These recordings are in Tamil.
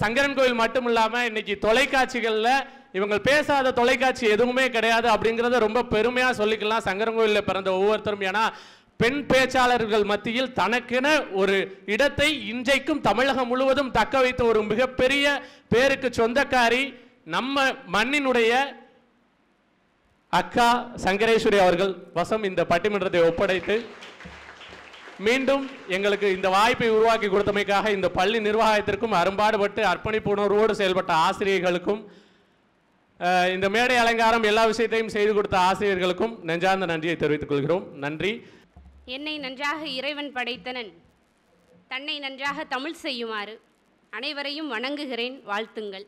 சங்கரன் கோயில் மட்டும் இல்லாம இன்னைக்கு தொலைக்காட்சிகள்ல இவங்க பேசாத தொலைக்காட்சி எதுவுமே கிடையாது அப்படிங்கறத ரொம்ப பெருமையா சொல்லிக்கலாம் சங்கரன் கோயிலில் பிறந்த ஒவ்வொருத்தரும் ஏன்னா பெண் பேச்சாளர்கள் மத்தியில் தனக்கென ஒரு இடத்தை இன்றைக்கும் தமிழகம் முழுவதும் தக்க வைத்த ஒரு மிகப்பெரிய பேருக்கு சொந்தக்காரி நம்ம மண்ணினுடைய அக்கா சங்கரேஸ்வரி அவர்கள் வசம் இந்த பட்டிமன்றத்தை ஒப்படைத்து மீண்டும் எங்களுக்கு இந்த வாய்ப்பை உருவாக்கி கொடுத்தமைக்காக இந்த பள்ளி நிர்வாகத்திற்கும் அரும்பாடுபட்டு அர்ப்பணிப்புணர்வோடு செயல்பட்ட ஆசிரியர்களுக்கும் இந்த மேடை அலங்காரம் எல்லா விஷயத்தையும் செய்து கொடுத்த ஆசிரியர்களுக்கும் நெஞ்சார்ந்த நன்றியை தெரிவித்துக் கொள்கிறோம் நன்றி என்னை நன்றாக இறைவன் படைத்தனன் தன்னை நன்றாக தமிழ் செய்யுமாறு அனைவரையும் வணங்குகிறேன் வாழ்த்துங்கள்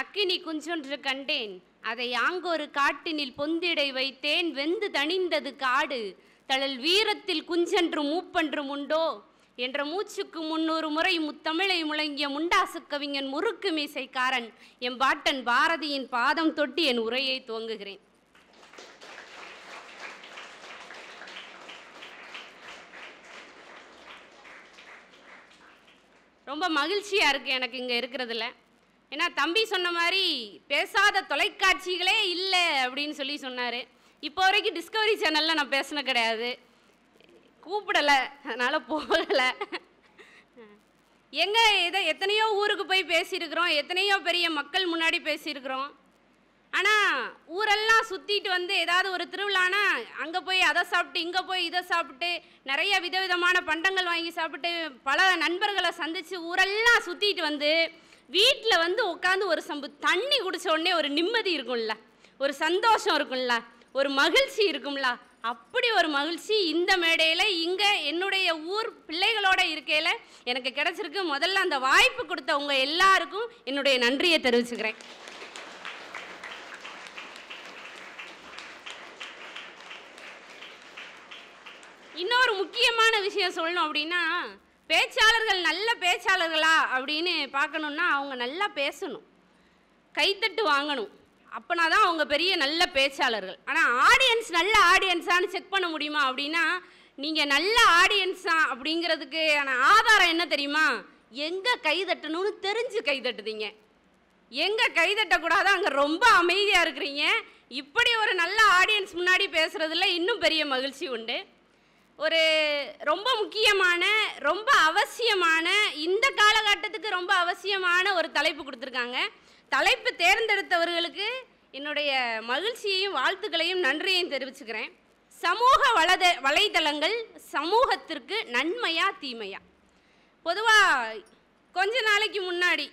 அக்கினி குஞ்சொன்று கண்டேன் அதை ஆங்கொரு காட்டினில் பொந்திடை வைத்தேன் வெந்து தணிந்தது காடு தழல் வீரத்தில் குஞ்சென்றும் மூப்பென்றும் உண்டோ என்ற மூச்சுக்கு முன்னூறு முறை முத்தமிழை முழங்கிய முண்டாசு கவிஞன் முறுக்கு மீசைக்காரன் என் பாட்டன் பாரதியின் பாதம் தொட்டி என் உரையை துவங்குகிறேன் ரொம்ப மகிழ்ச்சியாக இருக்குது எனக்கு இங்கே இருக்கிறதுல ஏன்னா தம்பி சொன்ன மாதிரி பேசாத தொலைக்காட்சிகளே இல்லை அப்படின்னு சொல்லி சொன்னார் இப்போ வரைக்கும் டிஸ்கவரி சேனலில் நான் பேசின கிடையாது கூப்பிடலை அதனால் போகலை எங்கே எதை எத்தனையோ ஊருக்கு போய் பேசியிருக்கிறோம் எத்தனையோ பெரிய மக்கள் முன்னாடி பேசியிருக்கிறோம் ஆனால் ஊரெல்லாம் சுற்றிட்டு வந்து ஏதாவது ஒரு திருவிழானா அங்கே போய் அதை சாப்பிட்டு இங்கே போய் இதை சாப்பிட்டு நிறைய விதவிதமான பண்டங்கள் வாங்கி சாப்பிட்டு பல நண்பர்களை சந்தித்து ஊரெல்லாம் சுற்றிட்டு வந்து வீட்டில் வந்து உட்காந்து ஒரு சம்பு தண்ணி குடித்த உடனே ஒரு நிம்மதி இருக்கும்ல ஒரு சந்தோஷம் இருக்கும்ல ஒரு மகிழ்ச்சி இருக்கும்ல அப்படி ஒரு மகிழ்ச்சி இந்த மேடையில் இங்கே என்னுடைய ஊர் பிள்ளைகளோட இருக்கையில் எனக்கு கிடச்சிருக்கு முதல்ல அந்த வாய்ப்பு கொடுத்த உங்கள் எல்லாருக்கும் என்னுடைய நன்றியை தெரிவிச்சுக்கிறேன் இன்னொரு முக்கியமான விஷயம் சொல்லணும் அப்படின்னா பேச்சாளர்கள் நல்ல பேச்சாளர்களா அப்படின்னு பார்க்கணுன்னா அவங்க நல்லா பேசணும் கைத்தட்டு வாங்கணும் அப்போனா தான் அவங்க பெரிய நல்ல பேச்சாளர்கள் ஆனால் ஆடியன்ஸ் நல்ல ஆடியன்ஸான்னு செக் பண்ண முடியுமா அப்படின்னா நீங்கள் நல்ல ஆடியன்ஸா அப்படிங்கிறதுக்கு ஆதாரம் என்ன தெரியுமா எங்கே கைதட்டணும்னு தெரிஞ்சு கைதட்டுதீங்க எங்கே கைதட்டக்கூடாது அங்கே ரொம்ப அமைதியாக இருக்கிறீங்க இப்படி ஒரு நல்ல ஆடியன்ஸ் முன்னாடி பேசுகிறதுல இன்னும் பெரிய மகிழ்ச்சி உண்டு ஒரு ரொம்ப முக்கியமான ரொம்ப அவசியமான இந்த காலகட்டத்துக்கு ரொம்ப அவசியமான ஒரு தலைப்பு கொடுத்துருக்காங்க தலைப்பு தேர்ந்தெடுத்தவர்களுக்கு என்னுடைய மகிழ்ச்சியையும் வாழ்த்துக்களையும் நன்றியையும் தெரிவிச்சுக்கிறேன் சமூக வலத வலைதளங்கள் சமூகத்திற்கு நன்மையா தீமையா பொதுவாக கொஞ்ச நாளைக்கு முன்னாடி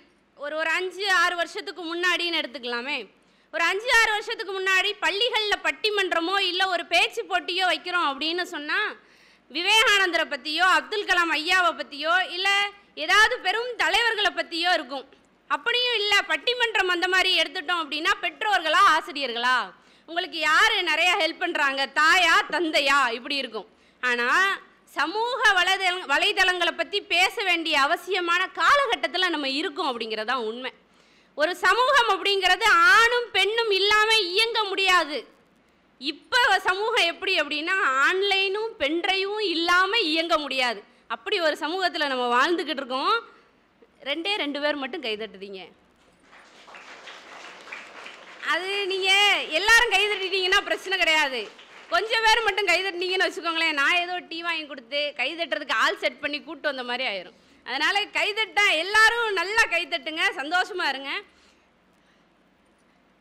ஒரு ஒரு அஞ்சு ஆறு வருஷத்துக்கு முன்னாடின்னு எடுத்துக்கலாமே ஒரு அஞ்சு ஆறு வருஷத்துக்கு முன்னாடி பள்ளிகளில் பட்டிமன்றமோ இல்லை ஒரு பேச்சு போட்டியோ வைக்கிறோம் அப்படின்னு சொன்னால் விவேகானந்தரை பற்றியோ அப்துல் கலாம் ஐயாவை பற்றியோ இல்லை ஏதாவது பெரும் தலைவர்களை பற்றியோ இருக்கும் அப்படியும் இல்லை பட்டிமன்றம் அந்த மாதிரி எடுத்துட்டோம் அப்படின்னா பெற்றோர்களா ஆசிரியர்களா உங்களுக்கு யார் நிறையா ஹெல்ப் பண்ணுறாங்க தாயா தந்தையா இப்படி இருக்கும் ஆனால் சமூக வலைதள வலைதளங்களை பற்றி பேச வேண்டிய அவசியமான காலகட்டத்தில் நம்ம இருக்கோம் அப்படிங்கிறதான் உண்மை ஒரு சமூகம் அப்படிங்கிறது ஆணும் பெண்ணும் இல்லாமல் இயங்க முடியாது இப்போ சமூகம் எப்படி அப்படின்னா ஆன்லைனும் பென்ட்ரைவும் இல்லாமல் இயங்க முடியாது அப்படி ஒரு சமூகத்தில் நம்ம வாழ்ந்துக்கிட்டு இருக்கோம் ரெண்டே ரெண்டு பேர் மட்டும் கைதட்டுதீங்க அது நீங்கள் எல்லாரும் கைதட்டிட்டீங்கன்னா பிரச்சனை கிடையாது கொஞ்சம் பேர் மட்டும் கைதட்டினீங்கன்னு வச்சுக்கோங்களேன் நான் ஏதோ டீ வாங்கி கொடுத்து கைதட்டுறதுக்கு ஆள் செட் பண்ணி கூப்பிட்டு வந்த மாதிரி ஆயிரும் அதனால் கைதட்டா எல்லாரும் நல்லா கைதட்டுங்க சந்தோஷமாக இருங்க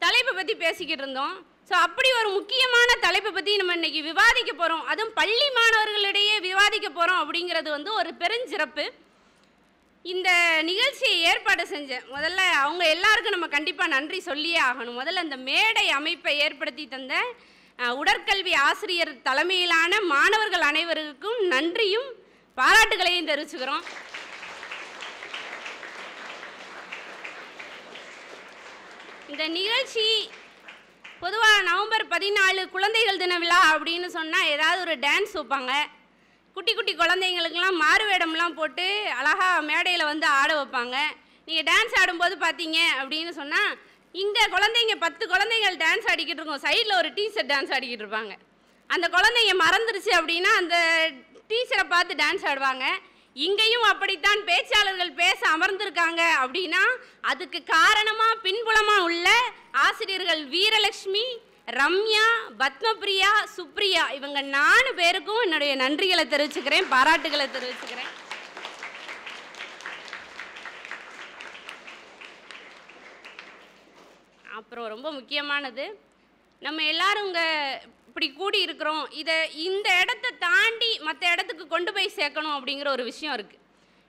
தலைப்பை பற்றி பேசிக்கிட்டு இருந்தோம் ஸோ அப்படி ஒரு முக்கியமான தலைப்பை பற்றி நம்ம இன்னைக்கு விவாதிக்க போகிறோம் அதுவும் பள்ளி மாணவர்களிடையே விவாதிக்க போகிறோம் அப்படிங்கிறது வந்து ஒரு பெருஞ்சிறப்பு இந்த நிகழ்ச்சியை ஏற்பாடு செஞ்சேன் முதல்ல அவங்க எல்லாருக்கும் நம்ம கண்டிப்பாக நன்றி சொல்லியே ஆகணும் முதல்ல இந்த மேடை அமைப்பை ஏற்படுத்தி தந்த உடற்கல்வி ஆசிரியர் தலைமையிலான மாணவர்கள் அனைவருக்கும் நன்றியும் பாராட்டுகளையும் தெரிவிச்சுக்கிறோம் இந்த நிகழ்ச்சி பொதுவாக நவம்பர் பதினாலு குழந்தைகள் தின விழா அப்படின்னு சொன்னால் ஏதாவது ஒரு டான்ஸ் வைப்பாங்க குட்டி குட்டி குழந்தைங்களுக்கெல்லாம் மாறு வேடம்லாம் போட்டு அழகாக மேடையில் வந்து ஆட வைப்பாங்க நீங்கள் டான்ஸ் ஆடும்போது பார்த்தீங்க அப்படின்னு சொன்னால் இங்கே குழந்தைங்க பத்து குழந்தைகள் டான்ஸ் ஆடிக்கிட்டு இருக்கோம் சைடில் ஒரு டீச்சர் டான்ஸ் ஆடிக்கிட்டு இருப்பாங்க அந்த குழந்தைங்க மறந்துருச்சு அப்படின்னா அந்த டீச்சரை பார்த்து டான்ஸ் ஆடுவாங்க இங்கேயும் அப்படித்தான் பேச்சாளர்கள் பேச அமர்ந்திருக்காங்க அப்படின்னா அதுக்கு காரணமாக பின்புலமா உள்ள ஆசிரியர்கள் வீரலட்சுமி ரம்யா பத்மபிரியா சுப்ரியா இவங்க நாலு பேருக்கும் என்னுடைய நன்றிகளை தெரிவிச்சுக்கிறேன் பாராட்டுகளை தெரிவிச்சுக்கிறேன் அப்புறம் ரொம்ப முக்கியமானது நம்ம எல்லாரும் இங்கே இப்படி கூடி இருக்கிறோம் இதை இந்த இடத்த தாண்டி மற்ற இடத்துக்கு கொண்டு போய் சேர்க்கணும் அப்படிங்கிற ஒரு விஷயம் இருக்குது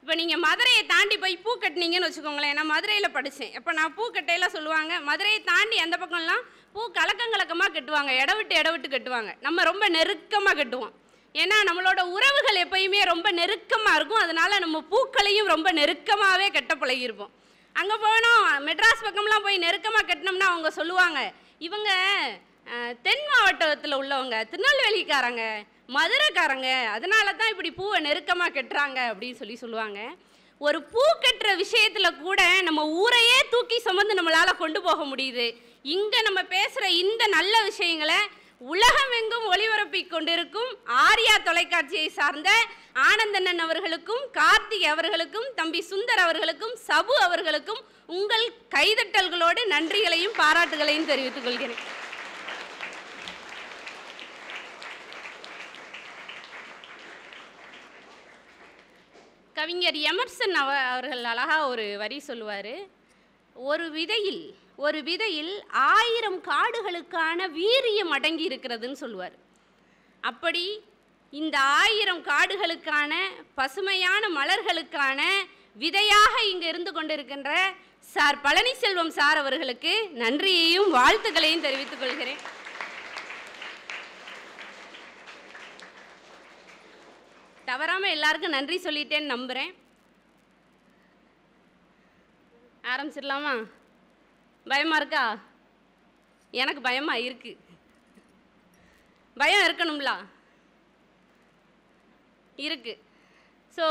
இப்போ நீங்கள் மதுரையை தாண்டி போய் பூ கட்டினீங்கன்னு வச்சுக்கோங்களேன் நான் மதுரையில் படித்தேன் இப்போ நான் பூ கட்டையெல்லாம் சொல்லுவாங்க மதுரையை தாண்டி அந்த பக்கம்லாம் பூ கலக்கம் கலக்கமாக கட்டுவாங்க இட விட்டு இட விட்டு கட்டுவாங்க நம்ம ரொம்ப நெருக்கமாக கட்டுவோம் ஏன்னா நம்மளோட உறவுகள் எப்பயுமே ரொம்ப நெருக்கமாக இருக்கும் அதனால் நம்ம பூக்களையும் ரொம்ப நெருக்கமாகவே கட்ட பழகியிருப்போம் அங்கே போனோம் மெட்ராஸ் பக்கம்லாம் போய் நெருக்கமாக கட்டினோம்னா அவங்க சொல்லுவாங்க இவங்க தென் மாவட்டத்தில் உள்ளவங்க திருநெல்வேலிக்காரங்க மதுரைக்காரங்க அதனால தான் இப்படி பூவை நெருக்கமாக கட்டுறாங்க அப்படின்னு சொல்லி சொல்லுவாங்க ஒரு பூ கட்டுற விஷயத்தில் கூட நம்ம ஊரையே தூக்கி சுமந்து நம்மளால் கொண்டு போக முடியுது இங்கே நம்ம பேசுகிற இந்த நல்ல விஷயங்களை உலகமெங்கும் ஒளிபரப்பி கொண்டிருக்கும் ஆர்யா தொலைக்காட்சியை சார்ந்த ஆனந்தண்ணன் அவர்களுக்கும் கார்த்திக் அவர்களுக்கும் தம்பி சுந்தர் அவர்களுக்கும் சபு அவர்களுக்கும் உங்கள் கைதட்டல்களோடு நன்றிகளையும் பாராட்டுகளையும் தெரிவித்துக் கொள்கிறேன் கவிஞர் எமர்சன் அவ அவர்கள் அழகாக ஒரு வரி சொல்லுவார் ஒரு விதையில் ஒரு விதையில் ஆயிரம் காடுகளுக்கான வீரியம் அடங்கி இருக்கிறதுன்னு சொல்லுவார் அப்படி இந்த ஆயிரம் காடுகளுக்கான பசுமையான மலர்களுக்கான விதையாக இங்கே இருந்து கொண்டிருக்கின்ற சார் பழனிசெல்வம் சார் அவர்களுக்கு நன்றியையும் வாழ்த்துக்களையும் தெரிவித்துக் கொள்கிறேன் தவறாமல் எல்லாருக்கும் நன்றி சொல்லிட்டேன்னு நம்புகிறேன் ஆரம்பிச்சிடலாமா பயமாக இருக்கா எனக்கு பயமாக இருக்கு பயம் இருக்கணும்ல இருக்கு ஸோ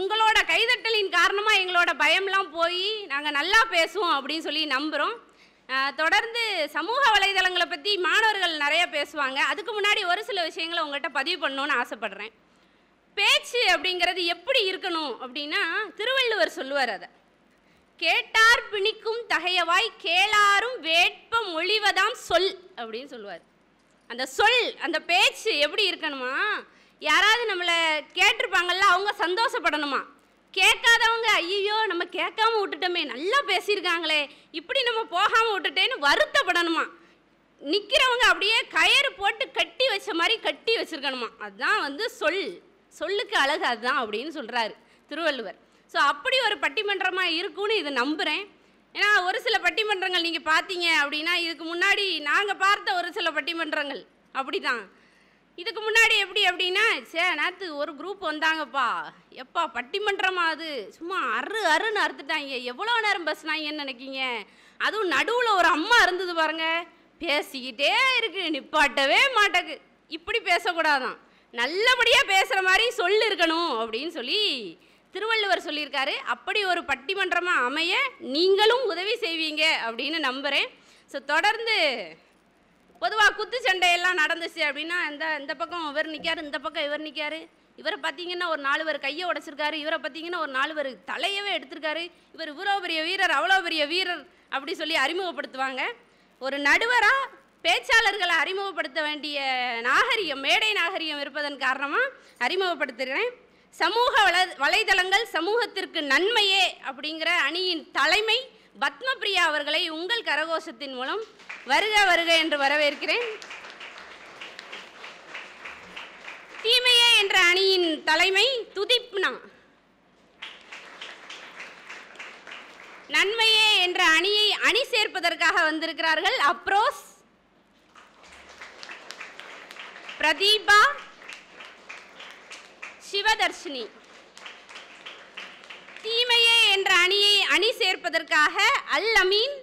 உங்களோட கைதட்டலின் காரணமாக எங்களோட பயம்லாம் போய் நாங்கள் நல்லா பேசுவோம் அப்படின்னு சொல்லி நம்புகிறோம் தொடர்ந்து சமூக வலைதளங்களை பற்றி மாணவர்கள் நிறைய பேசுவாங்க அதுக்கு முன்னாடி ஒரு சில விஷயங்களை உங்கள்கிட்ட பதிவு பண்ணணுன்னு ஆசைப்பட்றேன் பேச்சு அப்படிங்கிறது எப்படி இருக்கணும் அப்படின்னா திருவள்ளுவர் சொல்லுவார் அதை கேட்டார் பிணிக்கும் தகையவாய் கேளாரும் வேட்ப மொழிவதாம் சொல் அப்படின்னு சொல்லுவார் அந்த சொல் அந்த பேச்சு எப்படி இருக்கணுமா யாராவது நம்மளை கேட்டிருப்பாங்கல்ல அவங்க சந்தோஷப்படணுமா கேட்காதவங்க ஐயோ நம்ம கேட்காம விட்டுட்டோமே நல்லா பேசியிருக்காங்களே இப்படி நம்ம போகாமல் விட்டுட்டேன்னு வருத்தப்படணுமா நிற்கிறவங்க அப்படியே கயிறு போட்டு கட்டி வச்ச மாதிரி கட்டி வச்சுருக்கணுமா அதுதான் வந்து சொல் சொல்லுக்கு அழகு அதுதான் அப்படின்னு சொல்கிறாரு திருவள்ளுவர் ஸோ அப்படி ஒரு பட்டிமன்றமாக இருக்கும்னு இதை நம்புகிறேன் ஏன்னா ஒரு சில பட்டிமன்றங்கள் நீங்கள் பார்த்தீங்க அப்படின்னா இதுக்கு முன்னாடி நாங்கள் பார்த்த ஒரு சில பட்டிமன்றங்கள் அப்படி தான் இதுக்கு முன்னாடி எப்படி அப்படின்னா சே நேற்று ஒரு குரூப் வந்தாங்கப்பா எப்பா பட்டிமன்றமாக அது சும்மா அரு அருன்னு அறுத்துட்டாங்க எவ்வளோ நேரம் பேசுனாங்கன்னு நினைக்கிங்க அதுவும் நடுவில் ஒரு அம்மா இருந்தது பாருங்க பேசிக்கிட்டே இருக்கு நிப்பாட்டவே மாட்டேக்கு இப்படி பேசக்கூடாதான் நல்லபடியாக பேசுகிற மாதிரி சொல்லிருக்கணும் அப்படின்னு சொல்லி திருவள்ளுவர் சொல்லியிருக்காரு அப்படி ஒரு பட்டிமன்றமாக அமைய நீங்களும் உதவி செய்வீங்க அப்படின்னு நம்புகிறேன் ஸோ தொடர்ந்து பொதுவாக குத்து சண்டையெல்லாம் நடந்துச்சு அப்படின்னா இந்த இந்த பக்கம் இவர் நிற்காரு இந்த பக்கம் இவர் நிற்காரு இவரை பார்த்தீங்கன்னா ஒரு நாலு பேர் கையை உடச்சிருக்காரு இவரை பார்த்தீங்கன்னா ஒரு நாலு பேர் தலையவே எடுத்திருக்காரு இவர் இவ்வளோ பெரிய வீரர் அவ்வளோ பெரிய வீரர் அப்படி சொல்லி அறிமுகப்படுத்துவாங்க ஒரு நடுவராக பேச்சாளர்களை அறிமுகப்படுத்த வேண்டிய நாகரிகம் மேடை நாகரிகம் இருப்பதன் காரணமாக அறிமுகப்படுத்துகிறேன் சமூக வலை வலைதளங்கள் சமூகத்திற்கு நன்மையே அப்படிங்கிற அணியின் தலைமை பத்மபிரியா அவர்களை உங்கள் கரகோஷத்தின் மூலம் வருக வருக என்று வரவேற்கிறேன் தீமையே என்ற அணியின் தலைமை துதிப்னா நன்மையே என்ற அணியை அணி சேர்ப்பதற்காக வந்திருக்கிறார்கள் அப்ரோஸ் பிரதீபா சிவதர்ஷினி தீமையே என்ற அணியை அணி சேர்ப்பதற்காக அல் அமீன்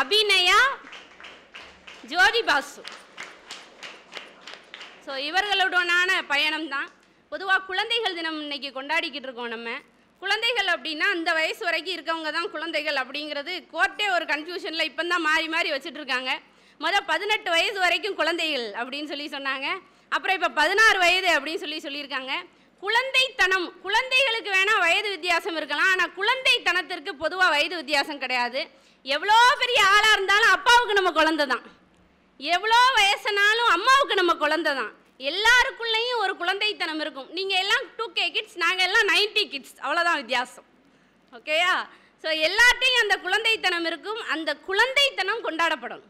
அபிநயா ஜோதி பாசு ஸோ இவர்களுடனான பயணம் தான் பொதுவாக குழந்தைகள் தினம் இன்னைக்கு கொண்டாடிக்கிட்டு இருக்கோம் நம்ம குழந்தைகள் அப்படின்னா அந்த வயசு வரைக்கும் இருக்கவங்க தான் குழந்தைகள் அப்படிங்கிறது கோர்ட்டே ஒரு கன்ஃபியூஷனில் இப்போ தான் மாறி மாறி வச்சுட்ருக்காங்க மொதல் பதினெட்டு வயது வரைக்கும் குழந்தைகள் அப்படின்னு சொல்லி சொன்னாங்க அப்புறம் இப்போ பதினாறு வயது அப்படின்னு சொல்லி சொல்லியிருக்காங்க குழந்தைத்தனம் குழந்தைகளுக்கு வேணால் வயது வித்தியாசம் இருக்கலாம் ஆனால் குழந்தைத்தனத்திற்கு பொதுவாக வயது வித்தியாசம் கிடையாது எவ்வளோ பெரிய ஆளாக இருந்தாலும் அப்பாவுக்கு நம்ம குழந்த தான் எவ்வளோ வயசுனாலும் அம்மாவுக்கு நம்ம குழந்த தான் எல்லாருக்குள்ளேயும் ஒரு குழந்தைத்தனம் இருக்கும் நீங்கள் எல்லாம் டூ கே கிட்ஸ் நாங்கள் எல்லாம் நைன்டி கிட்ஸ் அவ்வளோதான் வித்தியாசம் ஓகேயா ஸோ எல்லாத்தையும் அந்த குழந்தைத்தனம் இருக்கும் அந்த குழந்தைத்தனம் கொண்டாடப்படும்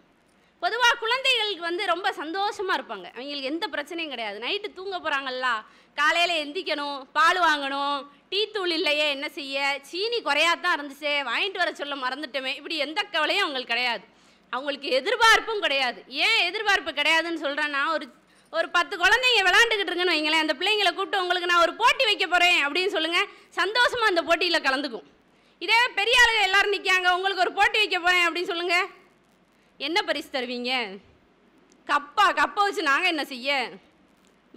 பொதுவாக குழந்தைகளுக்கு வந்து ரொம்ப சந்தோஷமாக இருப்பாங்க அவங்களுக்கு எந்த பிரச்சனையும் கிடையாது நைட்டு தூங்க போகிறாங்களா காலையில் எந்திக்கணும் பால் வாங்கணும் டீ தூள் இல்லையே என்ன செய்ய சீனி குறையாதான் இருந்துச்சே வாங்கிட்டு வர சொல்ல மறந்துட்டோமே இப்படி எந்த கவலையும் அவங்களுக்கு கிடையாது அவங்களுக்கு எதிர்பார்ப்பும் கிடையாது ஏன் எதிர்பார்ப்பு கிடையாதுன்னு சொல்கிறேன்னா ஒரு ஒரு பத்து குழந்தைங்க விளாண்டுக்கிட்டு இருக்குன்னு வைங்களேன் அந்த பிள்ளைங்களை கூப்பிட்டு உங்களுக்கு நான் ஒரு போட்டி வைக்க போகிறேன் அப்படின்னு சொல்லுங்கள் சந்தோஷமாக அந்த போட்டியில் கலந்துக்கும் இதே பெரிய ஆளுங்க எல்லோரும் நிற்காங்க உங்களுக்கு ஒரு போட்டி வைக்க போகிறேன் அப்படின்னு சொல்லுங்கள் என்ன பரிசு தருவீங்க கப்பா கப்பை வச்சு நாங்கள் என்ன செய்ய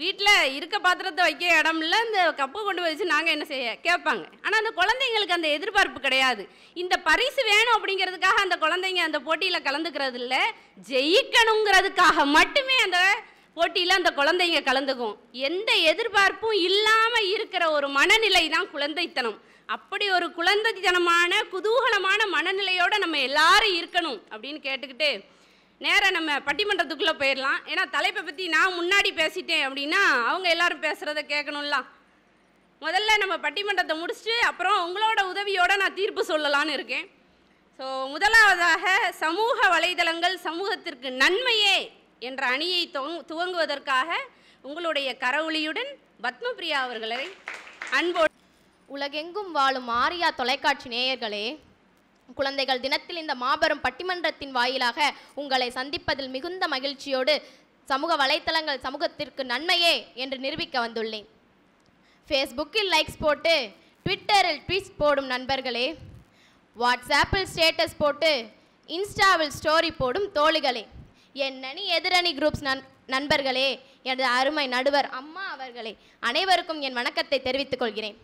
வீட்டில் இருக்க பாத்திரத்தை வைக்க இடம் இல்லை இந்த கப்பை கொண்டு வச்சு நாங்கள் என்ன செய்ய கேட்பாங்க ஆனால் அந்த குழந்தைங்களுக்கு அந்த எதிர்பார்ப்பு கிடையாது இந்த பரிசு வேணும் அப்படிங்கிறதுக்காக அந்த குழந்தைங்க அந்த போட்டியில் கலந்துக்கிறது இல்லை ஜெயிக்கணுங்கிறதுக்காக மட்டுமே அந்த போட்டியில் அந்த குழந்தைங்க கலந்துக்கும் எந்த எதிர்பார்ப்பும் இல்லாமல் இருக்கிற ஒரு மனநிலை தான் குழந்தைத்தனம் அப்படி ஒரு தனமான குதூகலமான மனநிலையோடு நம்ம எல்லாரும் இருக்கணும் அப்படின்னு கேட்டுக்கிட்டு நேராக நம்ம பட்டிமன்றத்துக்குள்ளே போயிடலாம் ஏன்னா தலைப்பை பற்றி நான் முன்னாடி பேசிட்டேன் அப்படின்னா அவங்க எல்லாரும் பேசுகிறத கேட்கணும்ல முதல்ல நம்ம பட்டிமன்றத்தை முடிச்சுட்டு அப்புறம் உங்களோட உதவியோடு நான் தீர்ப்பு சொல்லலான்னு இருக்கேன் ஸோ முதலாவதாக சமூக வலைதளங்கள் சமூகத்திற்கு நன்மையே என்ற அணியை துவங்குவதற்காக உங்களுடைய கரவொளியுடன் பத்மபிரியா அவர்களை அன்போடு உலகெங்கும் வாழும் ஆரியா தொலைக்காட்சி நேயர்களே குழந்தைகள் தினத்தில் இந்த மாபெரும் பட்டிமன்றத்தின் வாயிலாக உங்களை சந்திப்பதில் மிகுந்த மகிழ்ச்சியோடு சமூக வலைத்தளங்கள் சமூகத்திற்கு நன்மையே என்று நிரூபிக்க வந்துள்ளேன் ஃபேஸ்புக்கில் லைக்ஸ் போட்டு ட்விட்டரில் ட்வீட்ஸ் போடும் நண்பர்களே வாட்ஸ்ஆப்பில் ஸ்டேட்டஸ் போட்டு இன்ஸ்டாவில் ஸ்டோரி போடும் தோழிகளே என் அணி எதிரணி குரூப்ஸ் நன் நண்பர்களே எனது அருமை நடுவர் அம்மா அவர்களே அனைவருக்கும் என் வணக்கத்தை தெரிவித்துக் கொள்கிறேன்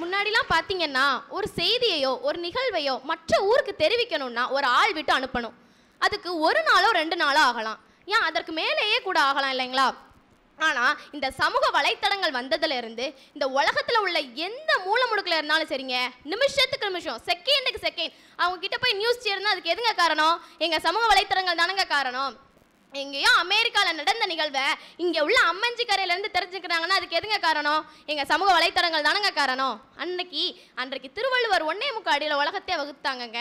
முன்னாடிலாம் பார்த்தீங்கன்னா ஒரு செய்தியையோ ஒரு நிகழ்வையோ மற்ற ஊருக்கு தெரிவிக்கணும்னா ஒரு ஆள் விட்டு அனுப்பணும் அதுக்கு ஒரு நாளோ ரெண்டு நாளோ ஆகலாம் ஏன் அதற்கு மேலேயே கூட ஆகலாம் இல்லைங்களா ஆனால் இந்த சமூக வலைத்தளங்கள் வந்ததுலேருந்து இந்த உலகத்தில் உள்ள எந்த முடுக்கில் இருந்தாலும் சரிங்க நிமிஷத்துக்கு நிமிஷம் செகண்டுக்கு செகண்ட் அவங்க கிட்ட போய் நியூஸ் சேர்ந்தால் அதுக்கு எதுங்க காரணம் எங்கள் சமூக வலைத்தளங்கள் தானங்க காரணம் எங்கேயோ அமெரிக்காவில் நடந்த நிகழ்வை இங்கே உள்ள அம்மஞ்சி கரையிலேருந்து தெரிஞ்சுக்கிறாங்கன்னா அதுக்கு எதுங்க காரணம் எங்கள் சமூக வலைத்தளங்கள் தானுங்க காரணம் அன்னைக்கு அன்றைக்கு திருவள்ளுவர் ஒன்னே முக்காடியில் அடியில் உலகத்தை வகுத்தாங்கங்க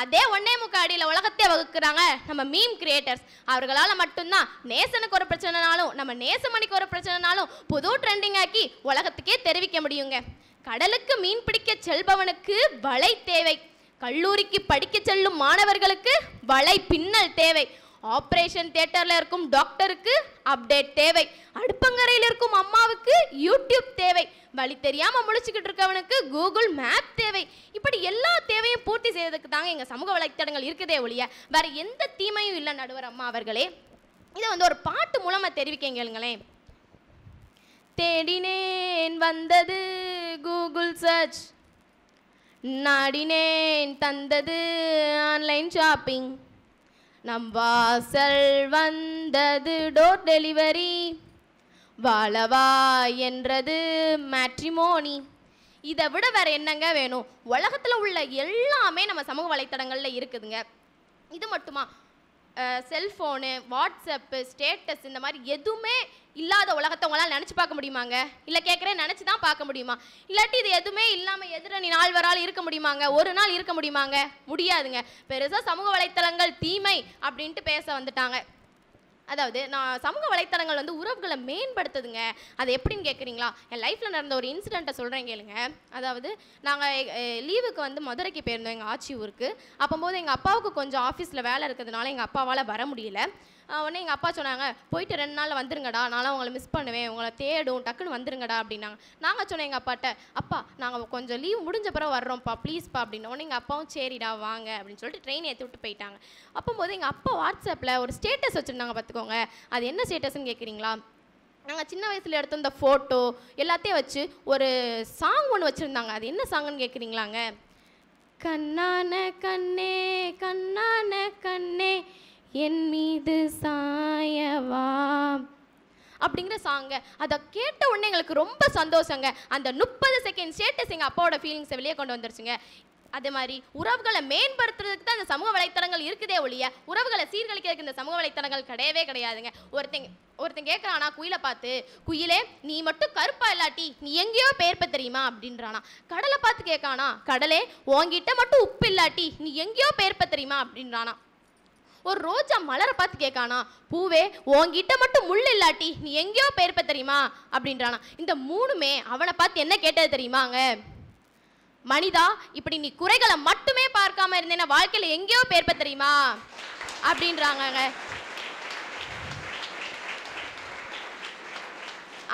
அதே ஒன்னே முக்காடியில் அடியில் உலகத்தை வகுக்கிறாங்க நம்ம மீம் கிரியேட்டர்ஸ் அவர்களால் மட்டும்தான் நேசனுக்கு ஒரு பிரச்சனைனாலும் நம்ம நேசமணிக்கு ஒரு பிரச்சனைனாலும் புது ட்ரெண்டிங் ஆக்கி உலகத்துக்கே தெரிவிக்க முடியுங்க கடலுக்கு மீன் பிடிக்க செல்பவனுக்கு வலை தேவை கல்லூரிக்கு படிக்க செல்லும் மாணவர்களுக்கு வலை பின்னல் தேவை ஆப்ரேஷன் தேட்டரில் இருக்கும் டாக்டருக்கு அப்டேட் தேவை அடுப்பங்கரையில் இருக்கும் அம்மாவுக்கு யூடியூப் தேவை வழி தெரியாமல் முழிச்சுக்கிட்டு இருக்கவனுக்கு கூகுள் மேப் தேவை இப்படி எல்லா தேவையும் பூர்த்தி செய்யறதுக்கு தாங்க எங்கள் சமூக வலைத்தடங்கள் இருக்குதே ஒழிய வேறு எந்த தீமையும் இல்லை நடுவர் அம்மா அவர்களே இதை வந்து ஒரு பாட்டு மூலமாக தெரிவிக்கங்களேன் தேடினேன் வந்தது கூகுள் சர்ச் நாடினேன் தந்தது ஆன்லைன் ஷாப்பிங் நம் வாசல் வந்தது டோர் டெலிவரி வாழவா என்றது மேட்ரிமோனி இதை விட வேறு என்னங்க வேணும் உலகத்தில் உள்ள எல்லாமே நம்ம சமூக வலைத்தடங்களில் இருக்குதுங்க இது மட்டுமா செல்ஃபோனு வாட்ஸ்அப்பு ஸ்டேட்டஸ் இந்த மாதிரி எதுவுமே இல்லாத உலகத்தை உங்களால் நினச்சி பார்க்க முடியுமாங்க இல்லை கேட்குறேன் நினச்சி தான் பார்க்க முடியுமா இல்லாட்டி இது எதுவுமே இல்லாமல் எதிரணி வரால் இருக்க முடியுமாங்க ஒரு நாள் இருக்க முடியுமாங்க முடியாதுங்க பெருசாக சமூக வலைத்தளங்கள் தீமை அப்படின்ட்டு பேச வந்துட்டாங்க அதாவது நான் சமூக வலைத்தளங்கள் வந்து உறவுகளை மேம்படுத்துதுங்க அது எப்படின்னு கேட்குறீங்களா என் லைஃப்பில் நடந்த ஒரு இன்சிடெண்ட்டை சொல்கிறேன் கேளுங்க அதாவது நாங்கள் லீவுக்கு வந்து மதுரைக்கு போயிருந்தோம் எங்கள் ஆச்சி ஊருக்கு அப்போம்போது எங்கள் அப்பாவுக்கு கொஞ்சம் ஆஃபீஸில் வேலை இருக்கிறதுனால எங்கள் அப்பாவால் வர முடியல உடனே எங்கள் அப்பா சொன்னாங்க போயிட்டு ரெண்டு நாள் வந்துருங்கடா நானும் உங்களை மிஸ் பண்ணுவேன் உங்களை தேடும் டக்குன்னு வந்துருங்கடா அப்படின்னாங்க நாங்கள் சொன்னோம் எங்கள் அப்பாட்ட அப்பா நாங்கள் கொஞ்சம் லீவ் முடிஞ்ச பிறகு வர்றோம்ப்பா ப்ளீஸ்ப்பா அப்படின்னு உடனே எங்கள் அப்பாவும் சரிடா வாங்க அப்படின்னு சொல்லிட்டு ட்ரெயின் ஏற்றி விட்டு போயிட்டாங்க அப்போம்போது எங்கள் அப்பா வாட்ஸ்அப்பில் ஒரு ஸ்டேட்டஸ் வச்சுருந்தாங்க பார்த்துக்கோங்க அது என்ன ஸ்டேட்டஸ்ன்னு கேட்குறீங்களா நாங்கள் சின்ன வயசில் எடுத்திருந்த இந்த ஃபோட்டோ எல்லாத்தையும் வச்சு ஒரு சாங் ஒன்று வச்சுருந்தாங்க அது என்ன சாங்குன்னு கேட்குறீங்களாங்க கண்ணான கண்ணே கண்ணான கண்ணே என் மீது சாயவா அப்படிங்கிற சாங்க அதை கேட்ட உடனே எங்களுக்கு ரொம்ப சந்தோஷங்க அந்த முப்பது செகண்ட் ஸ்டேட்டஸ் எங்கள் அப்பாவோட ஃபீலிங்ஸை வெளியே கொண்டு வந்துருச்சுங்க அதே மாதிரி உறவுகளை மேம்படுத்துறதுக்கு தான் இந்த சமூக வலைத்தளங்கள் இருக்குதே ஒழிய உறவுகளை சீர்கழிக்கிறதுக்கு இந்த சமூக வலைத்தளங்கள் கிடையவே கிடையாதுங்க ஒருத்தங்க ஒருத்தன் கேட்குறானா குயிலை பார்த்து குயிலே நீ மட்டும் கருப்பா இல்லாட்டி நீ எங்கேயோ பெயர்ப்ப தெரியுமா அப்படின்றானா கடலை பார்த்து கேட்கானா கடலே உங்ககிட்ட மட்டும் உப்பு இல்லாட்டி நீ எங்கேயோ பெயர்ப்ப தெரியுமா அப்படின்றானா ஒரு ரோஜா மலரை பார்த்து கேட்கானா பூவே உன்கிட்ட மட்டும் முள் இல்லாட்டி நீ எங்கேயோ பெயர்ப்ப தெரியுமா அப்படின்றானா இந்த மூணுமே அவனை பார்த்து என்ன கேட்டது தெரியுமாங்க மனிதா இப்படி நீ குறைகளை மட்டுமே பார்க்காம இருந்தேன்னா வாழ்க்கையில் எங்கேயோ பெயர்ப்ப தெரியுமா அப்படின்றாங்க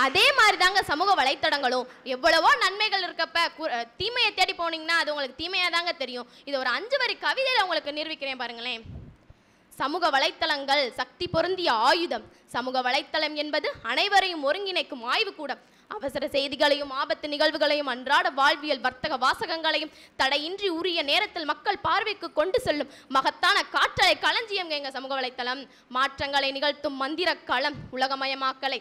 அதே மாதிரி தாங்க சமூக வலைத்தடங்களும் எவ்வளவோ நன்மைகள் இருக்கப்ப தீமையை தேடி போனீங்கன்னா அது உங்களுக்கு தீமையாக தாங்க தெரியும் இது ஒரு அஞ்சு வரி கவிதையில் உங்களுக்கு நிரூபிக்கிறேன் பாருங்களேன் சமூக வலைத்தளங்கள் சக்தி பொருந்திய ஆயுதம் சமூக வலைத்தளம் என்பது அனைவரையும் ஒருங்கிணைக்கும் ஆய்வுக்கூடம் அவசர செய்திகளையும் ஆபத்து நிகழ்வுகளையும் அன்றாட வாழ்வியல் வர்த்தக வாசகங்களையும் தடையின்றி உரிய நேரத்தில் மக்கள் பார்வைக்கு கொண்டு செல்லும் மகத்தான காற்றலை களஞ்சியம் எங்க சமூக வலைத்தளம் மாற்றங்களை நிகழ்த்தும் மந்திர களம் உலகமயமாக்கலை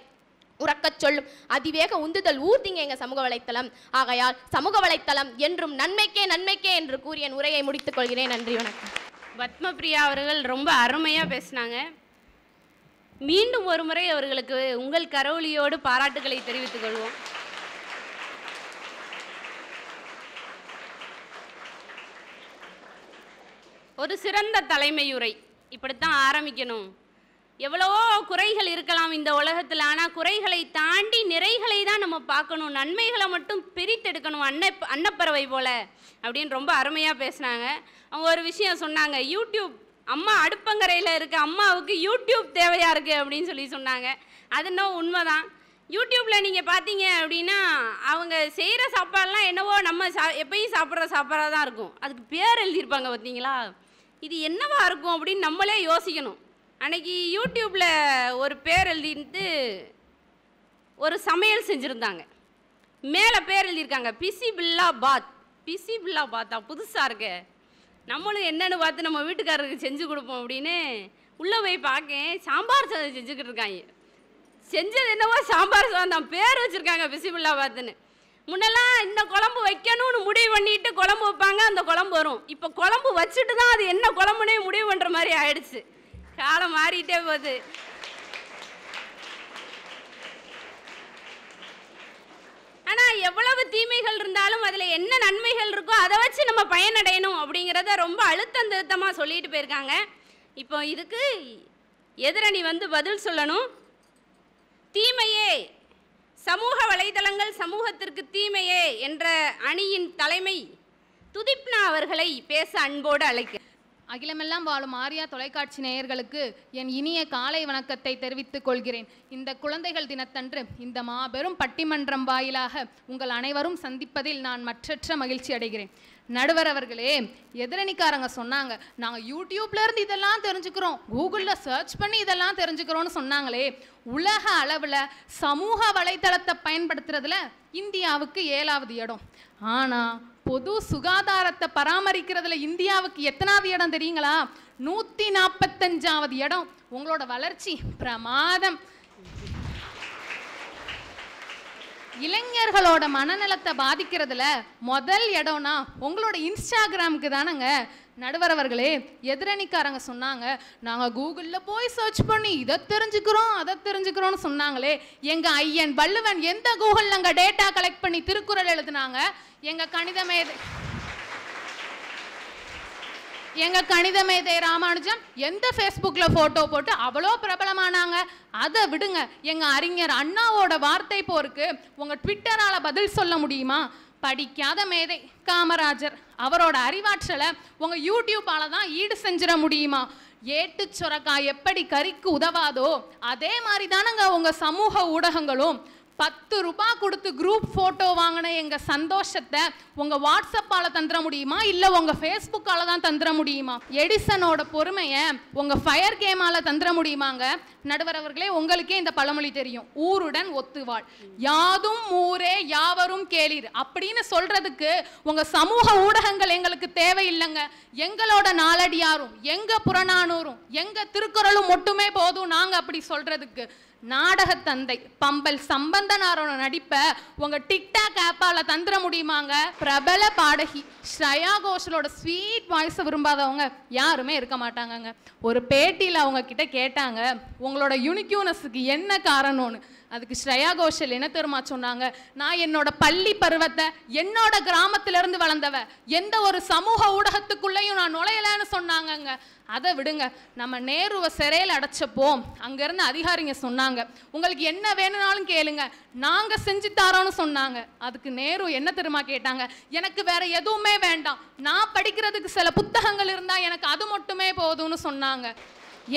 உறக்கச் சொல்லும் அதிவேக உந்துதல் ஊர்திங்க எங்க சமூக வலைத்தளம் ஆகையால் சமூக வலைத்தளம் என்றும் நன்மைக்கே நன்மைக்கே என்று கூறிய உரையை முடித்துக் கொள்கிறேன் நன்றி வணக்கம் பத்மபிரியா அவர்கள் ரொம்ப அருமையாக பேசினாங்க மீண்டும் ஒரு முறை அவர்களுக்கு உங்கள் கரவுளியோடு பாராட்டுகளை தெரிவித்துக் கொள்வோம் ஒரு சிறந்த தலைமையுரை இப்படித்தான் ஆரம்பிக்கணும் எவ்வளவோ குறைகள் இருக்கலாம் இந்த உலகத்தில் ஆனால் குறைகளை தாண்டி நிறைகளை தான் நம்ம பார்க்கணும் நன்மைகளை மட்டும் பிரித்தெடுக்கணும் அன்ன அன்னப்பறவை போல அப்படின்னு ரொம்ப அருமையாக பேசுனாங்க அவங்க ஒரு விஷயம் சொன்னாங்க யூடியூப் அம்மா அடுப்பங்கரையில் இருக்க அம்மாவுக்கு யூடியூப் தேவையாக இருக்குது அப்படின்னு சொல்லி சொன்னாங்க அது இன்னும் உண்மைதான் யூடியூப்பில் நீங்கள் பார்த்தீங்க அப்படின்னா அவங்க செய்கிற சாப்பாடெலாம் என்னவோ நம்ம சா எப்பயும் சாப்பிட்ற சாப்பாடாக தான் இருக்கும் அதுக்கு பேர் எழுதியிருப்பாங்க பார்த்தீங்களா இது என்னவா இருக்கும் அப்படின்னு நம்மளே யோசிக்கணும் அன்னைக்கு யூடியூப்பில் ஒரு பேர் எழுதிட்டு ஒரு சமையல் செஞ்சுருந்தாங்க மேலே பேர் எழுதியிருக்காங்க பிசிபில்லா பாத் பிசிபில்லா பாத்தா புதுசாக இருக்கு நம்மளும் என்னென்னு பார்த்து நம்ம வீட்டுக்காரருக்கு செஞ்சு கொடுப்போம் அப்படின்னு உள்ளே போய் பார்க்கேன் சாம்பார் சாதம் செஞ்சுக்கிட்டு இருக்காங்க செஞ்சது என்னவோ சாம்பார் சாதம் தான் பேர் வச்சுருக்காங்க பிசிபில்லா பாத்துன்னு முன்னெல்லாம் இந்த குழம்பு வைக்கணும்னு முடிவு பண்ணிட்டு குழம்பு வைப்பாங்க அந்த குழம்பு வரும் இப்போ குழம்பு வச்சுட்டு தான் அது என்ன குழம்புனே முடிவு பண்ணுற மாதிரி ஆயிடுச்சு காலம் மாறிட்டே போகுது ஆனா எவ்வளவு தீமைகள் இருந்தாலும் அதுல என்ன நன்மைகள் இருக்கோ அதை வச்சு நம்ம பயனடையணும் அப்படிங்கிறத ரொம்ப அழுத்தம் திருத்தமா சொல்லிட்டு போயிருக்காங்க இப்போ இதுக்கு எதிரணி வந்து பதில் சொல்லணும் தீமையே சமூக வலைதளங்கள் சமூகத்திற்கு தீமையே என்ற அணியின் தலைமை துதிப்னா அவர்களை பேச அன்போடு அழைக்கிறேன் அகிலமெல்லாம் வாழும் ஆரியா தொலைக்காட்சி நேயர்களுக்கு என் இனிய காலை வணக்கத்தை தெரிவித்துக் கொள்கிறேன் இந்த குழந்தைகள் தினத்தன்று இந்த மாபெரும் பட்டிமன்றம் வாயிலாக உங்கள் அனைவரும் சந்திப்பதில் நான் மற்றற்ற மகிழ்ச்சி அடைகிறேன் நடுவர் அவர்களே எதிரணிக்காரங்க சொன்னாங்க நாங்கள் யூடியூப்லேருந்து இதெல்லாம் தெரிஞ்சுக்கிறோம் கூகுளில் சர்ச் பண்ணி இதெல்லாம் தெரிஞ்சுக்கிறோன்னு சொன்னாங்களே உலக அளவில் சமூக வலைதளத்தை பயன்படுத்துறதுல இந்தியாவுக்கு ஏழாவது இடம் ஆனால் பொது சுகாதாரத்தை பராமரிக்கிறதுல இந்தியாவுக்கு எத்தனாவது இடம் தெரியுங்களா நூற்றி நாற்பத்தஞ்சாவது இடம் உங்களோட வளர்ச்சி பிரமாதம் இளைஞர்களோட மனநலத்தை பாதிக்கிறதுல முதல் இடம்னா உங்களோட இன்ஸ்டாகிராமுக்கு தானங்க நடுவரவர்களே எதிரணிக்காரங்க சொன்னாங்க நாங்கள் கூகுளில் போய் சர்ச் பண்ணி இதை தெரிஞ்சுக்கிறோம் அதை தெரிஞ்சுக்கிறோம்னு சொன்னாங்களே எங்கள் ஐயன் வள்ளுவன் எந்த கூகுள் நாங்கள் டேட்டா கலெக்ட் பண்ணி திருக்குறள் எழுதுனாங்க எங்கள் கணித மேதை எங்கள் கணித மேதை ராமானுஜம் எந்த ஃபேஸ்புக்கில் ஃபோட்டோ போட்டு அவ்வளோ பிரபலமானாங்க அதை விடுங்க எங்கள் அறிஞர் அண்ணாவோட வார்த்தை போருக்கு உங்கள் ட்விட்டரால் பதில் சொல்ல முடியுமா படிக்காத மேதை காமராஜர் அவரோட அறிவாற்றலை உங்கள் யூடியூப்பால தான் ஈடு செஞ்சிட முடியுமா ஏட்டு சுரக்காய் எப்படி கறிக்கு உதவாதோ அதே மாதிரி தானங்க உங்கள் சமூக ஊடகங்களும் பத்து ரூபா கொடுத்து குரூப் ஃபோட்டோ வாங்கின எங்கள் சந்தோஷத்தை உங்கள் வாட்ஸ்அப்பால் தந்துட முடியுமா இல்லை உங்கள் ஃபேஸ்புக்கால் தான் தந்துட முடியுமா எடிசனோட பொறுமையை உங்கள் ஃபயர் கேமால் தந்துட முடியுமாங்க நடுவர் அவர்களே உங்களுக்கே இந்த பழமொழி தெரியும் ஊருடன் ஒத்துவாள் யாதும் ஊரே யாவரும் கேளீர் அப்படின்னு சொல்கிறதுக்கு உங்கள் சமூக ஊடகங்கள் எங்களுக்கு தேவையில்லைங்க எங்களோட நாளடியாரும் எங்கள் புறநானூரும் எங்கள் திருக்குறளும் மட்டுமே போதும் நாங்கள் அப்படி சொல்கிறதுக்கு நாடகத்தந்தை பம்பல் சம்பந்தனாரோட நடிப்பை உங்கள் டிக்டாக் ஆப்பால் தந்துட முடியுமாங்க பிரபல பாடகி ஸ்ரயா கோஷலோட ஸ்வீட் வாய்ஸை விரும்பாதவங்க யாருமே இருக்க மாட்டாங்கங்க ஒரு பேட்டியில் அவங்கக்கிட்ட கேட்டாங்க உங்களோட யூனிக்யூனஸுக்கு என்ன காரணம்னு அதுக்கு ஸ்ரேயா கோஷல் என்ன தெரியுமா சொன்னாங்க நான் என்னோட பள்ளி பருவத்தை என்னோட கிராமத்திலிருந்து வளர்ந்தவ எந்த ஒரு சமூக ஊடகத்துக்குள்ளேயும் நான் நுழையலன்னு சொன்னாங்கங்க அதை விடுங்க நம்ம நேருவை சிறையில் அடைச்சப்போ அங்கேருந்து அதிகாரிங்க சொன்னாங்க உங்களுக்கு என்ன வேணும்னாலும் கேளுங்க நாங்கள் செஞ்சு தரோன்னு சொன்னாங்க அதுக்கு நேரு என்ன தெரியுமா கேட்டாங்க எனக்கு வேற எதுவுமே வேண்டாம் நான் படிக்கிறதுக்கு சில புத்தகங்கள் இருந்தால் எனக்கு அது மட்டுமே போதும்னு சொன்னாங்க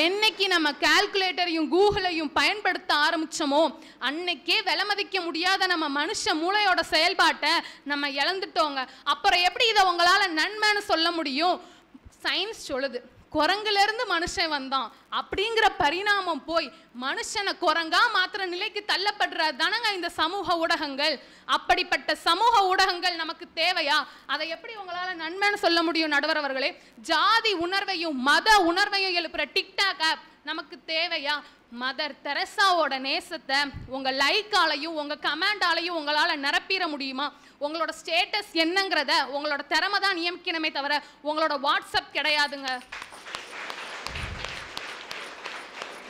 என்னைக்கு நம்ம கால்குலேட்டரையும் கூகுளையும் பயன்படுத்த ஆரம்பிச்சோமோ அன்னைக்கே விலை மதிக்க முடியாத நம்ம மனுஷ மூளையோட செயல்பாட்டை நம்ம இழந்துட்டோங்க அப்புறம் எப்படி இதை உங்களால் நன்மைன்னு சொல்ல முடியும் சயின்ஸ் சொல்லுது குரங்குலேருந்து மனுஷன் வந்தான் அப்படிங்கிற பரிணாமம் போய் மனுஷனை குரங்கா மாத்திர நிலைக்கு தள்ளப்படுற தானங்க இந்த சமூக ஊடகங்கள் அப்படிப்பட்ட சமூக ஊடகங்கள் நமக்கு தேவையா அதை எப்படி உங்களால் நன்மைன்னு சொல்ல முடியும் நடுவர் அவர்களே ஜாதி உணர்வையும் மத உணர்வையும் எழுப்புற டிக்டாக் ஆப் நமக்கு தேவையா மதர் தெரசாவோட நேசத்தை உங்கள் லைக்காலையும் உங்கள் கமாண்டாலையும் உங்களால் நிரப்பிட முடியுமா உங்களோட ஸ்டேட்டஸ் என்னங்கிறத உங்களோட திறமை தான் நியமிக்கணுமே தவிர உங்களோட வாட்ஸ்அப் கிடையாதுங்க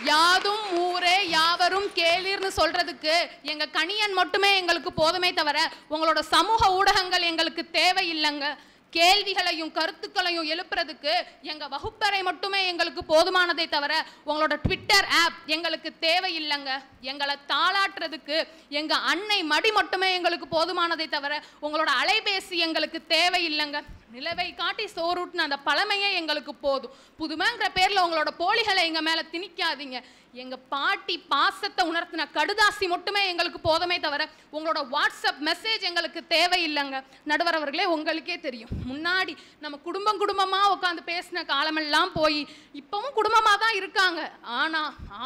யாதும் ஊரே யாவரும் கேளிர்னு சொல்றதுக்கு எங்க கணியன் மட்டுமே எங்களுக்கு போதுமே தவிர உங்களோட சமூக ஊடகங்கள் எங்களுக்கு தேவை இல்லைங்க கேள்விகளையும் கருத்துக்களையும் எழுப்புறதுக்கு எங்க வகுப்பறை மட்டுமே எங்களுக்கு போதுமானதை தவிர உங்களோட ட்விட்டர் ஆப் எங்களுக்கு தேவை இல்லைங்க எங்களை தாளாட்டுறதுக்கு எங்க அன்னை மடி மட்டுமே எங்களுக்கு போதுமானதை தவிர உங்களோட அலைபேசி எங்களுக்கு தேவையில்லைங்க நிலவை காட்டி சோறுட்டின அந்த பழமையே எங்களுக்கு போதும் புதுமைங்கிற பேரில் உங்களோட போலிகளை எங்கள் மேலே திணிக்காதீங்க எங்க பாட்டி பாசத்தை உணர்த்தின கடுதாசி மட்டுமே எங்களுக்கு போதமே தவிர உங்களோட வாட்ஸ்அப் மெசேஜ் எங்களுக்கு தேவையில்லைங்க நடுவர் அவர்களே உங்களுக்கே தெரியும் முன்னாடி நம்ம குடும்பம் குடும்பமா உட்காந்து பேசின காலமெல்லாம் போய் இப்பவும் குடும்பமா தான் இருக்காங்க ஆனா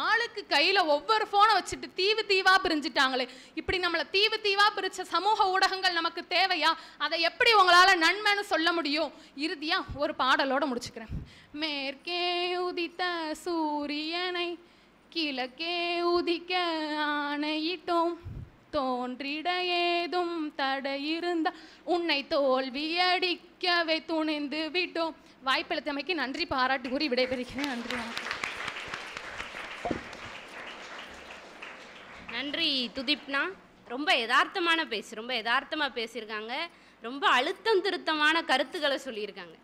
ஆளுக்கு கையில ஒவ்வொரு போனை வச்சுட்டு தீவு தீவா பிரிஞ்சுட்டாங்களே இப்படி நம்மளை தீவு தீவா பிரிச்ச சமூக ஊடகங்கள் நமக்கு தேவையா அதை எப்படி உங்களால நன்மைன்னு சொல்ல முடியும் இறுதியா ஒரு பாடலோட முடிச்சுக்கிறேன் மேற்கே உதித்த சூரியனை கிழக்கே உதிக்க ஆணையிட்டோம் தோன்றிட ஏதும் தடையிருந்த உன்னை தோல்வியடிக்கவே துணிந்து விட்டோம் வாய்ப்பளித்தமைக்கு நன்றி பாராட்டு கூறி விடைபெறுகிறேன் நன்றி நன்றி துதிப்னா ரொம்ப யதார்த்தமான பேசு ரொம்ப யதார்த்தமாக பேசியிருக்காங்க ரொம்ப அழுத்தம் திருத்தமான கருத்துக்களை சொல்லியிருக்காங்க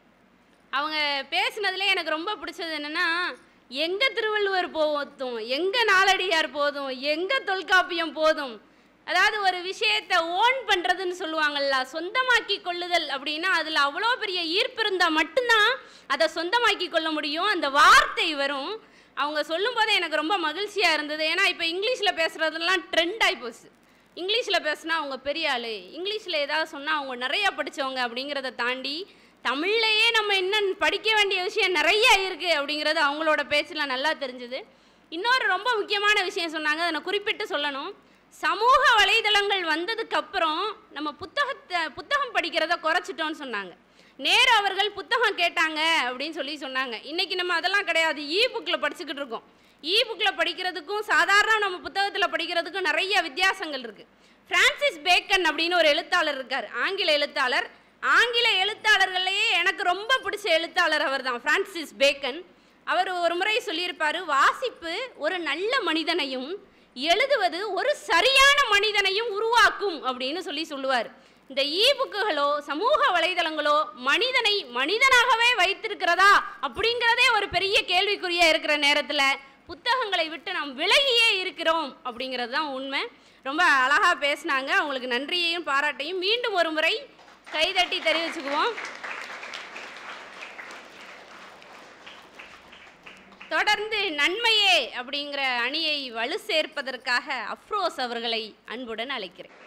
அவங்க பேசினதுல எனக்கு ரொம்ப பிடிச்சது என்னென்னா எங்கே திருவள்ளுவர் போதும் எங்கே நாளடியார் போதும் எங்கே தொல்காப்பியம் போதும் அதாவது ஒரு விஷயத்தை ஓன் பண்ணுறதுன்னு சொல்லுவாங்கல்ல சொந்தமாக்கி கொள்ளுதல் அப்படின்னா அதில் அவ்வளோ பெரிய ஈர்ப்பு இருந்தால் மட்டும்தான் அதை சொந்தமாக்கி கொள்ள முடியும் அந்த வார்த்தை வரும் அவங்க சொல்லும் போதே எனக்கு ரொம்ப மகிழ்ச்சியாக இருந்தது ஏன்னா இப்போ இங்கிலீஷில் பேசுகிறதுலாம் ட்ரெண்ட் ஆகிப்போச்சு போச்சு இங்கிலீஷில் பேசுனா அவங்க பெரிய ஆள் இங்கிலீஷில் ஏதாவது சொன்னால் அவங்க நிறையா படித்தவங்க அப்படிங்கிறத தாண்டி தமிழ்லையே நம்ம இன்னும் படிக்க வேண்டிய விஷயம் நிறைய இருக்குது அப்படிங்கிறது அவங்களோட பேச்சில் நல்லா தெரிஞ்சுது இன்னொரு ரொம்ப முக்கியமான விஷயம் சொன்னாங்க அதை நான் குறிப்பிட்டு சொல்லணும் சமூக வலைதளங்கள் வந்ததுக்கப்புறம் நம்ம புத்தகத்தை புத்தகம் படிக்கிறத குறைச்சிட்டோன்னு சொன்னாங்க நேர அவர்கள் புத்தகம் கேட்டாங்க அப்படின்னு சொல்லி சொன்னாங்க இன்னைக்கு நம்ம அதெல்லாம் கிடையாது இ புக்கில் படிச்சுக்கிட்டு இருக்கோம் இ புக்கில் படிக்கிறதுக்கும் சாதாரண நம்ம புத்தகத்தில் படிக்கிறதுக்கும் நிறைய வித்தியாசங்கள் இருக்குது ஃப்ரான்சிஸ் பேக்கன் அப்படின்னு ஒரு எழுத்தாளர் இருக்கார் ஆங்கில எழுத்தாளர் ஆங்கில எழுத்தாளர்களையே எனக்கு ரொம்ப பிடிச்ச எழுத்தாளர் அவர் தான் ஃப்ரான்சிஸ் பேக்கன் அவர் ஒரு முறை சொல்லியிருப்பார் வாசிப்பு ஒரு நல்ல மனிதனையும் எழுதுவது ஒரு சரியான மனிதனையும் உருவாக்கும் அப்படின்னு சொல்லி சொல்லுவார் இந்த இ புக்குகளோ சமூக வலைதளங்களோ மனிதனை மனிதனாகவே வைத்திருக்கிறதா அப்படிங்கிறதே ஒரு பெரிய கேள்விக்குறியாக இருக்கிற நேரத்தில் புத்தகங்களை விட்டு நாம் விலகியே இருக்கிறோம் அப்படிங்கிறது தான் உண்மை ரொம்ப அழகாக பேசினாங்க அவங்களுக்கு நன்றியையும் பாராட்டையும் மீண்டும் ஒரு முறை கைதட்டி தெரிவிச்சுக்குவோம் தொடர்ந்து நன்மையே அப்படிங்கிற அணியை வலு சேர்ப்பதற்காக அஃப்ரோஸ் அவர்களை அன்புடன் அழைக்கிறேன்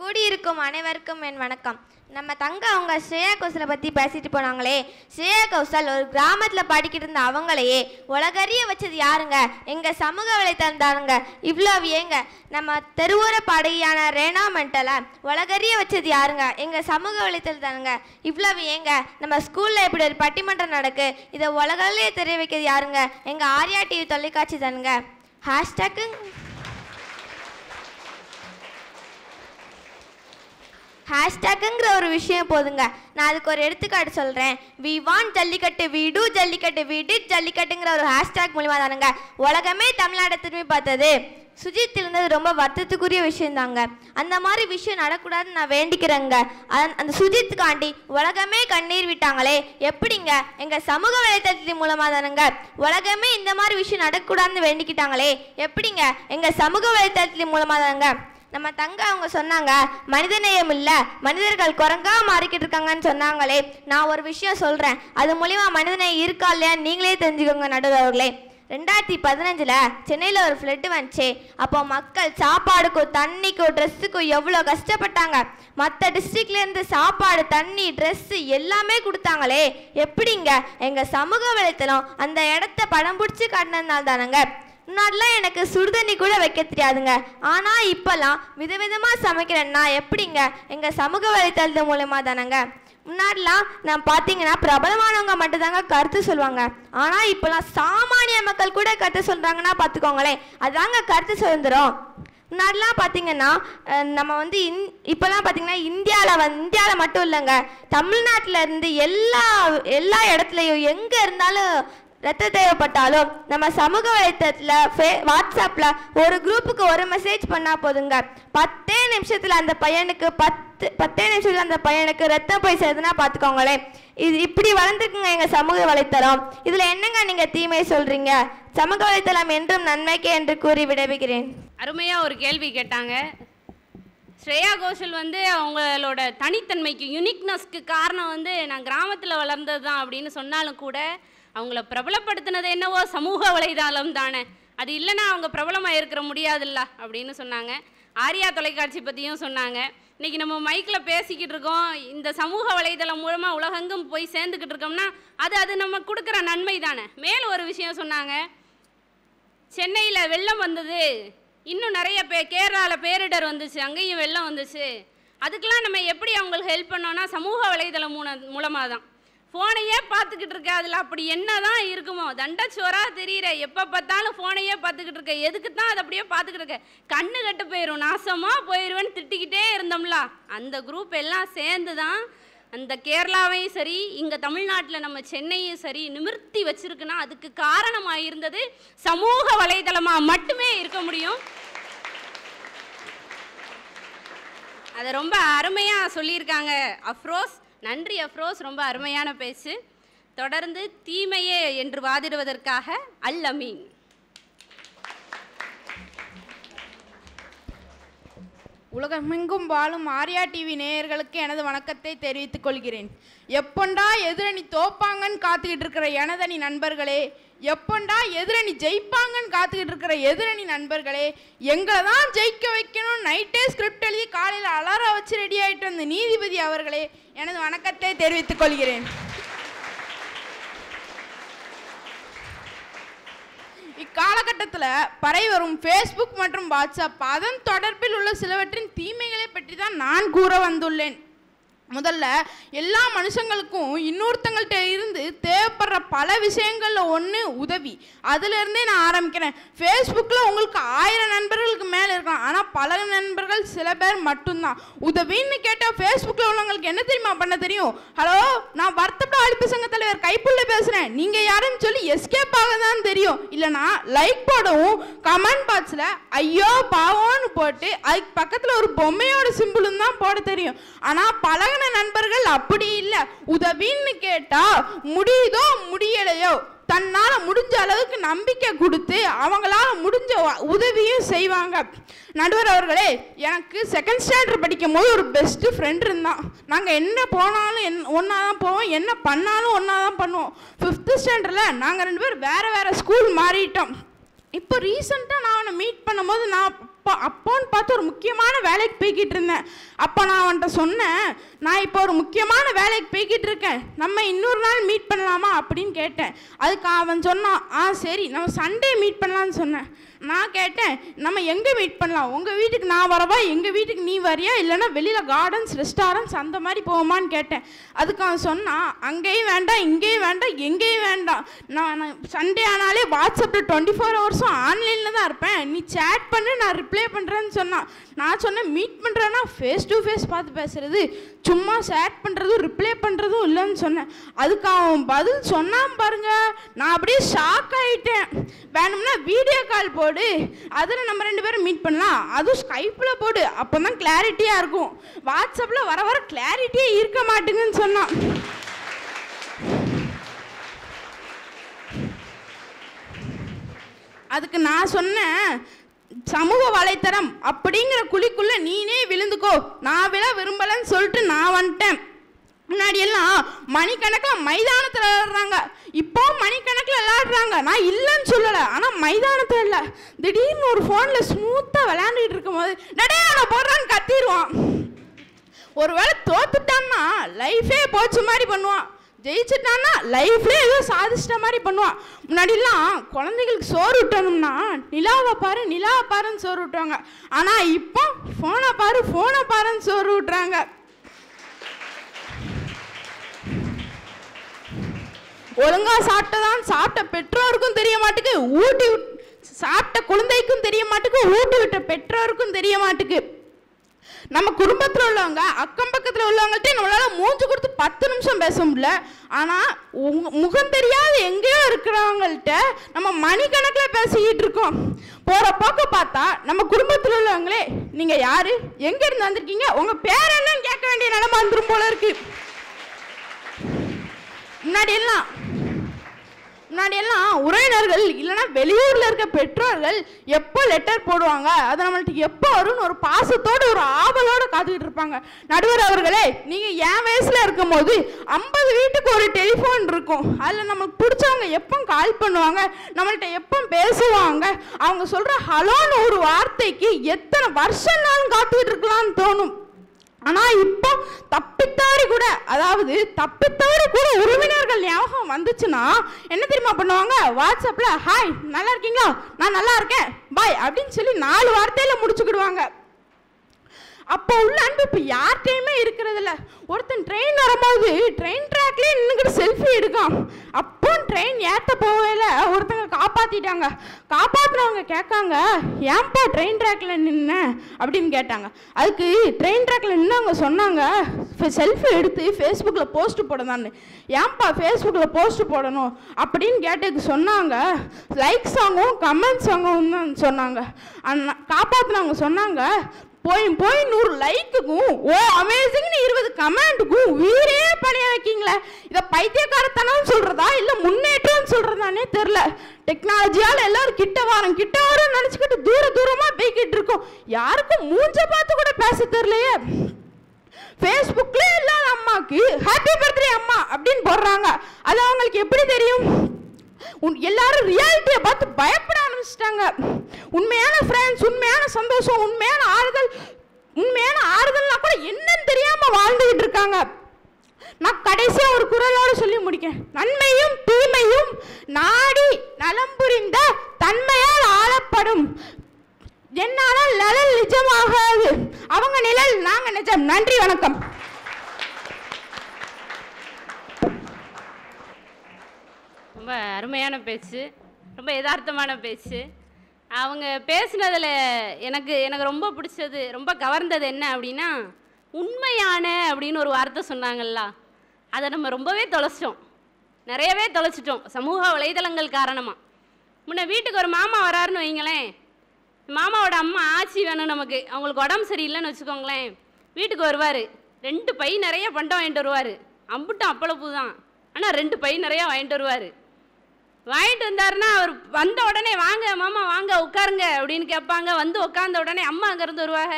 கூடியிருக்கும் அனைவருக்கும் என் வணக்கம் நம்ம தங்க அவங்க ஸ்ரேயா கோஷலை பற்றி பேசிட்டு போனாங்களே ஸ்ரேயா கௌசல் ஒரு கிராமத்தில் படிக்கிட்டு இருந்த அவங்களையே உலகறிய வச்சது யாருங்க எங்கள் சமூக வலைத்தந்தாருங்க இவ்வளோ ஏங்க நம்ம தெருவோர பாடகியான ரேனா மெண்டலை உலகறிய வச்சது யாருங்க எங்கள் சமூக வலைத்தல் தானுங்க இவ்வளோ ஏங்க நம்ம ஸ்கூலில் இப்படி ஒரு பட்டிமன்றம் நடக்கு இதை உலகிலேயே தெரிய வைக்கிறது யாருங்க எங்கள் ஆர்யா டிவி தொலைக்காட்சி தானுங்க ஹேஷ்டேக்கு ஹேஷ்டேக்குங்கிற ஒரு விஷயம் போதுங்க நான் அதுக்கு ஒரு எடுத்துக்காட்டு சொல்கிறேன் we won Jallikattu we do Jallikattu we did ஜல்லிக்கட்டுங்கிற ஒரு ஹேஷ்டாக் மூலிமா தானுங்க உலகமே தமிழ்நாடு திரும்பி பார்த்தது சுஜித் இருந்தது ரொம்ப வருத்தத்துக்குரிய விஷயம் தாங்க அந்த மாதிரி விஷயம் நடக்கூடாதுன்னு நான் வேண்டிக்கிறேங்க அந்த சுஜித்துக்காண்டி உலகமே கண்ணீர் விட்டாங்களே எப்படிங்க எங்கள் சமூக வலைத்தளத்தின் மூலமாக தானுங்க உலகமே இந்த மாதிரி விஷயம் நடக்கூடாதுன்னு வேண்டிக்கிட்டாங்களே எப்படிங்க எங்கள் சமூக வலைத்தளத்தின் மூலமாக தானுங்க நம்ம தங்க அவங்க சொன்னாங்க மனிதநேயம் இல்லை மனிதர்கள் குரங்கா மாறிக்கிட்டு இருக்காங்கன்னு சொன்னாங்களே நான் ஒரு விஷயம் சொல்கிறேன் அது மூலிமா மனிதநேயம் இருக்கா இல்லையா நீங்களே தெரிஞ்சுக்கோங்க நடுவர்களே ரெண்டாயிரத்தி பதினஞ்சில் சென்னையில் ஒரு ஃப்ளட்டு வந்துச்சு அப்போ மக்கள் சாப்பாடுக்கும் தண்ணிக்கும் ட்ரெஸ்ஸுக்கும் எவ்வளோ கஷ்டப்பட்டாங்க மற்ற டிஸ்ட்ரிக்ட்லேருந்து சாப்பாடு தண்ணி ட்ரெஸ்ஸு எல்லாமே கொடுத்தாங்களே எப்படிங்க எங்கள் சமூக வலைத்தளம் அந்த இடத்த படம் பிடிச்சி காட்டினதுனால தானங்க முன்னாடிலாம் எனக்கு சுடுதண்ணி கூட வைக்க தெரியாதுங்க ஆனால் இப்போல்லாம் விதவிதமாக சமைக்கிறேன்னா எப்படிங்க எங்கள் சமூக வலைத்தளத்து மூலயமா தானேங்க முன்னாடிலாம் நான் பார்த்தீங்கன்னா பிரபலமானவங்க மட்டும்தாங்க கருத்து சொல்லுவாங்க ஆனால் இப்போலாம் சாமானிய மக்கள் கூட கருத்து சொல்கிறாங்கன்னா பார்த்துக்கோங்களேன் அதுதாங்க கருத்து சுதந்திரம் முன்னாடிலாம் பார்த்தீங்கன்னா நம்ம வந்து இந் இப்போலாம் பார்த்தீங்கன்னா இந்தியாவில் வந் இந்தியாவில் மட்டும் இல்லைங்க தமிழ்நாட்டில் இருந்து எல்லா எல்லா இடத்துலையும் எங்கே இருந்தாலும் ரத்தம் தேவைப்பட்டாலும் நம்ம சமூக வலைத்தளத்தில் ஃபே வாட்ஸ்அப்பில் ஒரு குரூப்புக்கு ஒரு மெசேஜ் பண்ணால் போதுங்க பத்தே நிமிஷத்தில் அந்த பையனுக்கு பத்து பத்தே நிமிஷத்தில் அந்த பையனுக்கு ரத்தம் போய் சேருதுன்னா பார்த்துக்கோங்களேன் இது இப்படி வளர்ந்துக்குங்க எங்கள் சமூக வலைத்தளம் இதில் என்னங்க நீங்கள் தீமை சொல்கிறீங்க சமூக வலைத்தளம் என்றும் நன்மைக்கே என்று கூறி விடைபெறுகிறேன் அருமையாக ஒரு கேள்வி கேட்டாங்க ஸ்ரேயா கோஷல் வந்து அவங்களோட தனித்தன்மைக்கு யுனிக்னஸ்க்கு காரணம் வந்து நான் கிராமத்தில் வளர்ந்தது தான் அப்படின்னு சொன்னாலும் கூட அவங்கள பிரபலப்படுத்தினது என்னவோ சமூக வலைதளம் தானே அது இல்லைன்னா அவங்க பிரபலமாக இருக்கிற முடியாதுல்ல அப்படின்னு சொன்னாங்க ஆரியா தொலைக்காட்சி பற்றியும் சொன்னாங்க இன்றைக்கி நம்ம மைக்கில் பேசிக்கிட்டு இருக்கோம் இந்த சமூக வலைதளம் மூலமாக உலகெங்கும் போய் சேர்ந்துக்கிட்டு இருக்கோம்னா அது அது நம்ம கொடுக்குற நன்மை தானே மேலும் ஒரு விஷயம் சொன்னாங்க சென்னையில் வெள்ளம் வந்தது இன்னும் நிறைய பே கேரளாவில் பேரிடர் வந்துச்சு அங்கேயும் வெள்ளம் வந்துச்சு அதுக்கெலாம் நம்ம எப்படி அவங்களுக்கு ஹெல்ப் பண்ணோன்னா சமூக வலைதளம் மூல மூலமாக தான் ஃபோனையே பார்த்துக்கிட்டு இருக்க அதில் அப்படி என்ன தான் இருக்குமோ தண்டச்சோராக தெரியுற எப்போ பார்த்தாலும் ஃபோனையே பார்த்துக்கிட்டு இருக்க எதுக்கு தான் அதை அப்படியே பார்த்துக்கிட்டு இருக்க கண்ணு கட்டு போயிடும் நாசமாக போயிடுவேன்னு திட்டிக்கிட்டே இருந்தோம்ல அந்த குரூப் எல்லாம் சேர்ந்து தான் அந்த கேரளாவையும் சரி இங்கே தமிழ்நாட்டில் நம்ம சென்னையும் சரி நிமிர்த்தி வச்சுருக்குன்னா அதுக்கு காரணமாக இருந்தது சமூக வலைதளமாக மட்டுமே இருக்க முடியும் அதை ரொம்ப அருமையாக சொல்லியிருக்காங்க அஃப்ரோஸ் நன்றி அஃப்ரோஸ் ரொம்ப அருமையான பேச்சு தொடர்ந்து தீமையே என்று வாதிடுவதற்காக அல் அமீன் உலகமெங்கும் வாழும் ஆர்யா டிவி நேயர்களுக்கு எனது வணக்கத்தை தெரிவித்துக் கொள்கிறேன் எப்பொண்டா எதிரணி தோப்பாங்கன்னு காத்துக்கிட்டு இருக்கிற எனதனி நண்பர்களே எப்பண்டா எதிரணி ஜெயிப்பாங்கன்னு காத்துக்கிட்டு இருக்கிற எதிரணி நண்பர்களே எங்களை தான் ஜெயிக்க வைக்கணும் நைட்டே ஸ்கிரிப்ட் எழுதி காலையில் அலாரம் வச்சு ரெடி ஆகிட்டு வந்த நீதிபதி அவர்களே எனது வணக்கத்தை தெரிவித்துக் கொள்கிறேன் இக்காலகட்டத்தில் பரவி வரும் ஃபேஸ்புக் மற்றும் வாட்ஸ்அப் அதன் தொடர்பில் உள்ள சிலவற்றின் தீமைகளை பற்றி தான் நான் கூற வந்துள்ளேன் முதல்ல எல்லா மனுஷங்களுக்கும் இன்னொருத்தங்கள்கிட்ட இருந்து தேவைப்படுற பல விஷயங்களில் ஒன்று உதவி அதுலேருந்தே நான் ஆரம்பிக்கிறேன் ஃபேஸ்புக்கில் உங்களுக்கு ஆயிரம் நண்பர்களுக்கு மேலே இருக்கலாம் ஆனால் பல நண்பர்கள் சில பேர் மட்டும்தான் உதவின்னு கேட்டால் ஃபேஸ்புக்கில் உள்ளவங்களுக்கு என்ன தெரியுமா பண்ண தெரியும் ஹலோ நான் வருத்தப்பட அழிப்பு சங்க தலைவர் கைப்புள்ள பேசுகிறேன் நீங்கள் யாருன்னு சொல்லி எஸ்கேப் ஆக தான் தெரியும் இல்லைனா லைக் போடவும் கமெண்ட் பாக்ஸில் ஐயோ பாவோன்னு போட்டு அதுக்கு பக்கத்தில் ஒரு பொம்மையோட சிம்பிளும் தான் போட தெரியும் ஆனால் பழக சரியான நண்பர்கள் அப்படி இல்லை உதவின்னு கேட்டா முடியுதோ முடியலையோ தன்னால் முடிஞ்ச அளவுக்கு நம்பிக்கை கொடுத்து அவங்களால முடிஞ்ச உதவியும் செய்வாங்க நடுவர் அவர்களே எனக்கு செகண்ட் ஸ்டாண்டர்ட் படிக்கும் போது ஒரு பெஸ்ட்டு ஃப்ரெண்ட் இருந்தான் நாங்கள் என்ன போனாலும் என் ஒன்றா தான் போவோம் என்ன பண்ணாலும் ஒன்றா தான் பண்ணுவோம் ஃபிஃப்த்து ஸ்டாண்டர்டில் நாங்கள் ரெண்டு பேரும் வேறு வேறு ஸ்கூல் மாறிட்டோம் இப்போ ரீசெண்டாக நான் அவனை மீட் பண்ணும்போது நான் அப்போ அப்போன்னு பார்த்து ஒரு முக்கியமான வேலைக்கு போய்கிட்டு இருந்தேன் அப்போ நான் அவன்கிட்ட சொன்னேன் நான் இப்போ ஒரு முக்கியமான வேலைக்கு போய்கிட்டு இருக்கேன் நம்ம இன்னொரு நாள் மீட் பண்ணலாமா அப்படின்னு கேட்டேன் அதுக்கு அவன் சொன்னான் ஆ சரி நம்ம சண்டே மீட் பண்ணலான்னு சொன்னேன் நான் கேட்டேன் நம்ம எங்கே மீட் பண்ணலாம் உங்கள் வீட்டுக்கு நான் வரவா எங்கள் வீட்டுக்கு நீ வரியா இல்லைனா வெளியில் கார்டன்ஸ் ரெஸ்டாரண்ட்ஸ் அந்த மாதிரி போவோமான்னு கேட்டேன் அதுக்கு அவன் சொன்னான் அங்கேயும் வேண்டாம் இங்கேயும் வேண்டாம் எங்கேயும் வேண்டாம் நான் சண்டே ஆனாலே வாட்ஸ்அப்பில் டுவெண்ட்டி ஃபோர் ஹவர்ஸும் ஆன்லைனில் தான் இருப்பேன் நீ சேட் பண்ணு நான் ரிப்ளை பண்ணுறேன்னு சொன்னான் நான் சொன்னேன் மீட் பண்ணுறேன்னா ஃபேஸ் டு ஃபேஸ் பார்த்து பேசுகிறது சும்மா சேட் பண்ணுறதும் ரிப்ளை பண்ணுறதும் இல்லைன்னு சொன்னேன் அதுக்கு அவன் பதில் சொன்னான் பாருங்க நான் அப்படியே ஷாக் ஆகிட்டேன் வேணும்னா வீடியோ கால் போடு அதில் நம்ம ரெண்டு பேரும் மீட் பண்ணலாம் அதுவும் ஸ்கைப்பில் போடு அப்போ தான் கிளாரிட்டியாக இருக்கும் வாட்ஸ்அப்பில் வர வர கிளாரிட்டியே இருக்க மாட்டேங்குன்னு சொன்னான் அதுக்கு நான் சொன்னேன் சமூக வலைத்தளம் அப்படிங்கிற குழிக்குள்ளே நீனே விழுந்துக்கோ நான் விழ விரும்பலன்னு சொல்லிட்டு நான் வந்துட்டேன் முன்னாடியெல்லாம் மணிக்கணக்கில் மைதானத்தில் விளாடுறாங்க இப்போ மணிக்கணக்கில் விளாடுறாங்க நான் இல்லைன்னு சொல்லலை ஆனால் மைதானத்தில் இல்லை திடீர்னு ஒரு ஃபோனில் ஸ்மூத்தாக விளையாண்டுக்கிட்டு போது நடையான போடுறான்னு கத்திடுவான் ஒருவேளை தோத்துட்டான்னா லைஃபே போச்சு மாதிரி பண்ணுவான் ஜெயிச்சிட்டான்னா லைஃப்ல ஏதோ சாதிச்சிட்ட மாதிரி பண்ணுவான் முன்னாடிலாம் குழந்தைகளுக்கு சோறு விட்டணும்னா நிலாவை பாரு நிலாவை பாருன்னு சோறு விட்டுவாங்க ஆனால் இப்போ ஃபோனை பாரு ஃபோனை பாருன்னு சோறு விட்டுறாங்க ஒழுங்காக சாப்பிட்டதான் சாப்பிட்ட பெற்றோருக்கும் தெரிய மாட்டேக்கு ஊட்டி சாப்பிட்ட குழந்தைக்கும் தெரிய மாட்டுக்கு ஊட்டி விட்ட பெற்றோருக்கும் தெரிய மாட்டுக்கு நம்ம குடும்பத்தில் உள்ளவங்க அக்கம் பக்கத்தில் உள்ளவங்கள்ட்டே நம்மளால் மூஞ்சி கொடுத்து பத்து நிமிஷம் பேச முடியல ஆனால் உங்க முகம் தெரியாத எங்கேயோ இருக்கிறவங்கள்ட்ட நம்ம மணிக்கணக்கில் பேசிக்கிட்டு இருக்கோம் போகிற போக்க பார்த்தா நம்ம குடும்பத்தில் உள்ளவங்களே நீங்கள் யார் எங்கேருந்து வந்திருக்கீங்க உங்கள் பேர் என்னன்னு கேட்க வேண்டிய நிலம வந்துடும் போல இருக்குது முன்னாடி எல்லாம் முன்னாடியெல்லாம் உறவினர்கள் இல்லைன்னா வெளியூரில் இருக்க பெற்றோர்கள் எப்போ லெட்டர் போடுவாங்க அது நம்மள்ட்ட எப்போ வரும்னு ஒரு பாசத்தோடு ஒரு ஆவலோடு காத்துக்கிட்டு இருப்பாங்க நடுவர் அவர்களே நீங்கள் என் வயசில் போது ஐம்பது வீட்டுக்கு ஒரு டெலிஃபோன் இருக்கும் அதில் நம்மளுக்கு பிடிச்சவங்க எப்போ கால் பண்ணுவாங்க நம்மள்ட்ட எப்போ பேசுவாங்க அவங்க சொல்கிற ஹலோன்னு ஒரு வார்த்தைக்கு எத்தனை வருஷம்னாலும் காத்துக்கிட்டு இருக்கலாம்னு தோணும் ஆனா இப்போ தப்பித்தாரி கூட அதாவது தப்பித்தாரி கூட உறவினர்கள் ஞாபகம் வந்துச்சுன்னா என்ன தெரியுமா பண்ணுவாங்க வாட்ஸ்அப்ல ஹாய் நல்லா இருக்கீங்களா நான் நல்லா இருக்கேன் பாய் அப்படின்னு சொல்லி நாலு வார்த்தையில முடிச்சுக்கிடுவாங்க அப்போ உள்ள அன்பு இப்போ யார்கிட்டையுமே இருக்கிறது இல்லை ஒருத்தன் ட்ரெயின் வரும்போது ட்ரெயின் ட்ராக்லேயே நின்றுக்கிட்டு செல்ஃபி எடுக்கான் அப்போ ட்ரெயின் ஏற்ற போகையில் ஒருத்தங்க காப்பாற்றிட்டாங்க காப்பாற்றினவங்க கேட்காங்க ஏன்பா ட்ரெயின் ட்ராக்கில் நின்ன அப்படின்னு கேட்டாங்க அதுக்கு ட்ரெயின் ட்ராக்கில் நின்று சொன்னாங்க செல்ஃபி எடுத்து ஃபேஸ்புக்கில் போஸ்ட் போடணும்னு ஏன்பா ஃபேஸ்புக்கில் போஸ்ட் போடணும் அப்படின்னு கேட்டதுக்கு சொன்னாங்க லைக் சாங்கும் கமெண்ட் சாங்கும் தான் சொன்னாங்க காப்பாற்றினவங்க சொன்னாங்க போய் போய் நூறு லைக்குக்கும் ஓ அமேசிங்னு இருபது கமெண்ட்டுக்கும் உயிரே பணிய வைக்கீங்களே இதை பைத்தியக்காரத்தனம் சொல்கிறதா இல்லை முன்னேற்றம் சொல்கிறதானே தெரில டெக்னாலஜியால் எல்லோரும் கிட்ட வரோம் கிட்ட வரோம் நினச்சிக்கிட்டு தூர தூரமாக போய்கிட்டு இருக்கோம் யாருக்கும் மூஞ்ச பார்த்து கூட பேச தெரிலையே ஃபேஸ்புக்கில் இல்லாத அம்மாவுக்கு ஹாப்பி பர்த்டே அம்மா அப்படின்னு போடுறாங்க அது அவங்களுக்கு எப்படி தெரியும் உன் எல்லாரும் ரியாலிட்டியை பார்த்து பயப்பட ஆரம்பிச்சிட்டாங்க உண்மையான ஃப்ரெண்ட்ஸ் உண்மையான சந்தோஷம் உண்மையான ஆறுதல் உண்மையான ஆறுதல்னா கூட என்னன்னு தெரியாம வாழ்ந்துகிட்டு இருக்காங்க நான் கடைசியா ஒரு குரலோட சொல்லி முடிக்க நன்மையும் தீமையும் நாடி நலம் நலம்புரிந்த தன்மையால் ஆளப்படும் என்னால் நிழல் நிஜமாகாது அவங்க நிழல் நாங்க நிஜம் நன்றி வணக்கம் ரொம்ப அருமையான பேச்சு ரொம்ப யதார்த்தமான பேச்சு அவங்க பேசினதில் எனக்கு எனக்கு ரொம்ப பிடிச்சது ரொம்ப கவர்ந்தது என்ன அப்படின்னா உண்மையான அப்படின்னு ஒரு வார்த்தை சொன்னாங்கல்ல அதை நம்ம ரொம்பவே தொலைச்சிட்டோம் நிறையவே தொலைச்சிட்டோம் சமூக வலைதளங்கள் காரணமாக முன்ன வீட்டுக்கு ஒரு மாமா வராருன்னு வைங்களேன் மாமாவோட அம்மா ஆச்சி வேணும் நமக்கு அவங்களுக்கு உடம்பு சரியில்லைன்னு வச்சுக்கோங்களேன் வீட்டுக்கு வருவார் ரெண்டு பை நிறைய பண்டம் வாங்கிட்டு வருவார் அம்புட்டும் அப்பளப்பூ தான் ஆனால் ரெண்டு பை நிறையா வாங்கிட்டு வருவார் வாங்கிட்டு வந்தாருன்னா அவர் வந்த உடனே வாங்க மாமா வாங்க உட்காருங்க அப்படின்னு கேட்பாங்க வந்து உட்காந்த உடனே அம்மா அங்கேருந்து வருவாங்க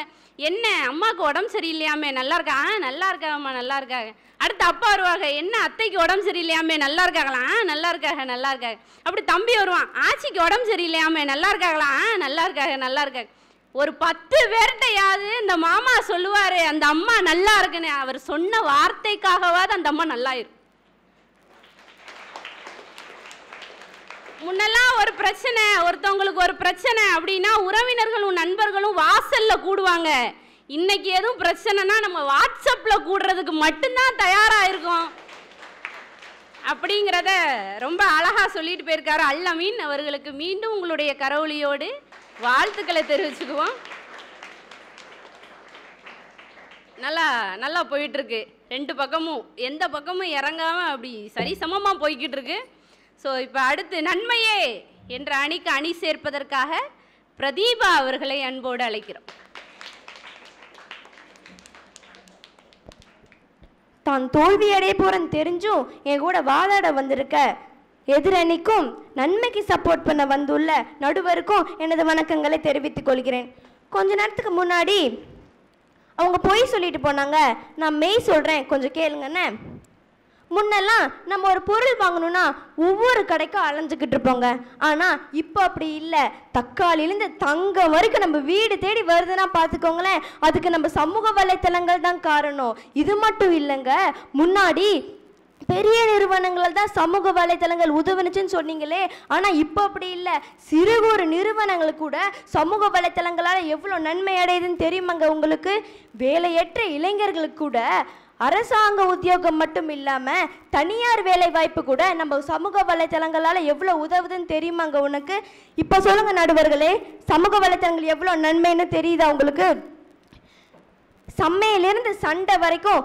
என்ன அம்மாவுக்கு உடம்பு சரியில்லையாமே நல்லா இருக்கா ஆ நல்லா இருக்காங்கம்மா நல்லா இருக்காங்க அடுத்து அப்பா வருவாங்க என்ன அத்தைக்கு உடம்பு சரியில்லையாமே நல்லா இருக்காங்களா ஆ நல்லா இருக்காங்க நல்லா இருக்காங்க அப்படி தம்பி வருவான் ஆச்சிக்கு உடம்பு சரியில்லையாமே நல்லா இருக்காங்களா ஆ நல்லா இருக்காங்க நல்லா இருக்காங்க ஒரு பத்து பேர்கிட்டையாவது இந்த மாமா சொல்லுவார் அந்த அம்மா நல்லா இருக்குன்னு அவர் சொன்ன வார்த்தைக்காகவாது அந்த அம்மா நல்லாயிருக்கும் முன்னெல்லாம் ஒரு பிரச்சனை ஒருத்தவங்களுக்கு ஒரு பிரச்சனை அப்படின்னா உறவினர்களும் நண்பர்களும் வாசலில் கூடுவாங்க இன்னைக்கு எதுவும் பிரச்சனைனா நம்ம வாட்ஸ்அப்பில் கூடுறதுக்கு மட்டும்தான் தயாராக இருக்கும் அப்படிங்கிறத ரொம்ப அழகாக சொல்லிட்டு போயிருக்காரு அல்லமீன் அவர்களுக்கு மீண்டும் உங்களுடைய கரவுளியோடு வாழ்த்துக்களை தெரிவிச்சுக்குவோம் நல்லா நல்லா போயிட்டுருக்கு ரெண்டு பக்கமும் எந்த பக்கமும் இறங்காமல் அப்படி சரிசமமா போய்கிட்டு இருக்கு ஸோ இப்போ அடுத்து நன்மையே என்ற அணிக்கு அணி சேர்ப்பதற்காக பிரதீபா அவர்களை அன்போடு அழைக்கிறோம் தான் தோல்வி அடைய தெரிஞ்சும் என் கூட வாதாட வந்திருக்க எதிரணிக்கும் நன்மைக்கு சப்போர்ட் பண்ண வந்துள்ள நடுவருக்கும் எனது வணக்கங்களை தெரிவித்துக் கொள்கிறேன் கொஞ்ச நேரத்துக்கு முன்னாடி அவங்க பொய் சொல்லிட்டு போனாங்க நான் மெய் சொல்கிறேன் கொஞ்சம் கேளுங்கன்னு முன்னெல்லாம் நம்ம ஒரு பொருள் வாங்கணும்னா ஒவ்வொரு கடைக்கும் அலைஞ்சிக்கிட்டு இருப்போங்க ஆனால் இப்போ அப்படி இல்லை தக்காளிலேருந்து தங்கம் வரைக்கும் நம்ம வீடு தேடி வருதுன்னா பார்த்துக்கோங்களேன் அதுக்கு நம்ம சமூக வலைத்தளங்கள் தான் காரணம் இது மட்டும் இல்லைங்க முன்னாடி பெரிய நிறுவனங்கள் தான் சமூக வலைதளங்கள் உதவுனுச்சுன்னு சொன்னீங்களே ஆனால் இப்போ அப்படி இல்லை சிறு ஒரு நிறுவனங்கள் கூட சமூக வலைத்தளங்களால் எவ்வளோ நன்மை அடையுதுன்னு தெரியுமாங்க உங்களுக்கு வேலையற்ற இளைஞர்களுக்கு கூட அரசாங்க உத்தியோகம் மட்டும் இல்லாமல் தனியார் வேலை வாய்ப்பு கூட நம்ம சமூக வலைத்தளங்களால் எவ்வளோ உதவுதுன்னு தெரியுமாங்க உனக்கு இப்போ சொல்லுங்கள் நடுவர்களே சமூக வலைத்தளங்கள் எவ்வளோ நன்மைன்னு தெரியுதா உங்களுக்கு சம்மையிலிருந்து சண்டை வரைக்கும்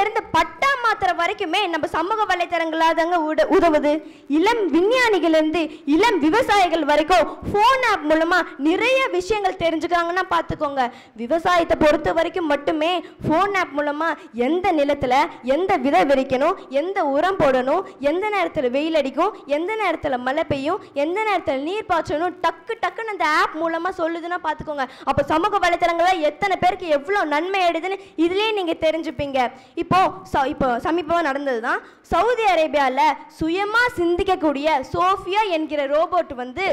இருந்து பட்டா மாத்திர வரைக்குமே நம்ம சமூக வலைத்தளங்களாதாங்க உட உதவுது இளம் விஞ்ஞானிகள்லேருந்து இளம் விவசாயிகள் வரைக்கும் ஃபோன் ஆப் மூலமாக நிறைய விஷயங்கள் தெரிஞ்சுக்காங்கன்னா பார்த்துக்கோங்க விவசாயத்தை பொறுத்த வரைக்கும் மட்டுமே ஃபோன் ஆப் மூலமாக எந்த நிலத்தில் எந்த விதை விரிக்கணும் எந்த உரம் போடணும் எந்த நேரத்தில் வெயில் அடிக்கும் எந்த நேரத்தில் மழை பெய்யும் எந்த நேரத்தில் நீர் பாய்ச்சணும் டக்கு டக்குன்னு அந்த ஆப் மூலமாக சொல்லுதுன்னா பார்த்துக்கோங்க அப்போ சமூக வலைத்தளங்களில் எத்தனை பேருக்கு எவ்வளோ நன்மை நன்மை அடையுதுன்னு இதுலேயே நீங்கள் தெரிஞ்சுப்பீங்க இப்போ ச இப்போ சமீபமாக நடந்தது தான் சவுதி அரேபியாவில் சுயமாக சிந்திக்கக்கூடிய சோஃபியா என்கிற ரோபோட் வந்து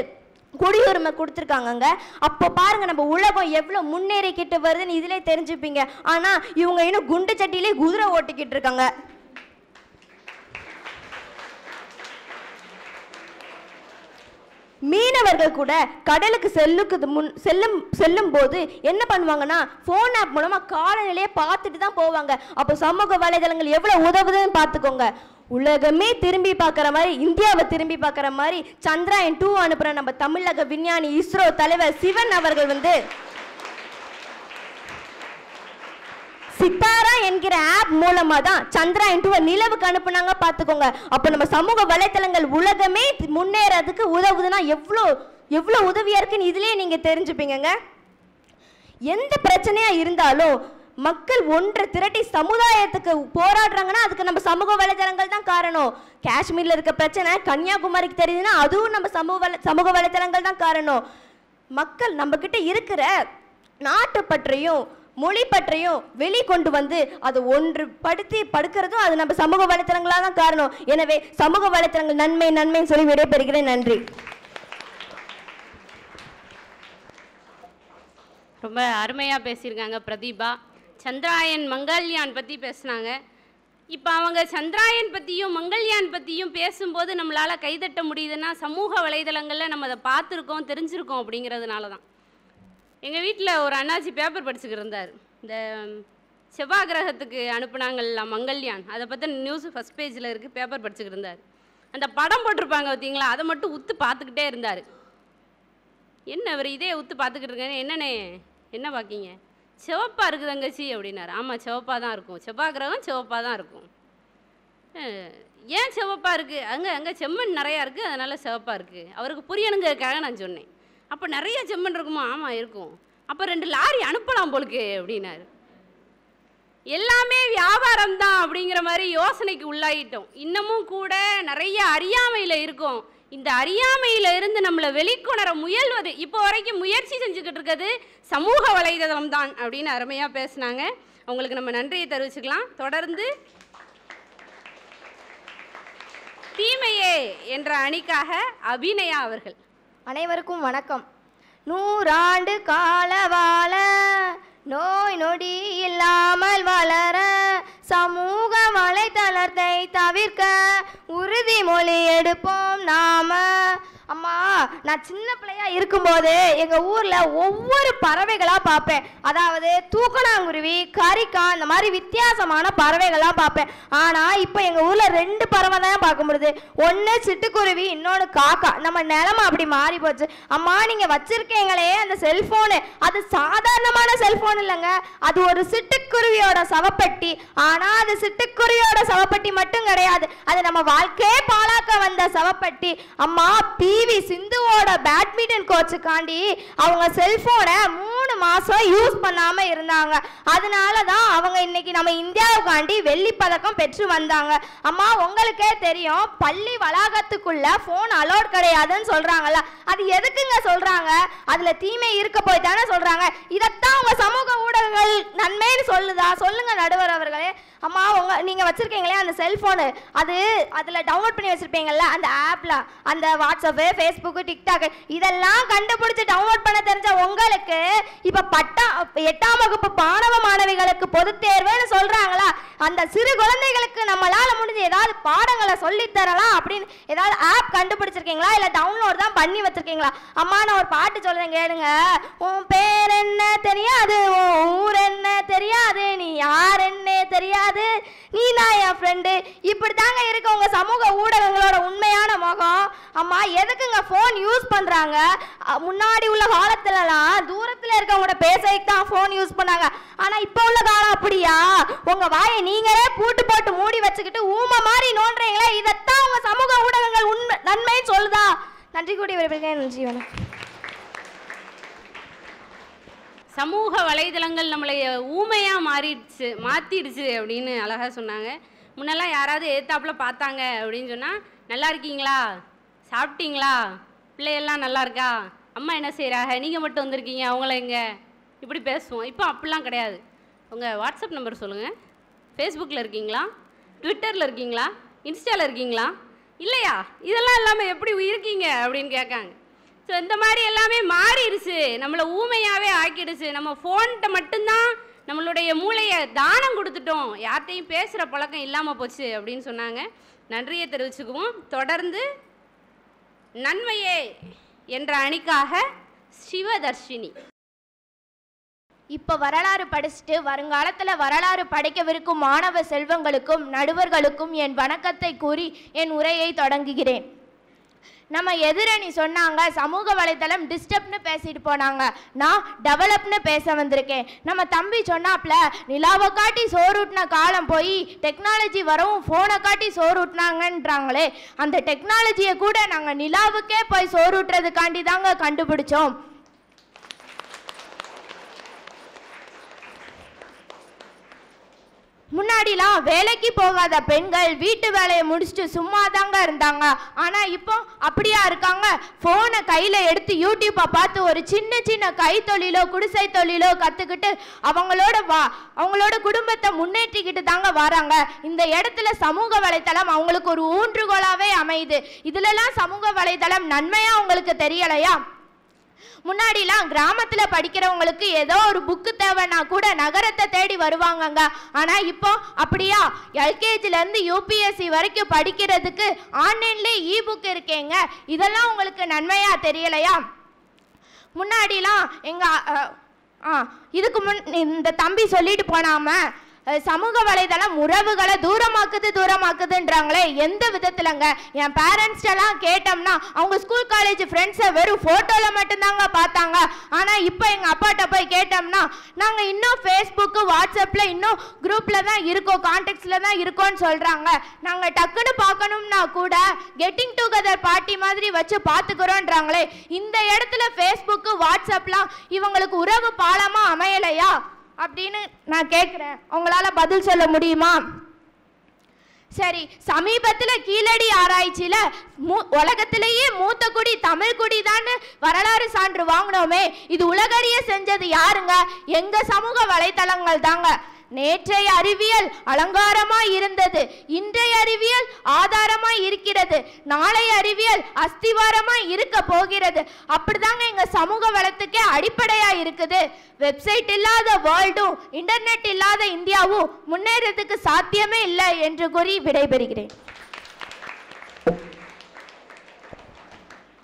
குடியுரிமை கொடுத்துருக்காங்கங்க அப்போ பாருங்க நம்ம உலகம் எவ்வளோ முன்னேறிக்கிட்டு வருதுன்னு இதிலே தெரிஞ்சுப்பீங்க ஆனால் இவங்க இன்னும் குண்டு சட்டியிலே குதிரை ஓட்டிக்கிட்டு இருக்காங்க மீனவர்கள் கூட கடலுக்கு செல்லுக்குது முன் செல்லும் செல்லும் போது என்ன பண்ணுவாங்கன்னா ஃபோன் ஆப் மூலமாக காலநிலையை பார்த்துட்டு தான் போவாங்க அப்போ சமூக வலைதளங்கள் எவ்வளோ உதவுதுன்னு பார்த்துக்கோங்க உலகமே திரும்பி பார்க்குற மாதிரி இந்தியாவை திரும்பி பார்க்குற மாதிரி சந்திராயன் டூ அனுப்புகிற நம்ம தமிழக விஞ்ஞானி இஸ்ரோ தலைவர் சிவன் அவர்கள் வந்து சித்தாரா என்கிற ஆப் மூலமா தான் சந்திரா ஒரு நிலவுக்கு அனுப்புனாங்க பார்த்துக்கோங்க அப்போ நம்ம சமூக வலைத்தளங்கள் உலகமே முன்னேறதுக்கு உதவுதுன்னா எவ்வளோ எவ்வளோ உதவியாக இருக்குன்னு இதுலேயே நீங்கள் தெரிஞ்சுப்பீங்கங்க எந்த பிரச்சனையாக இருந்தாலும் மக்கள் ஒன்று திரட்டி சமுதாயத்துக்கு போராடுறாங்கன்னா அதுக்கு நம்ம சமூக வலைதளங்கள் தான் காரணம் காஷ்மீரில் இருக்க பிரச்சனை கன்னியாகுமரிக்கு தெரியுதுன்னா அதுவும் நம்ம சமூக வலை சமூக வலைதளங்கள் தான் காரணம் மக்கள் நம்மக்கிட்ட இருக்கிற நாட்டு பற்றியும் மொழி பற்றியும் வெளி கொண்டு வந்து அது ஒன்று படுத்தி படுக்கிறதும் அது நம்ம சமூக வலைத்தளங்களாக தான் காரணம் எனவே சமூக வலைத்தளங்கள் நன்மை நன்மைன்னு சொல்லி விடைபெறுகிறேன் நன்றி ரொம்ப அருமையாக பேசியிருக்காங்க பிரதீபா சந்திராயன் மங்கல்யான் பற்றி பேசுனாங்க இப்போ அவங்க சந்திராயன் பற்றியும் மங்கள்யான் பற்றியும் பேசும்போது நம்மளால் கைதட்ட முடியுதுன்னா சமூக வலைதளங்களில் நம்ம அதை பார்த்துருக்கோம் தெரிஞ்சிருக்கோம் அப்படிங்கிறதுனால தான் எங்கள் வீட்டில் ஒரு அண்ணாச்சி பேப்பர் படிச்சுக்கிட்டு இருந்தார் இந்த செவ்வாய் கிரகத்துக்கு அனுப்புனாங்கல்ல மங்கல்யான் அதை பற்றி நியூஸ் ஃபஸ்ட் பேஜில் இருக்குது பேப்பர் படிச்சுக்கிட்டு இருந்தார் அந்த படம் போட்டிருப்பாங்க பார்த்தீங்களா அதை மட்டும் உத்து பார்த்துக்கிட்டே இருந்தார் என்ன அவர் இதே உத்து பார்த்துக்கிட்டு இருக்காரு என்னண்ணே என்ன பார்க்கீங்க சிவப்பாக இருக்குது தங்கச்சி அப்படின்னாரு ஆமாம் சிவப்பாக தான் இருக்கும் செவ்வாய் கிரகம் சிவப்பாக தான் இருக்கும் ஏன் சிவப்பாக இருக்குது அங்கே அங்கே செம்மண் நிறையா இருக்குது அதனால் சிவப்பாக இருக்குது அவருக்கு புரியணுங்கிறதுக்காக நான் சொன்னேன் அப்போ நிறைய செம்மண் இருக்குமா ஆமாம் இருக்கும் அப்போ ரெண்டு லாரி அனுப்பலாம் போலுக்கு அப்படின்னாரு எல்லாமே வியாபாரம் தான் அப்படிங்கிற மாதிரி யோசனைக்கு உள்ளாயிட்டோம் இன்னமும் கூட நிறைய அறியாமையில் இருக்கோம் இந்த அறியாமையில் இருந்து நம்மளை வெளிக்கொணர முயல்வது இப்போ வரைக்கும் முயற்சி செஞ்சுக்கிட்டு இருக்கிறது சமூக வலைதளம் தான் அப்படின்னு அருமையாக பேசினாங்க அவங்களுக்கு நம்ம நன்றியை தெரிவிச்சுக்கலாம் தொடர்ந்து தீமையே என்ற அணிக்காக அபிநயா அவர்கள் அனைவருக்கும் வணக்கம் நூறாண்டு கால வாழ நோய் நொடி இல்லாமல் வளர சமூக வலைத்தளத்தை தவிர்க்க உறுதிமொழி எடுப்போம் நாம அம்மா நான் சின்ன பிள்ளையா இருக்கும்போது எங்க ஊர்ல ஒவ்வொரு பறவைகளா பார்ப்பேன் அதாவது தூக்கணாங்குருவி கரிக்கா இந்த மாதிரி வித்தியாசமான பறவைகளா பார்ப்பேன் ஆனா இப்போ எங்க ஊர்ல ரெண்டு பறவை தான் பார்க்க முடியுது ஒன்னு சிட்டுக்குருவி இன்னொன்னு காக்கா நம்ம நிலமை அப்படி மாறி போச்சு அம்மா நீங்க வச்சிருக்கீங்களே அந்த செல்போனு அது சாதாரணமான செல்போன் இல்லைங்க அது ஒரு சிட்டுக்குருவியோட சவப்பட்டி ஆனா அது சிட்டுக்குருவியோட சவப்பட்டி மட்டும் கிடையாது அது நம்ம வாழ்க்கையே பாழாக்க வந்த சவப்பட்டி அம்மா பீ பிவி சிந்துவோட பேட்மிண்டன் கோச்சுக்காண்டி அவங்க செல்ஃபோனை மூணு மாதம் யூஸ் பண்ணாமல் இருந்தாங்க அதனால தான் அவங்க இன்னைக்கு நம்ம இந்தியாவுக்காண்டி வெள்ளி பதக்கம் பெற்று வந்தாங்க அம்மா உங்களுக்கே தெரியும் பள்ளி வளாகத்துக்குள்ள ஃபோன் அலோட் கிடையாதுன்னு சொல்கிறாங்கல்ல அது எதுக்குங்க சொல்கிறாங்க அதில் தீமை இருக்க போய் தானே சொல்கிறாங்க இதைத்தான் உங்கள் சமூக ஊடகங்கள் நன்மைன்னு சொல்லுதா சொல்லுங்கள் நடுவர் அவர்களே அம்மா உங்க நீங்கள் வச்சுருக்கீங்களே அந்த செல்ஃபோனு அது அதில் டவுன்லோட் பண்ணி வச்சுருப்பீங்கள்ல அந்த ஆப்பில் அந்த வாட்ஸ்அப்பு ஃபேஸ்புக்கு டிக்டாக்கு இதெல்லாம் கண்டுபிடிச்சி டவுன்லோட் பண்ண தெரிஞ்ச உங்களுக்கு இப்போ பட்டா எட்டாம் வகுப்பு மாணவ மாணவிகளுக்கு பொது தேர்வுன்னு சொல்கிறாங்களா அந்த சிறு குழந்தைகளுக்கு நம்மளால் முடிஞ்ச ஏதாவது பாடங்களை தரலாம் அப்படின்னு ஏதாவது ஆப் கண்டுபிடிச்சிருக்கீங்களா இல்லை டவுன்லோட் தான் பண்ணி வச்சுருக்கீங்களா அம்மா நான் ஒரு பாட்டு சொல்கிறேன் கேளுங்க உன் பேர் என்ன தெரியாது உன் ஊர் என்ன தெரியாது நீ யார் என்ன தெரியாது கிடையாது நீ நான் என் ஃப்ரெண்டு இப்படி தாங்க இருக்க உங்கள் சமூக ஊடகங்களோட உண்மையான முகம் அம்மா எதுக்குங்க ஃபோன் யூஸ் பண்ணுறாங்க முன்னாடி உள்ள காலத்துலலாம் தூரத்தில் இருக்கவங்கள்ட்ட பேசுறதுக்கு தான் ஃபோன் யூஸ் பண்ணாங்க ஆனால் இப்போ உள்ள காலம் அப்படியா உங்கள் வாயை நீங்களே பூட்டு போட்டு மூடி வச்சுக்கிட்டு ஊமை மாதிரி நோண்டுறீங்களே இதைத்தான் உங்கள் சமூக ஊடகங்கள் உண்மை நன்மைன்னு சொல்லுதா நன்றி கூடிய விரும்புகிறேன் நன்றி வணக்கம் சமூக வலைதளங்கள் நம்மளை ஊமையாக மாறிடுச்சு மாற்றிடுச்சு அப்படின்னு அழகாக சொன்னாங்க முன்னெல்லாம் யாராவது ஏத்தாப்பில் பார்த்தாங்க அப்படின்னு சொன்னால் நல்லா இருக்கீங்களா சாப்பிட்டீங்களா பிள்ளையெல்லாம் நல்லா இருக்கா அம்மா என்ன செய்கிறாங்க நீங்கள் மட்டும் வந்திருக்கீங்க அவங்கள எங்கே இப்படி பேசுவோம் இப்போ அப்படிலாம் கிடையாது உங்கள் வாட்ஸ்அப் நம்பர் சொல்லுங்கள் ஃபேஸ்புக்கில் இருக்கீங்களா ட்விட்டரில் இருக்கீங்களா இன்ஸ்டாவில் இருக்கீங்களா இல்லையா இதெல்லாம் இல்லாமல் எப்படி இருக்கீங்க அப்படின்னு கேட்காங்க ஸோ இந்த மாதிரி எல்லாமே மாறிடுச்சு நம்மளை ஊமையாகவே ஆக்கிடுச்சு நம்ம ஃபோன்கிட்ட மட்டும்தான் நம்மளுடைய மூளையை தானம் கொடுத்துட்டோம் யார்கிட்டையும் பேசுகிற பழக்கம் இல்லாமல் போச்சு அப்படின்னு சொன்னாங்க நன்றியை தெரிவிச்சுக்குவோம் தொடர்ந்து நன்மையே என்ற அணிக்காக சிவதர்ஷினி இப்போ வரலாறு படிச்சுட்டு வருங்காலத்தில் வரலாறு படைக்கவிருக்கும் மாணவ செல்வங்களுக்கும் நடுவர்களுக்கும் என் வணக்கத்தை கூறி என் உரையை தொடங்குகிறேன் நம்ம எதிரணி சொன்னாங்க சமூக வலைத்தளம் டிஸ்டர்ப்னு பேசிட்டு போனாங்க நான் டெவலப்னு பேச வந்திருக்கேன் நம்ம தம்பி சொன்னாப்ல நிலாவை காட்டி சோறுட்டின காலம் போய் டெக்னாலஜி வரவும் ஃபோனை காட்டி சோறுட்டினாங்கன்றாங்களே அந்த டெக்னாலஜியை கூட நாங்கள் நிலாவுக்கே போய் சோறுட்டுறதுக்காண்டி தாங்க கண்டுபிடிச்சோம் முன்னாடிலாம் வேலைக்கு போகாத பெண்கள் வீட்டு வேலையை முடிச்சுட்டு சும்மா தாங்க இருந்தாங்க ஆனால் இப்போ அப்படியா இருக்காங்க ஃபோனை கையில் எடுத்து யூடியூப்பை பார்த்து ஒரு சின்ன சின்ன கைத்தொழிலோ குடிசை தொழிலோ கற்றுக்கிட்டு அவங்களோட வா அவங்களோட குடும்பத்தை முன்னேற்றிக்கிட்டு தாங்க வராங்க இந்த இடத்துல சமூக வலைத்தளம் அவங்களுக்கு ஒரு ஊன்றுகோலாகவே அமையுது இதுலலாம் சமூக வலைத்தளம் நன்மையாக அவங்களுக்கு தெரியலையா முன்னாடிலாம் கிராமத்தில் படிக்கிறவங்களுக்கு ஏதோ ஒரு புக்கு தேவைன்னா கூட நகரத்தை தேடி வருவாங்கங்க ஆனால் இப்போ அப்படியா எல்கேஜிலேருந்து யூபிஎஸ்சி வரைக்கும் படிக்கிறதுக்கு ஆன்லைன்லேயே இ புக் இருக்கேங்க இதெல்லாம் உங்களுக்கு நன்மையாக தெரியலையா முன்னாடிலாம் எங்கள் ஆ இதுக்கு முன் இந்த தம்பி சொல்லிட்டு போனாம சமூக வலைதளம் உறவுகளை தூரமாக்குது தூரமாக்குதுன்றாங்களே எந்த விதத்துலங்க என் பேரண்ட்ஸ்டெல்லாம் கேட்டோம்னா அவங்க ஸ்கூல் காலேஜ் ஃப்ரெண்ட்ஸை வெறும் ஃபோட்டோவில் மட்டும்தாங்க பார்த்தாங்க ஆனால் இப்போ எங்கள் அப்பாட்ட போய் கேட்டோம்னா நாங்கள் இன்னும் ஃபேஸ்புக்கு வாட்ஸ்அப்பில் இன்னும் குரூப்பில் தான் இருக்கோம் கான்டெக்ட்ஸில் தான் இருக்கோன்னு சொல்கிறாங்க நாங்கள் டக்குன்னு பார்க்கணும்னா கூட கெட்டிங் டுகெதர் பார்ட்டி மாதிரி வச்சு பார்த்துக்கிறோன்றாங்களே இந்த இடத்துல ஃபேஸ்புக்கு வாட்ஸ்அப்லாம் இவங்களுக்கு உறவு பாலமாக அமையலையா அப்படின்னு நான் கேட்குறேன் உங்களால் பதில் சொல்ல முடியுமா சரி சமீபத்தில் கீழடி ஆராய்ச்சியில் மூ உலகத்திலேயே மூத்த குடி தமிழ் குடி தான் வரலாறு சான்று வாங்கினோமே இது உலகறிய செஞ்சது யாருங்க எங்கள் சமூக வலைத்தளங்கள் தாங்க நேற்றைய அறிவியல் அலங்காரமாய் இருந்தது இன்றைய அறிவியல் ஆதாரமாய் இருக்கிறது நாளைய அறிவியல் அஸ்திவாரமாய் இருக்க போகிறது அப்படிதாங்க எங்க சமூக வளத்துக்கே அடிப்படையா இருக்குது வெப்சைட் இல்லாத வேர்ல்டும் இன்டர்நெட் இல்லாத இந்தியாவும் முன்னேறதுக்கு சாத்தியமே இல்லை என்று கூறி விடைபெறுகிறேன்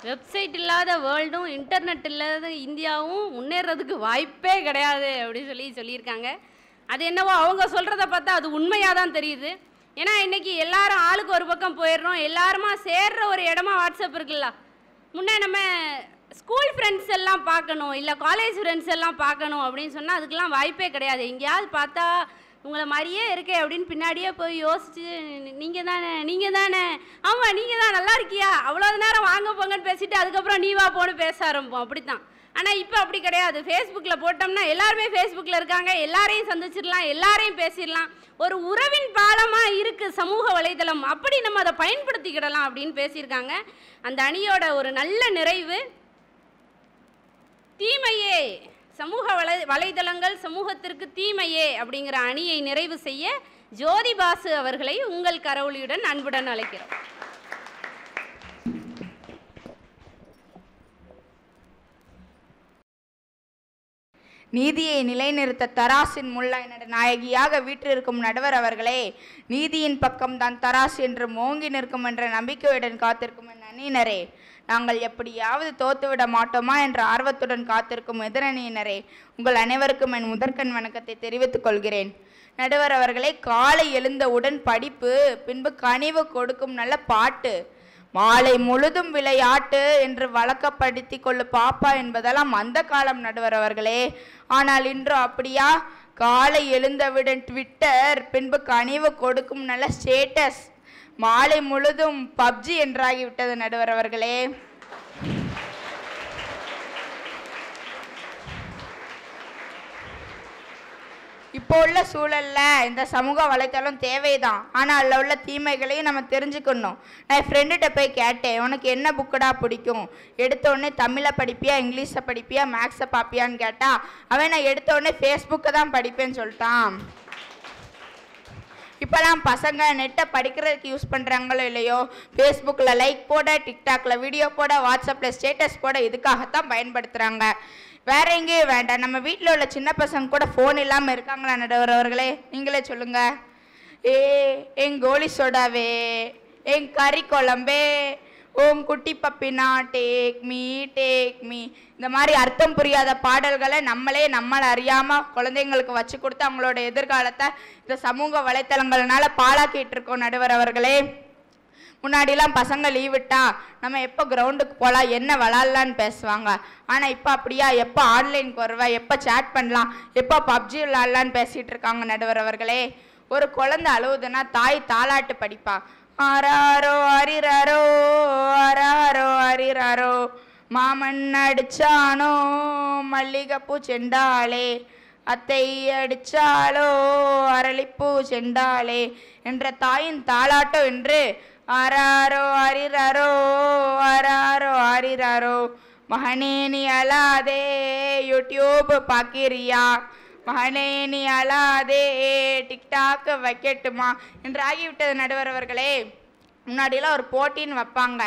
வெப்சைட் இல்லாத வேர்ல்டும் இன்டர்நெட் இல்லாத இந்தியாவும் முன்னேறதுக்கு வாய்ப்பே கிடையாது அப்படின்னு சொல்லி சொல்லியிருக்காங்க அது என்னவோ அவங்க சொல்கிறத பார்த்தா அது உண்மையாக தான் தெரியுது ஏன்னா இன்றைக்கி எல்லாரும் ஆளுக்கு ஒரு பக்கம் போயிடுறோம் எல்லாருமா சேர்ற ஒரு இடமா வாட்ஸ்அப் இருக்குல்ல முன்னே நம்ம ஸ்கூல் ஃப்ரெண்ட்ஸ் எல்லாம் பார்க்கணும் இல்லை காலேஜ் ஃப்ரெண்ட்ஸ் எல்லாம் பார்க்கணும் அப்படின்னு சொன்னால் அதுக்கெல்லாம் வாய்ப்பே கிடையாது எங்கேயாவது பார்த்தா உங்களை மாதிரியே இருக்கே அப்படின்னு பின்னாடியே போய் யோசிச்சு நீங்கள் தானே நீங்கள் தானே ஆமாம் நீங்கள் தான் நல்லா இருக்கியா அவ்வளோ நேரம் வாங்க போங்கன்னு பேசிட்டு அதுக்கப்புறம் நீ வா போன்னு பேச ஆரம்பிப்போம் அப்படி தான் ஆனால் இப்போ அப்படி கிடையாது ஃபேஸ்புக்கில் போட்டோம்னா எல்லாருமே ஃபேஸ்புக்கில் இருக்காங்க எல்லாரையும் சந்திச்சிடலாம் எல்லாரையும் பேசிடலாம் ஒரு உறவின் பாலமாக இருக்குது சமூக வலைதளம் அப்படி நம்ம அதை பயன்படுத்திக்கிடலாம் அப்படின்னு பேசியிருக்காங்க அந்த அணியோட ஒரு நல்ல நிறைவு தீமையே சமூக வலை வலைதளங்கள் சமூகத்திற்கு தீமையே அப்படிங்கிற அணியை நிறைவு செய்ய ஜோதி பாசு அவர்களை உங்கள் கரவுளியுடன் அன்புடன் அழைக்கிறோம் நீதியை நிலைநிறுத்த தராசின் முல்லா என்ற நாயகியாக வீற்றிருக்கும் நடுவர் அவர்களே நீதியின் பக்கம் தான் தராசு என்று மோங்கி நிற்கும் என்ற நம்பிக்கையுடன் காத்திருக்கும் என் அணியினரே நாங்கள் எப்படியாவது தோத்துவிட மாட்டோமா என்ற ஆர்வத்துடன் காத்திருக்கும் எதிரணியினரே உங்கள் அனைவருக்கும் என் முதற்கண் வணக்கத்தை தெரிவித்துக் கொள்கிறேன் நடுவர் அவர்களை காலை எழுந்தவுடன் படிப்பு பின்பு கனிவு கொடுக்கும் நல்ல பாட்டு மாலை முழுதும் விளையாட்டு என்று வழக்கப்படுத்தி கொள்ளு பாப்பா என்பதெல்லாம் அந்த காலம் நடுவர் அவர்களே ஆனால் இன்று அப்படியா காலை எழுந்தவுடன் ட்விட்டர் பின்பு கனிவு கொடுக்கும் நல்ல ஸ்டேட்டஸ் மாலை முழுதும் பப்ஜி என்றாகிவிட்டது நடுவர் அவர்களே இப்போ உள்ள சூழல்ல இந்த சமூக வலைத்தளம் தேவைதான் ஆனால் அதில் உள்ள தீமைகளையும் நம்ம தெரிஞ்சுக்கணும் நான் என் ஃப்ரெண்டுகிட்ட போய் கேட்டேன் உனக்கு என்ன புக்குடா பிடிக்கும் எடுத்தோடனே தமிழை படிப்பியா இங்கிலீஷை படிப்பியா மேக்ஸை பார்ப்பியான்னு கேட்டால் அவன் நான் எடுத்தோடனே ஃபேஸ்புக்கை தான் படிப்பேன்னு சொல்லிட்டான் இப்போலாம் பசங்க நெட்டை படிக்கிறதுக்கு யூஸ் பண்ணுறாங்களோ இல்லையோ ஃபேஸ்புக்கில் லைக் போட டிக்டாக்கில் வீடியோ போட வாட்ஸ்அப்பில் ஸ்டேட்டஸ் போட இதுக்காகத்தான் பயன்படுத்துகிறாங்க வேற எங்கேயும் வேண்டாம் நம்ம வீட்டில் உள்ள சின்ன பசங்க கூட ஃபோன் இல்லாமல் இருக்காங்களா நடுவர் அவர்களே நீங்களே சொல்லுங்கள் ஏ என் கோலி சோடாவே என் கறி குழம்பே ஓம் குட்டி பப்பினா டேக் மீ டேக் மீ இந்த மாதிரி அர்த்தம் புரியாத பாடல்களை நம்மளே நம்மளை அறியாமல் குழந்தைங்களுக்கு வச்சு கொடுத்து அவங்களோட எதிர்காலத்தை இந்த சமூக வலைத்தளங்கள்னால பாழாக்கிட்டு இருக்கோம் நடுவர் அவர்களே முன்னாடிலாம் பசங்க லீவ் விட்டா நம்ம எப்போ கிரவுண்டுக்கு போகலாம் என்ன விளாட்லான்னு பேசுவாங்க ஆனால் இப்போ அப்படியா எப்போ ஆன்லைனுக்கு வருவா எப்போ சேட் பண்ணலாம் எப்போ பப்ஜி விளாட்லான்னு பேசிகிட்டு இருக்காங்க நடுவர் அவர்களே ஒரு குழந்தை அழுவுதுன்னா தாய் தாளாட்டு படிப்பாள் ஆராரோ அரிரரோ ஆராரோ அரிரரோ மாமன் அடிச்சானோ மல்லிகைப்பூ செண்டாளே அத்தை அடிச்சாலோ அரளிப்பூ செண்டாளே என்ற தாயின் தாளாட்டோ என்று ஆராரோ அரிரோ ஆராரோ அரிரரோ மகனே நீ அலாதே யூடியூப் பாக்கிறியா மகனே நீ அழாதே டிக்டாக் வைக்கட்டுமா என்று ஆகிவிட்டது நடுவர் அவர்களே முன்னாடியெல்லாம் ஒரு போட்டின்னு வைப்பாங்க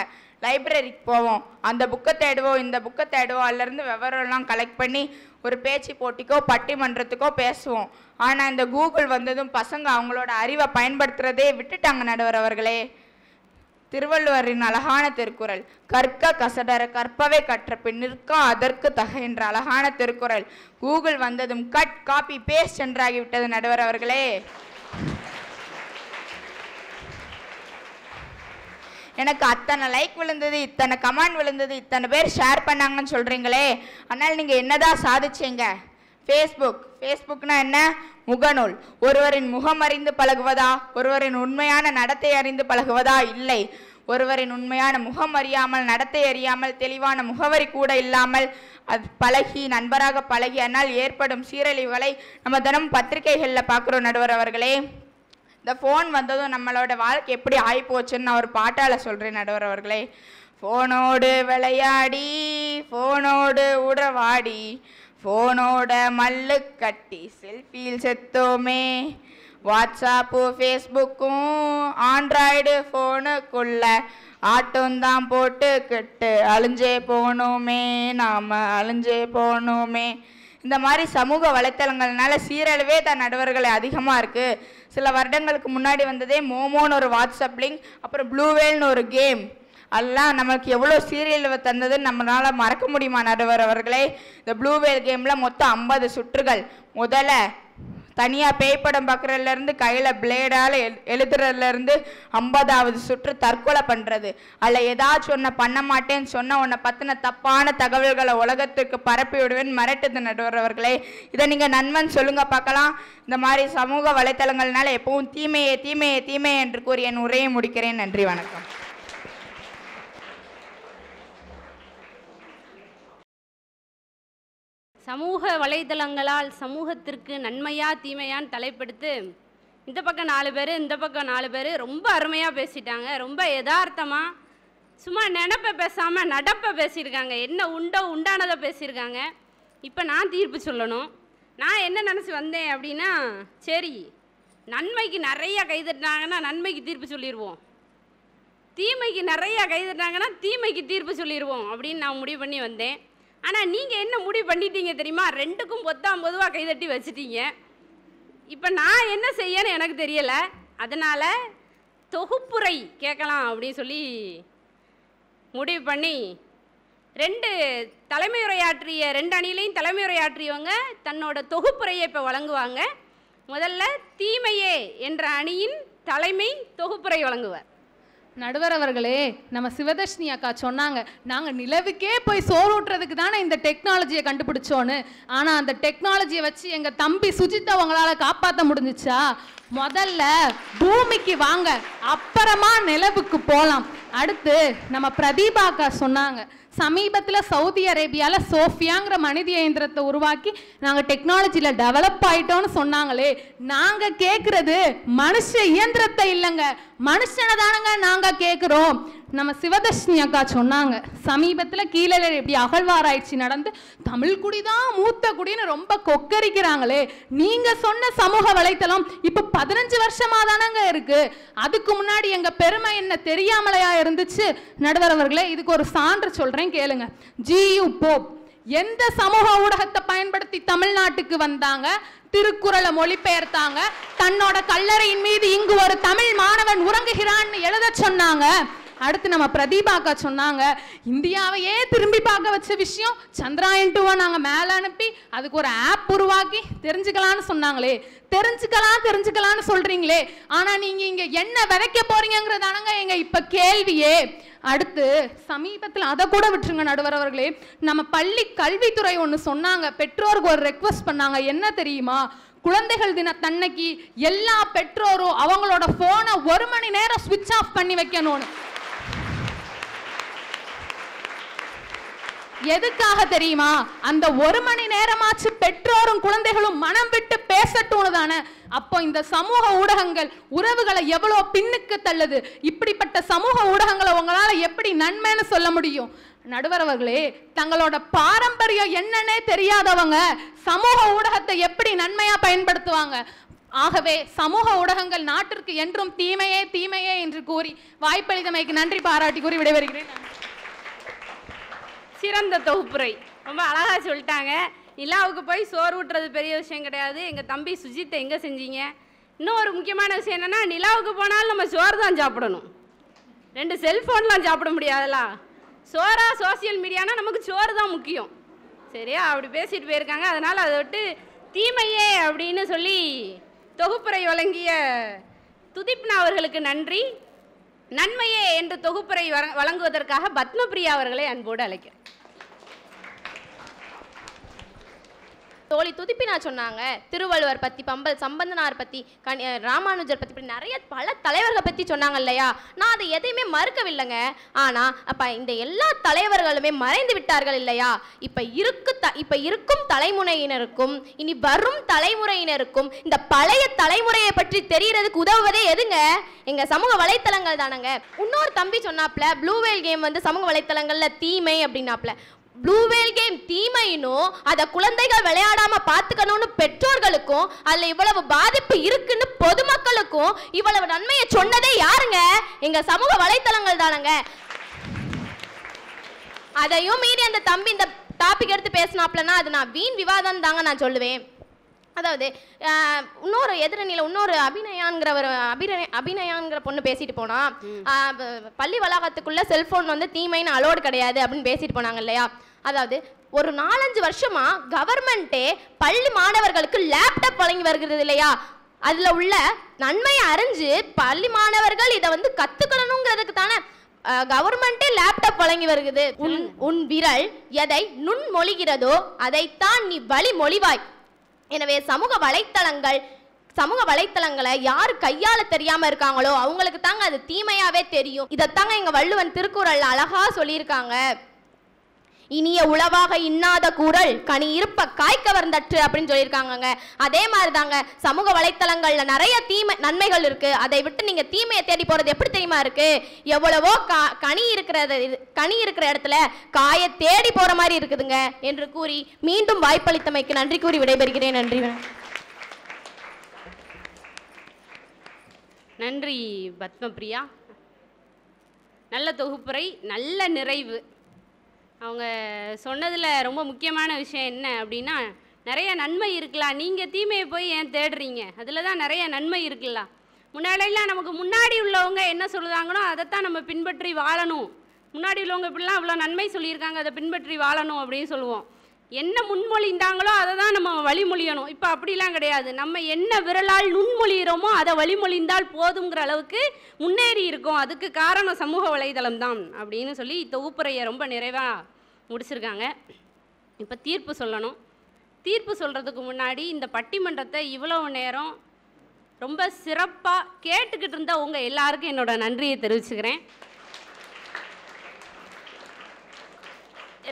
லைப்ரரிக்கு போவோம் அந்த புக்கை தேடுவோம் இந்த புக்கை தேடுவோம் அதுலேருந்து விவரம்லாம் கலெக்ட் பண்ணி ஒரு பேச்சு போட்டிக்கோ பட்டிமன்றத்துக்கோ பேசுவோம் ஆனால் இந்த கூகுள் வந்ததும் பசங்க அவங்களோட அறிவை பயன்படுத்துகிறதே விட்டுட்டாங்க நடுவர் அவர்களே திருவள்ளுவரின் அழகான திருக்குறள் கற்க கசடர கற்பவை கற்ற பின் நிற்க அதற்கு தக என்ற அழகான திருக்குறள் கூகுள் வந்ததும் கட் காப்பி பேஸ்ட் என்றாகிவிட்டது நடுவர் அவர்களே எனக்கு அத்தனை லைக் விழுந்தது இத்தனை கமெண்ட் விழுந்தது இத்தனை பேர் ஷேர் பண்ணாங்கன்னு சொல்கிறீங்களே ஆனால் நீங்கள் என்னதான் சாதிச்சீங்க ஃபேஸ்புக் ஃபேஸ்புக்னா என்ன முகநூல் ஒருவரின் முகம் அறிந்து பழகுவதா ஒருவரின் உண்மையான நடத்தை அறிந்து பழகுவதா இல்லை ஒருவரின் உண்மையான முகம் அறியாமல் நடத்தை அறியாமல் தெளிவான முகவரி கூட இல்லாமல் அது பழகி நண்பராக பழகி அதனால் ஏற்படும் சீரழிவுகளை நம்ம தினம் பத்திரிகைகளில் பார்க்குறோம் நடுவர் அவர்களே இந்த ஃபோன் வந்ததும் நம்மளோட வாழ்க்கை எப்படி ஆகிப்போச்சுன்னு நான் ஒரு பாட்டால் சொல்கிறேன் நடுவர் அவர்களே ஃபோனோடு விளையாடி ஃபோனோடு உறவாடி ஃபோனோட மல்லு கட்டி செல்ஃபியில் செத்தோமே வாட்ஸ்அப்பு ஃபேஸ்புக்கும் ஆண்ட்ராய்டு ஃபோனுக்குள்ள ஆட்டம்தான் போட்டுக்கிட்டு அழிஞ்சே போகணுமே நாம் அழிஞ்சே போகணுமே இந்த மாதிரி சமூக வலைத்தளங்கள்னால சீரழிவே தன் நடுவர்களை அதிகமாக இருக்குது சில வருடங்களுக்கு முன்னாடி வந்ததே மோமோன்னு ஒரு வாட்ஸ்அப் லிங்க் அப்புறம் ப்ளூவேல்னு ஒரு கேம் அதெல்லாம் நம்மளுக்கு எவ்வளோ சீரியல் தந்ததுன்னு நம்மளால் மறக்க முடியுமா நடுவர் அவர்களே இந்த ப்ளூவேல் கேமில் மொத்தம் ஐம்பது சுற்றுகள் முதல்ல தனியாக பேய் படம் பார்க்குறதுலேருந்து கையில் பிளேடால் எழு எழுதுறதுலேருந்து ஐம்பதாவது சுற்று தற்கொலை பண்ணுறது அதில் ஏதாச்சும் ஒன்றை பண்ண மாட்டேன்னு சொன்ன உன்னை பற்றின தப்பான தகவல்களை உலகத்துக்கு பரப்பி விடுவேன்னு மிரட்டுது நடுவரவர்களே இதை நீங்கள் நண்பன் சொல்லுங்கள் பார்க்கலாம் இந்த மாதிரி சமூக வலைத்தளங்கள்னால எப்பவும் தீமையே தீமையே தீமையே என்று கூறி என் உரையை முடிக்கிறேன் நன்றி வணக்கம் சமூக வலைதளங்களால் சமூகத்திற்கு நன்மையா தீமையான்னு தலைப்படுத்து இந்த பக்கம் நாலு பேர் இந்த பக்கம் நாலு பேர் ரொம்ப அருமையாக பேசிட்டாங்க ரொம்ப யதார்த்தமாக சும்மா நினப்பை பேசாமல் நடப்பை பேசியிருக்காங்க என்ன உண்டோ உண்டானதை பேசியிருக்காங்க இப்போ நான் தீர்ப்பு சொல்லணும் நான் என்ன நினச்சி வந்தேன் அப்படின்னா சரி நன்மைக்கு நிறையா கைதட்டினாங்கன்னா நன்மைக்கு தீர்ப்பு சொல்லிடுவோம் தீமைக்கு நிறையா கைதட்டினாங்கன்னா தீமைக்கு தீர்ப்பு சொல்லிடுவோம் அப்படின்னு நான் முடிவு பண்ணி வந்தேன் ஆனால் நீங்கள் என்ன முடிவு பண்ணிட்டீங்க தெரியுமா ரெண்டுக்கும் பொத்தாம் பொதுவாக கைதட்டி வச்சுட்டீங்க இப்போ நான் என்ன செய்யன்னு எனக்கு தெரியலை அதனால் தொகுப்புரை கேட்கலாம் அப்படின்னு சொல்லி முடிவு பண்ணி ரெண்டு தலைமையுரையாற்றிய ரெண்டு அணியிலையும் தலைமையுரையாற்றியவங்க தன்னோட தொகுப்புரையை இப்போ வழங்குவாங்க முதல்ல தீமையே என்ற அணியின் தலைமை தொகுப்புரை வழங்குவார் நடுவர் அவர்களே நம்ம சிவதர்ஷினி அக்கா சொன்னாங்க நாங்கள் நிலவுக்கே போய் சோறுட்டுறதுக்கு தானே இந்த டெக்னாலஜியை கண்டுபிடிச்சோன்னு ஆனால் அந்த டெக்னாலஜியை வச்சு எங்கள் தம்பி சுஜித்தை அவங்களால காப்பாற்ற முடிஞ்சிச்சா முதல்ல பூமிக்கு வாங்க அப்புறமா நிலவுக்கு போகலாம் அடுத்து நம்ம பிரதீபா அக்கா சொன்னாங்க சமீபத்தில் சவுதி அரேபியாவில் சோஃபியாங்கிற மனித இயந்திரத்தை உருவாக்கி நாங்கள் டெக்னாலஜியில் டெவலப் ஆயிட்டோம்னு சொன்னாங்களே நாங்கள் கேட்குறது மனுஷ இயந்திரத்தை இல்லைங்க மனுஷனை தானங்க நாங்கள் கேட்குறோம் நம்ம சிவதர்ஷினி அக்கா சொன்னாங்க சமீபத்தில் கீழே இப்படி அகழ்வாராய்ச்சி நடந்து தமிழ் குடிதான் மூத்த குடின்னு ரொம்ப கொக்கரிக்கிறாங்களே நீங்கள் சொன்ன சமூக வலைத்தளம் இப்போ பதினஞ்சு வருஷமாக தானங்க இருக்கு அதுக்கு முன்னாடி எங்கள் பெருமை என்ன தெரியாமலையா இருந்துச்சு நடுவரவர்களே இதுக்கு ஒரு சான்று சொல்கிறேன் கேளுங்க ஜியு போப் எந்த சமூக ஊடகத்தை பயன்படுத்தி தமிழ்நாட்டுக்கு வந்தாங்க திருக்குறளை மொழிபெயர்த்தாங்க தன்னோட கல்லறையின் மீது இங்கு ஒரு தமிழ் மாணவன் உறங்குகிறான்னு எழுத சொன்னாங்க அடுத்து நம்ம பிரதீபாக்கா சொன்னாங்க இந்தியாவையே திரும்பி பார்க்க வச்ச விஷயம் சந்திராயன் டூவை நாங்கள் மேலே அனுப்பி அதுக்கு ஒரு ஆப் உருவாக்கி தெரிஞ்சுக்கலான்னு சொன்னாங்களே தெரிஞ்சுக்கலாம் தெரிஞ்சுக்கலாம்னு சொல்கிறீங்களே ஆனால் நீங்கள் இங்கே என்ன விதைக்க போறீங்கிறதானங்க எங்கள் இப்போ கேள்வியே அடுத்து சமீபத்தில் அதை கூட விட்டுருங்க நடுவர் அவர்களே நம்ம பள்ளி கல்வித்துறை ஒன்று சொன்னாங்க பெற்றோருக்கு ஒரு ரெக்வஸ்ட் பண்ணாங்க என்ன தெரியுமா குழந்தைகள் தினத்தன்னைக்கு எல்லா பெற்றோரும் அவங்களோட ஃபோனை ஒரு மணி நேரம் ஸ்விட்ச் ஆஃப் பண்ணி வைக்கணும்னு எதுக்காக தெரியுமா அந்த ஒரு மணி நேரமாச்சு பெற்றோரும் குழந்தைகளும் மனம் விட்டு பேசட்டும் தானே அப்போ இந்த சமூக ஊடகங்கள் உறவுகளை எவ்வளோ பின்னுக்கு தள்ளுது இப்படிப்பட்ட சமூக ஊடகங்களை உங்களால் எப்படி நன்மைன்னு சொல்ல முடியும் நடுவரவர்களே தங்களோட பாரம்பரியம் என்னன்னே தெரியாதவங்க சமூக ஊடகத்தை எப்படி நன்மையா பயன்படுத்துவாங்க ஆகவே சமூக ஊடகங்கள் நாட்டிற்கு என்றும் தீமையே தீமையே என்று கூறி வாய்ப்பளித்தமைக்கு நன்றி பாராட்டி கூறி விடைபெறுகிறேன் சிறந்த தொகுப்புரை ரொம்ப அழகாக சொல்லிட்டாங்க நிலாவுக்கு போய் சோறு ஊட்டுறது பெரிய விஷயம் கிடையாது எங்கள் தம்பி சுஜித்தை எங்கே செஞ்சீங்க இன்னும் ஒரு முக்கியமான விஷயம் என்னென்னா நிலாவுக்கு போனாலும் நம்ம சோறு தான் சாப்பிடணும் ரெண்டு செல்ஃபோன்லாம் சாப்பிட முடியாதுலா சோறா சோசியல் மீடியானா நமக்கு சோறு தான் முக்கியம் சரியா அப்படி பேசிட்டு போயிருக்காங்க அதனால் அதை விட்டு தீமையே அப்படின்னு சொல்லி தொகுப்புரை வழங்கிய துதிப்னா அவர்களுக்கு நன்றி நன்மையே என்று தொகுப்புரை வழங்குவதற்காக பத்மபிரியா அவர்களை அன்போடு அழைக்கிறேன் தோழி துதிப்பினா சொன்னாங்க திருவள்ளுவர் பற்றி பம்பல் சம்பந்தனார் பற்றி கணி ராமானுஜர் பற்றி இப்படி நிறைய பல தலைவர்களை பற்றி சொன்னாங்க இல்லையா நான் அதை எதையுமே மறுக்கவில்லைங்க ஆனால் அப்ப இந்த எல்லா தலைவர்களுமே மறைந்து விட்டார்கள் இல்லையா இப்போ இருக்கு த இப்போ இருக்கும் தலைமுறையினருக்கும் இனி வரும் தலைமுறையினருக்கும் இந்த பழைய தலைமுறையை பற்றி தெரியறதுக்கு உதவுவதே எதுங்க எங்கள் சமூக வலைத்தளங்கள் தானங்க இன்னொரு தம்பி சொன்னாப்ல ப்ளூவேல் கேம் வந்து சமூக வலைத்தளங்களில் தீமை அப்படின்னாப்ல ப்ளூவேல் கேம் தீமையினும் அதை குழந்தைகள் விளையாடாம பார்த்துக்கணும்னு பெற்றோர்களுக்கும் அதில் இவ்வளவு பாதிப்பு இருக்குன்னு பொதுமக்களுக்கும் இவ்வளவு நன்மையை சொன்னதே யாருங்க எங்க சமூக வலைத்தளங்கள் தானங்க அதையும் மீறி அந்த தம்பி இந்த டாபிக் எடுத்து பேசினாப்லன்னா அது நான் வீண் விவாதம் தாங்க நான் சொல்லுவேன் அதாவது இன்னொரு எதிரணியில இன்னொரு அபிநயாங்கிற அபிநய அபிநயான்கிற பொண்ணு பேசிட்டு போனா பள்ளி வளாகத்துக்குள்ள செல்போன் வந்து தீமைன்னு அலோடு கிடையாது அப்படின்னு பேசிட்டு போனாங்க இல்லையா அதாவது ஒரு நாலஞ்சு வருஷமா கவர்மெண்ட்டே பள்ளி மாணவர்களுக்கு லேப்டாப் வழங்கி வருகிறது இல்லையா அதுல உள்ள நன்மையை அறிஞ்சு பள்ளி மாணவர்கள் இதை வந்து கத்துக்கணுங்கிறதுக்கு தானே கவர்மெண்டே லேப்டாப் வழங்கி வருகிறது உன் உன் விரல் எதை நுண்மொழிகிறதோ அதைத்தான் நீ வழி மொழிவாய் எனவே சமூக வலைத்தளங்கள் சமூக வலைத்தளங்களை யார் கையால தெரியாம இருக்காங்களோ அவங்களுக்கு தாங்க அது தீமையாவே தெரியும் இதைத்தாங்க எங்க வள்ளுவன் திருக்குறள் அழகா சொல்லியிருக்காங்க இனிய உளவாக இன்னாத கூறல் கனி இருப்ப காய் கவர்ந்தற்று அப்படின்னு சொல்லியிருக்காங்கங்க அதே மாதிரி தாங்க சமூக வலைத்தளங்களில் நிறைய தீமை நன்மைகள் இருக்கு அதை விட்டு நீங்கள் தீமையை தேடி போகிறது எப்படி தெரியுமா இருக்கு எவ்வளவோ கனி இருக்கிறது கனி இருக்கிற இடத்துல காயை தேடி போகிற மாதிரி இருக்குதுங்க என்று கூறி மீண்டும் வாய்ப்பளித்தமைக்கு நன்றி கூறி விடைபெறுகிறேன் நன்றி நன்றி பத்மபிரியா நல்ல தொகுப்புரை நல்ல நிறைவு அவங்க சொன்னதில் ரொம்ப முக்கியமான விஷயம் என்ன அப்படின்னா நிறைய நன்மை இருக்கலாம் நீங்கள் தீமையை போய் ஏன் தேடுறீங்க அதில் தான் நிறைய நன்மை இருக்கலாம் முன்னாடியெல்லாம் நமக்கு முன்னாடி உள்ளவங்க என்ன சொல்லுதாங்களோ அதைத்தான் நம்ம பின்பற்றி வாழணும் முன்னாடி உள்ளவங்க இப்படிலாம் அவ்வளோ நன்மை சொல்லியிருக்காங்க அதை பின்பற்றி வாழணும் அப்படின்னு சொல்லுவோம் என்ன முன்மொழிந்தாங்களோ அதை தான் நம்ம வழிமொழியணும் இப்போ அப்படிலாம் கிடையாது நம்ம என்ன விரலால் நுண்மொழிகிறோமோ அதை வழிமொழிந்தால் போதுங்கிற அளவுக்கு முன்னேறி இருக்கும் அதுக்கு காரணம் சமூக வலைதளம் தான் அப்படின்னு சொல்லி ஊப்புரையை ரொம்ப நிறைவாக முடிச்சிருக்காங்க இப்போ தீர்ப்பு சொல்லணும் தீர்ப்பு சொல்கிறதுக்கு முன்னாடி இந்த பட்டிமன்றத்தை இவ்வளவு நேரம் ரொம்ப சிறப்பாக கேட்டுக்கிட்டு இருந்த உங்கள் எல்லாருக்கும் என்னோடய நன்றியை தெரிவிச்சுக்கிறேன்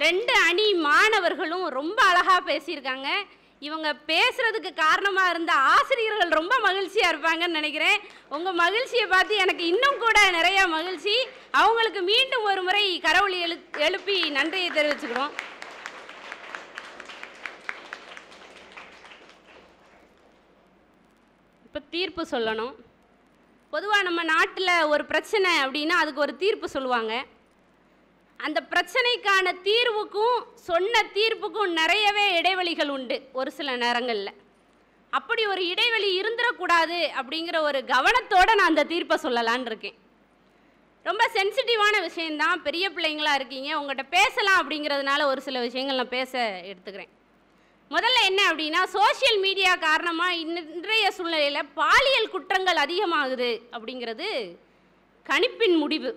ரெண்டு அணி மாணவர்களும் ரொம்ப அழகாக பேசியிருக்காங்க இவங்க பேசுகிறதுக்கு காரணமாக இருந்த ஆசிரியர்கள் ரொம்ப மகிழ்ச்சியாக இருப்பாங்கன்னு நினைக்கிறேன் உங்கள் மகிழ்ச்சியை பார்த்து எனக்கு இன்னும் கூட நிறையா மகிழ்ச்சி அவங்களுக்கு மீண்டும் ஒரு முறை கரவுளி எழு எழுப்பி நன்றியை தெரிவிச்சுக்கிறோம் இப்போ தீர்ப்பு சொல்லணும் பொதுவாக நம்ம நாட்டில் ஒரு பிரச்சனை அப்படின்னா அதுக்கு ஒரு தீர்ப்பு சொல்லுவாங்க அந்த பிரச்சனைக்கான தீர்வுக்கும் சொன்ன தீர்ப்புக்கும் நிறையவே இடைவெளிகள் உண்டு ஒரு சில நேரங்களில் அப்படி ஒரு இடைவெளி இருந்துடக்கூடாது அப்படிங்கிற ஒரு கவனத்தோடு நான் அந்த தீர்ப்பை சொல்லலான் இருக்கேன் ரொம்ப சென்சிட்டிவான விஷயந்தான் பெரிய பிள்ளைங்களாக இருக்கீங்க உங்கள்கிட்ட பேசலாம் அப்படிங்கிறதுனால ஒரு சில விஷயங்கள் நான் பேச எடுத்துக்கிறேன் முதல்ல என்ன அப்படின்னா சோசியல் மீடியா காரணமாக இன்றைய சூழ்நிலையில் பாலியல் குற்றங்கள் அதிகமாகுது அப்படிங்கிறது கணிப்பின் முடிவு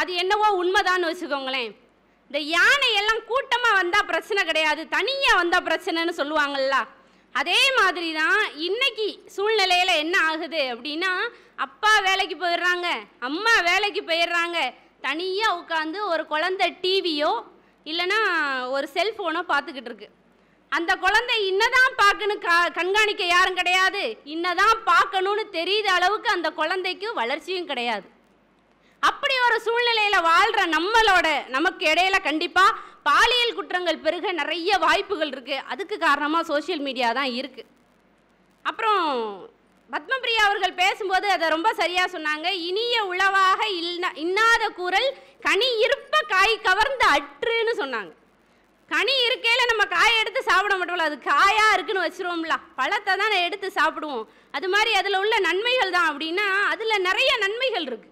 அது என்னவோ உண்மைதான்னு வச்சுக்கோங்களேன் இந்த யானை எல்லாம் கூட்டமாக வந்தால் பிரச்சனை கிடையாது தனியாக வந்தால் பிரச்சனைன்னு சொல்லுவாங்கல்ல அதே மாதிரி தான் இன்னைக்கு சூழ்நிலையில் என்ன ஆகுது அப்படின்னா அப்பா வேலைக்கு போயிடுறாங்க அம்மா வேலைக்கு போயிடுறாங்க தனியாக உட்காந்து ஒரு குழந்தை டிவியோ இல்லைனா ஒரு செல்ஃபோனோ பார்த்துக்கிட்டு இருக்கு அந்த குழந்தை இன்னதான் பார்க்கணும் கா கண்காணிக்க யாரும் கிடையாது இன்னதான் பார்க்கணும்னு தெரியுத அளவுக்கு அந்த குழந்தைக்கு வளர்ச்சியும் கிடையாது அப்படி ஒரு சூழ்நிலையில் வாழ்கிற நம்மளோட நமக்கு இடையில கண்டிப்பாக பாலியல் குற்றங்கள் பெருக நிறைய வாய்ப்புகள் இருக்குது அதுக்கு காரணமாக சோசியல் மீடியா தான் இருக்குது அப்புறம் பத்மபிரியா அவர்கள் பேசும்போது அதை ரொம்ப சரியாக சொன்னாங்க இனிய உளவாக இல்லா இன்னாத கூறல் கனி இருப்ப காய் கவர்ந்து அற்றுன்னு சொன்னாங்க கனி இருக்கையில் நம்ம காயை எடுத்து சாப்பிட மாட்டோம்ல அது காயாக இருக்குன்னு வச்சுருவோம்ல பழத்தை தான் எடுத்து சாப்பிடுவோம் அது மாதிரி அதில் உள்ள நன்மைகள் தான் அப்படின்னா அதில் நிறைய நன்மைகள் இருக்கு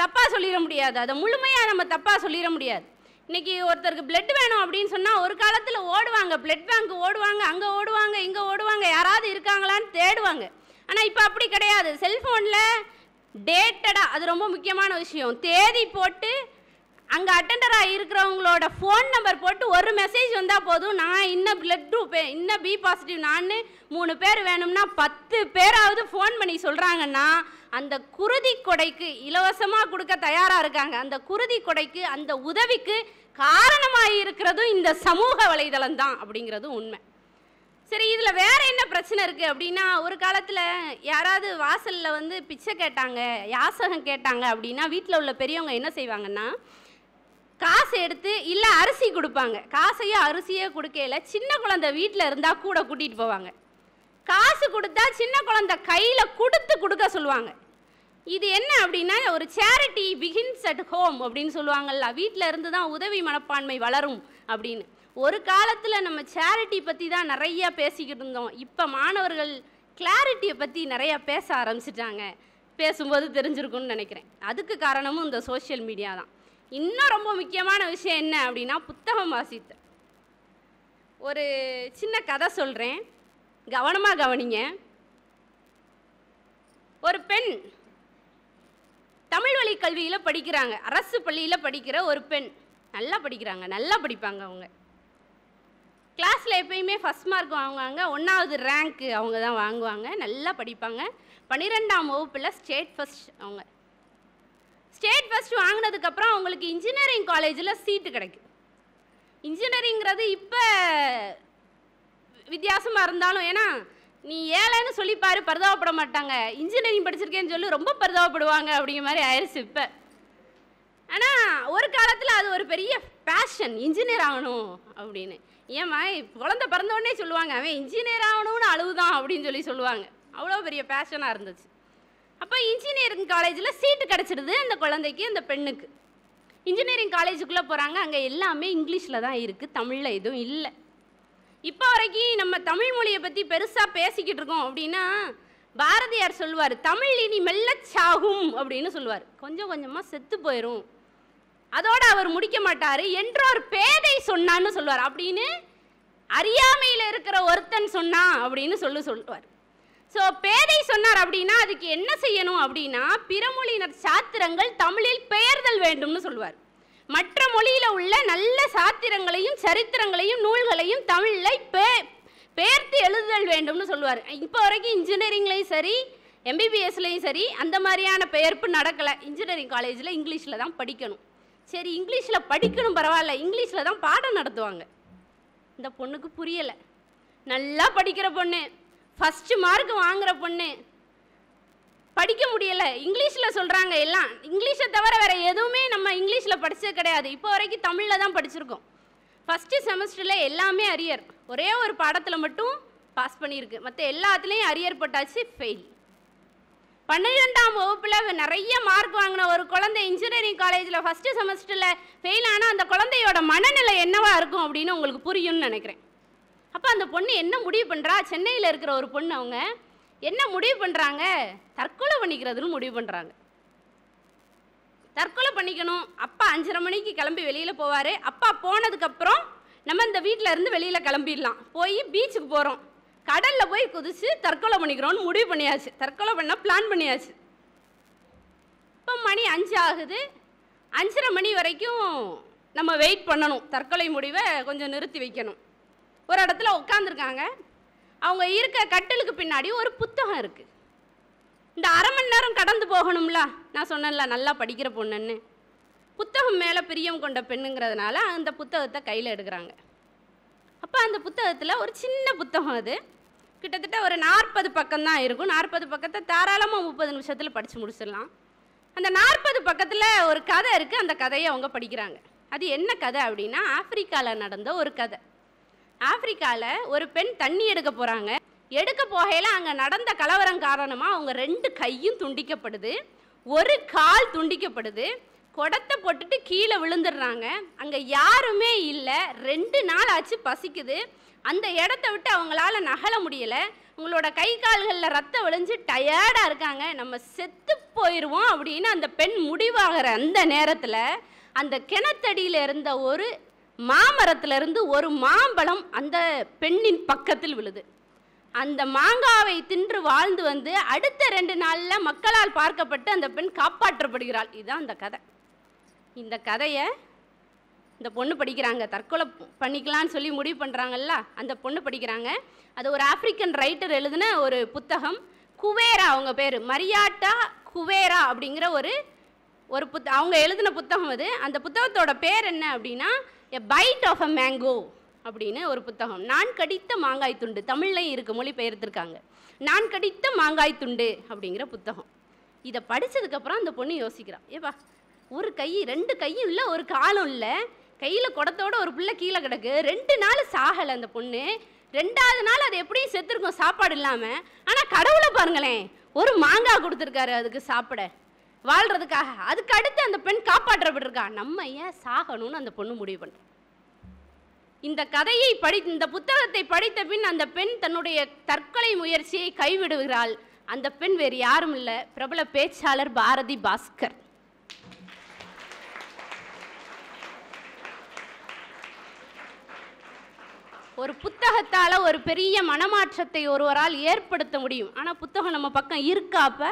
தப்பாக சொல்லிட முடியாது அதை முழுமையாக நம்ம தப்பாக சொல்லிட முடியாது இன்றைக்கி ஒருத்தருக்கு பிளட் வேணும் அப்படின்னு சொன்னால் ஒரு காலத்தில் ஓடுவாங்க பிளட் பேங்க் ஓடுவாங்க அங்கே ஓடுவாங்க இங்கே ஓடுவாங்க யாராவது இருக்காங்களான்னு தேடுவாங்க ஆனால் இப்போ அப்படி கிடையாது செல்ஃபோனில் டேட்டடாக அது ரொம்ப முக்கியமான விஷயம் தேதி போட்டு அங்கே அட்டெண்டராக இருக்கிறவங்களோட ஃபோன் நம்பர் போட்டு ஒரு மெசேஜ் வந்தால் போதும் நான் இன்னும் பிளட் குரூப் இன்னும் பி பாசிட்டிவ் நான் மூணு பேர் வேணும்னா பத்து பேராவது ஃபோன் பண்ணி சொல்கிறாங்கன்னா அந்த குருதி கொடைக்கு இலவசமாக கொடுக்க தயாராக இருக்காங்க அந்த குருதி கொடைக்கு அந்த உதவிக்கு காரணமாக இருக்கிறதும் இந்த சமூக வலைதளம் தான் அப்படிங்கிறது உண்மை சரி இதில் வேற என்ன பிரச்சனை இருக்குது அப்படின்னா ஒரு காலத்தில் யாராவது வாசலில் வந்து பிச்சை கேட்டாங்க யாசகம் கேட்டாங்க அப்படின்னா வீட்டில் உள்ள பெரியவங்க என்ன செய்வாங்கன்னா காசு எடுத்து இல்லை அரிசி கொடுப்பாங்க காசையோ அரிசியோ கொடுக்கல சின்ன குழந்தை வீட்டில் இருந்தால் கூட கூட்டிகிட்டு போவாங்க காசு கொடுத்தா சின்ன குழந்தை கையில் கொடுத்து கொடுக்க சொல்லுவாங்க இது என்ன அப்படின்னா ஒரு சேரிட்டி பிகின்ஸ் அட் ஹோம் அப்படின்னு சொல்லுவாங்கல்ல வீட்டில் இருந்து தான் உதவி மனப்பான்மை வளரும் அப்படின்னு ஒரு காலத்தில் நம்ம சேரிட்டி பற்றி தான் நிறையா பேசிக்கிட்டு இருந்தோம் இப்போ மாணவர்கள் கிளாரிட்டியை பற்றி நிறையா பேச ஆரம்பிச்சிட்டாங்க பேசும்போது தெரிஞ்சிருக்கும்னு நினைக்கிறேன் அதுக்கு காரணமும் இந்த சோஷியல் மீடியா தான் இன்னும் ரொம்ப முக்கியமான விஷயம் என்ன அப்படின்னா புத்தகம் வாசித்தல் ஒரு சின்ன கதை சொல்கிறேன் கவனமாக கவனிங்க ஒரு பெண் தமிழ் வழி கல்வியில் படிக்கிறாங்க அரசு பள்ளியில் படிக்கிற ஒரு பெண் நல்லா படிக்கிறாங்க நல்லா படிப்பாங்க அவங்க கிளாஸில் எப்பயுமே ஃபஸ்ட் மார்க் வாங்குவாங்க ஒன்றாவது ரேங்க்கு அவங்க தான் வாங்குவாங்க நல்லா படிப்பாங்க பன்னிரெண்டாம் வகுப்பில் ஸ்டேட் ஃபஸ்ட் அவங்க ஸ்டேட் ஃபஸ்ட் வாங்கினதுக்கப்புறம் அவங்களுக்கு இன்ஜினியரிங் காலேஜில் சீட்டு கிடைக்கும் இன்ஜினியரிங்கிறது இப்போ வித்தியாசமாக இருந்தாலும் ஏன்னா நீ ஏழைன்னு சொல்லி பாரு பரிதாபப்பட மாட்டாங்க இன்ஜினியரிங் படிச்சிருக்கேன்னு சொல்லி ரொம்ப பரிதாபப்படுவாங்க அப்படிங்கிற மாதிரி ஆயிடுச்சு இப்போ ஆனால் ஒரு காலத்தில் அது ஒரு பெரிய பேஷன் இன்ஜினியர் ஆகணும் அப்படின்னு ஏம்மா குழந்த பிறந்தோடனே சொல்லுவாங்க அவன் இன்ஜினியர் ஆகணும்னு அழுகுதான் அப்படின்னு சொல்லி சொல்லுவாங்க அவ்வளோ பெரிய பேஷனாக இருந்துச்சு அப்போ இன்ஜினியரிங் காலேஜில் சீட்டு கிடச்சிடுது அந்த குழந்தைக்கு அந்த பெண்ணுக்கு இன்ஜினியரிங் காலேஜுக்குள்ளே போகிறாங்க அங்கே எல்லாமே இங்கிலீஷில் தான் இருக்குது தமிழில் எதுவும் இல்லை இப்போ வரைக்கும் நம்ம தமிழ் மொழியை பற்றி பெருசாக பேசிக்கிட்டு இருக்கோம் அப்படின்னா பாரதியார் சொல்வார் தமிழ் இனி மெல்ல சாகும் அப்படின்னு சொல்லுவார் கொஞ்சம் கொஞ்சமாக செத்து போயிடும் அதோடு அவர் முடிக்க மாட்டார் ஒரு பேதை சொன்னான்னு சொல்லுவார் அப்படின்னு அறியாமையில் இருக்கிற ஒருத்தன் சொன்னான் அப்படின்னு சொல்லி சொல்லுவார் ஸோ பேதை சொன்னார் அப்படின்னா அதுக்கு என்ன செய்யணும் அப்படின்னா பிறமொழியினர் சாத்திரங்கள் தமிழில் பெயர்தல் வேண்டும்னு சொல்லுவார் மற்ற மொழியில் உள்ள நல்ல சாத்திரங்களையும் சரித்திரங்களையும் நூல்களையும் தமிழில் பே பெயர்த்து எழுதுதல் வேண்டும்னு சொல்லுவார் இப்போ வரைக்கும் இன்ஜினியரிங்லேயும் சரி எம்பிபிஎஸ்லேயும் சரி அந்த மாதிரியான பெயர்ப்பு நடக்கலை இன்ஜினியரிங் காலேஜில் இங்கிலீஷில் தான் படிக்கணும் சரி இங்கிலீஷில் படிக்கணும் பரவாயில்ல இங்கிலீஷில் தான் பாடம் நடத்துவாங்க இந்த பொண்ணுக்கு புரியலை நல்லா படிக்கிற பொண்ணு ஃபஸ்ட்டு மார்க் வாங்குகிற பொண்ணு படிக்க முடியலை இங்கிலீஷில் சொல்கிறாங்க எல்லாம் இங்கிலீஷை தவிர வேறு எதுவுமே நம்ம இங்கிலீஷில் படித்தது கிடையாது இப்போ வரைக்கும் தமிழில் தான் படிச்சிருக்கோம் ஃபஸ்ட்டு செமஸ்டரில் எல்லாமே அரியர் ஒரே ஒரு பாடத்தில் மட்டும் பாஸ் பண்ணியிருக்கு மற்ற எல்லாத்துலேயும் அரியர் பட்டாச்சு ஃபெயில் பன்னிரெண்டாம் வகுப்பில் நிறைய மார்க் வாங்கின ஒரு குழந்தை இன்ஜினியரிங் காலேஜில் ஃபஸ்ட்டு செமஸ்டரில் ஃபெயில் ஆனால் அந்த குழந்தையோட மனநிலை என்னவாக இருக்கும் அப்படின்னு உங்களுக்கு புரியும்னு நினைக்கிறேன் அப்போ அந்த பொண்ணு என்ன முடிவு பண்ணுறா சென்னையில் இருக்கிற ஒரு பொண்ணு அவங்க என்ன முடிவு பண்ணுறாங்க தற்கொலை பண்ணிக்கிறதுன்னு முடிவு பண்ணுறாங்க தற்கொலை பண்ணிக்கணும் அப்பா அஞ்சரை மணிக்கு கிளம்பி வெளியில் போவார் அப்பா போனதுக்கப்புறம் நம்ம இந்த வீட்டில் இருந்து வெளியில் கிளம்பிடலாம் போய் பீச்சுக்கு போகிறோம் கடலில் போய் குதித்து தற்கொலை பண்ணிக்கிறோன்னு முடிவு பண்ணியாச்சு தற்கொலை பண்ண பிளான் பண்ணியாச்சு இப்போ மணி அஞ்சு ஆகுது அஞ்சரை மணி வரைக்கும் நம்ம வெயிட் பண்ணணும் தற்கொலை முடிவை கொஞ்சம் நிறுத்தி வைக்கணும் ஒரு இடத்துல உட்காந்துருக்காங்க அவங்க இருக்க கட்டிலுக்கு பின்னாடி ஒரு புத்தகம் இருக்குது இந்த அரை மணி நேரம் கடந்து போகணும்ல நான் சொன்னேன்ல நல்லா படிக்கிற பொண்ணுன்னு புத்தகம் மேலே பிரியம் கொண்ட பெண்ணுங்கிறதுனால அந்த புத்தகத்தை கையில் எடுக்கிறாங்க அப்போ அந்த புத்தகத்தில் ஒரு சின்ன புத்தகம் அது கிட்டத்தட்ட ஒரு நாற்பது பக்கம்தான் இருக்கும் நாற்பது பக்கத்தை தாராளமாக முப்பது நிமிஷத்தில் படித்து முடிச்சிடலாம் அந்த நாற்பது பக்கத்தில் ஒரு கதை இருக்குது அந்த கதையை அவங்க படிக்கிறாங்க அது என்ன கதை அப்படின்னா ஆப்பிரிக்காவில் நடந்த ஒரு கதை ஆப்பிரிக்காவில் ஒரு பெண் தண்ணி எடுக்க போகிறாங்க எடுக்க போகையில் அங்கே நடந்த கலவரம் காரணமாக அவங்க ரெண்டு கையும் துண்டிக்கப்படுது ஒரு கால் துண்டிக்கப்படுது குடத்தை போட்டுட்டு கீழே விழுந்துடுறாங்க அங்கே யாருமே இல்லை ரெண்டு நாள் ஆச்சு பசிக்குது அந்த இடத்த விட்டு அவங்களால நகல முடியலை உங்களோட கை கால்களில் ரத்தம் விழிஞ்சு டயர்டாக இருக்காங்க நம்ம செத்து போயிடுவோம் அப்படின்னு அந்த பெண் முடிவாகிற அந்த நேரத்தில் அந்த கிணத்தடியில் இருந்த ஒரு மாமரத்திலிருந்து ஒரு மாம்பழம் அந்த பெண்ணின் பக்கத்தில் விழுது அந்த மாங்காவை தின்று வாழ்ந்து வந்து அடுத்த ரெண்டு நாளில் மக்களால் பார்க்கப்பட்டு அந்த பெண் காப்பாற்றப்படுகிறாள் இதுதான் அந்த கதை இந்த கதையை இந்த பொண்ணு படிக்கிறாங்க தற்கொலை பண்ணிக்கலான்னு சொல்லி முடிவு பண்ணுறாங்கல்ல அந்த பொண்ணு படிக்கிறாங்க அது ஒரு ஆப்பிரிக்கன் ரைட்டர் எழுதின ஒரு புத்தகம் குவேரா அவங்க பேர் மரியாட்டா குவேரா அப்படிங்கிற ஒரு ஒரு புத்த அவங்க எழுதின புத்தகம் அது அந்த புத்தகத்தோட பேர் என்ன அப்படின்னா a bite of a mango அப்படின்னு ஒரு புத்தகம் நான் கடித்த மாங்காய் துண்டு தமிழ்லையும் மொழி பெயர்த்துருக்காங்க நான் கடித்த மாங்காய் துண்டு அப்படிங்கிற புத்தகம் இதை படித்ததுக்கப்புறம் அந்த பொண்ணு யோசிக்கிறான் ஏப்பா ஒரு கை ரெண்டு கையும் இல்லை ஒரு காலும் இல்லை கையில் குடத்தோட ஒரு பிள்ளை கீழே கிடக்கு ரெண்டு நாள் சாகலை அந்த பொண்ணு ரெண்டாவது நாள் அது எப்படியும் செத்துருக்கும் சாப்பாடு இல்லாமல் ஆனால் கடவுளை பாருங்களேன் ஒரு மாங்காய் கொடுத்துருக்காரு அதுக்கு சாப்பிட வாழ்கிறதுக்காக அதுக்கு அடுத்து அந்த பெண் காப்பாற்றப்பட்டிருக்கா நம்ம ஏன் சாகணும்னு அந்த பொண்ணு முடிவு பண்ணுறோம் இந்த கதையை படி இந்த புத்தகத்தை படித்த பின் அந்த பெண் தன்னுடைய தற்கொலை முயற்சியை கைவிடுகிறாள் அந்த பெண் வேறு யாரும் இல்லை பிரபல பேச்சாளர் பாரதி பாஸ்கர் ஒரு புத்தகத்தால் ஒரு பெரிய மனமாற்றத்தை ஒருவரால் ஏற்படுத்த முடியும் ஆனால் புத்தகம் நம்ம பக்கம் இருக்காப்ப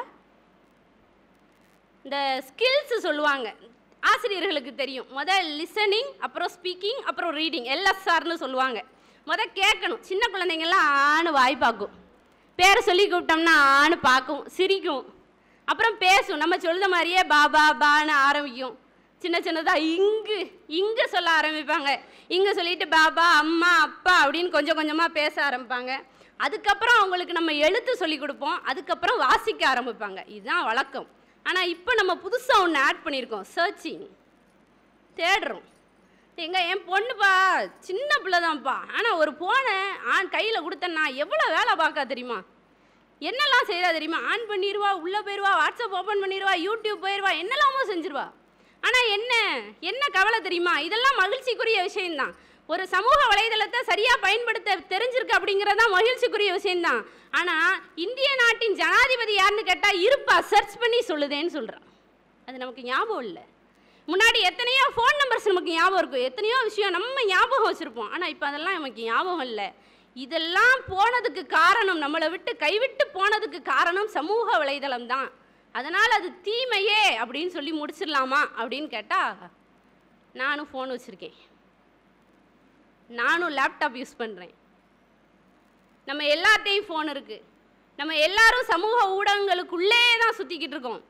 இந்த ஸ்கில்ஸ் சொல்லுவாங்க ஆசிரியர்களுக்கு தெரியும் முதல் லிசனிங் அப்புறம் ஸ்பீக்கிங் அப்புறம் ரீடிங் எல்எஸ்ஆர்னு சொல்லுவாங்க முதல் கேட்கணும் சின்ன குழந்தைங்கள்லாம் ஆணு வாய் பார்க்கும் பேரை சொல்லி கூப்பிட்டோம்னா ஆணு பார்க்கும் சிரிக்கும் அப்புறம் பேசும் நம்ம சொல்கிற மாதிரியே பாபா பான்னு ஆரம்பிக்கும் சின்ன சின்னதாக இங்கு இங்கே சொல்ல ஆரம்பிப்பாங்க இங்கே சொல்லிட்டு பாபா அம்மா அப்பா அப்படின்னு கொஞ்சம் கொஞ்சமாக பேச ஆரம்பிப்பாங்க அதுக்கப்புறம் அவங்களுக்கு நம்ம எழுத்து சொல்லி கொடுப்போம் அதுக்கப்புறம் வாசிக்க ஆரம்பிப்பாங்க இதுதான் வழக்கம் ஆனால் இப்போ நம்ம புதுசாக ஒன்று ஆட் பண்ணியிருக்கோம் சர்ச்சிங் தேடுறோம் எங்க என் பொண்ணுப்பா சின்ன பிள்ளை தான்ப்பா ஆனால் ஒரு ஃபோனை ஆண் கையில் கொடுத்தேன்னா எவ்வளோ வேலை பார்க்கா தெரியுமா என்னெல்லாம் செய்கிறா தெரியுமா ஆன் பண்ணிடுவா உள்ளே போயிடுவா வாட்ஸ்அப் ஓப்பன் பண்ணிடுவா யூடியூப் போயிடுவா என்னெல்லாமோ செஞ்சிருவா ஆனால் என்ன என்ன கவலை தெரியுமா இதெல்லாம் மகிழ்ச்சிக்குரிய விஷயம்தான் ஒரு சமூக வலைதளத்தை சரியாக பயன்படுத்த தெரிஞ்சிருக்கு அப்படிங்கிறது தான் மகிழ்ச்சிக்குரிய விஷயம்தான் ஆனால் இந்திய நாட்டின் ஜனாதிபதி யாருன்னு கேட்டால் இருப்பா சர்ச் பண்ணி சொல்லுதேன்னு சொல்கிறான் அது நமக்கு ஞாபகம் இல்லை முன்னாடி எத்தனையோ ஃபோன் நம்பர்ஸ் நமக்கு ஞாபகம் இருக்கும் எத்தனையோ விஷயம் நம்ம ஞாபகம் வச்சுருப்போம் ஆனால் இப்போ அதெல்லாம் நமக்கு ஞாபகம் இல்லை இதெல்லாம் போனதுக்கு காரணம் நம்மளை விட்டு கைவிட்டு போனதுக்கு காரணம் சமூக வலைதளம் தான் அதனால் அது தீமையே அப்படின்னு சொல்லி முடிச்சிடலாமா அப்படின்னு கேட்டால் நானும் ஃபோன் வச்சுருக்கேன் நானும் லேப்டாப் யூஸ் பண்ணுறேன் நம்ம எல்லாத்தையும் ஃபோன் இருக்குது நம்ம எல்லாரும் சமூக ஊடகங்களுக்குள்ளே தான் சுற்றிக்கிட்டு இருக்கோம்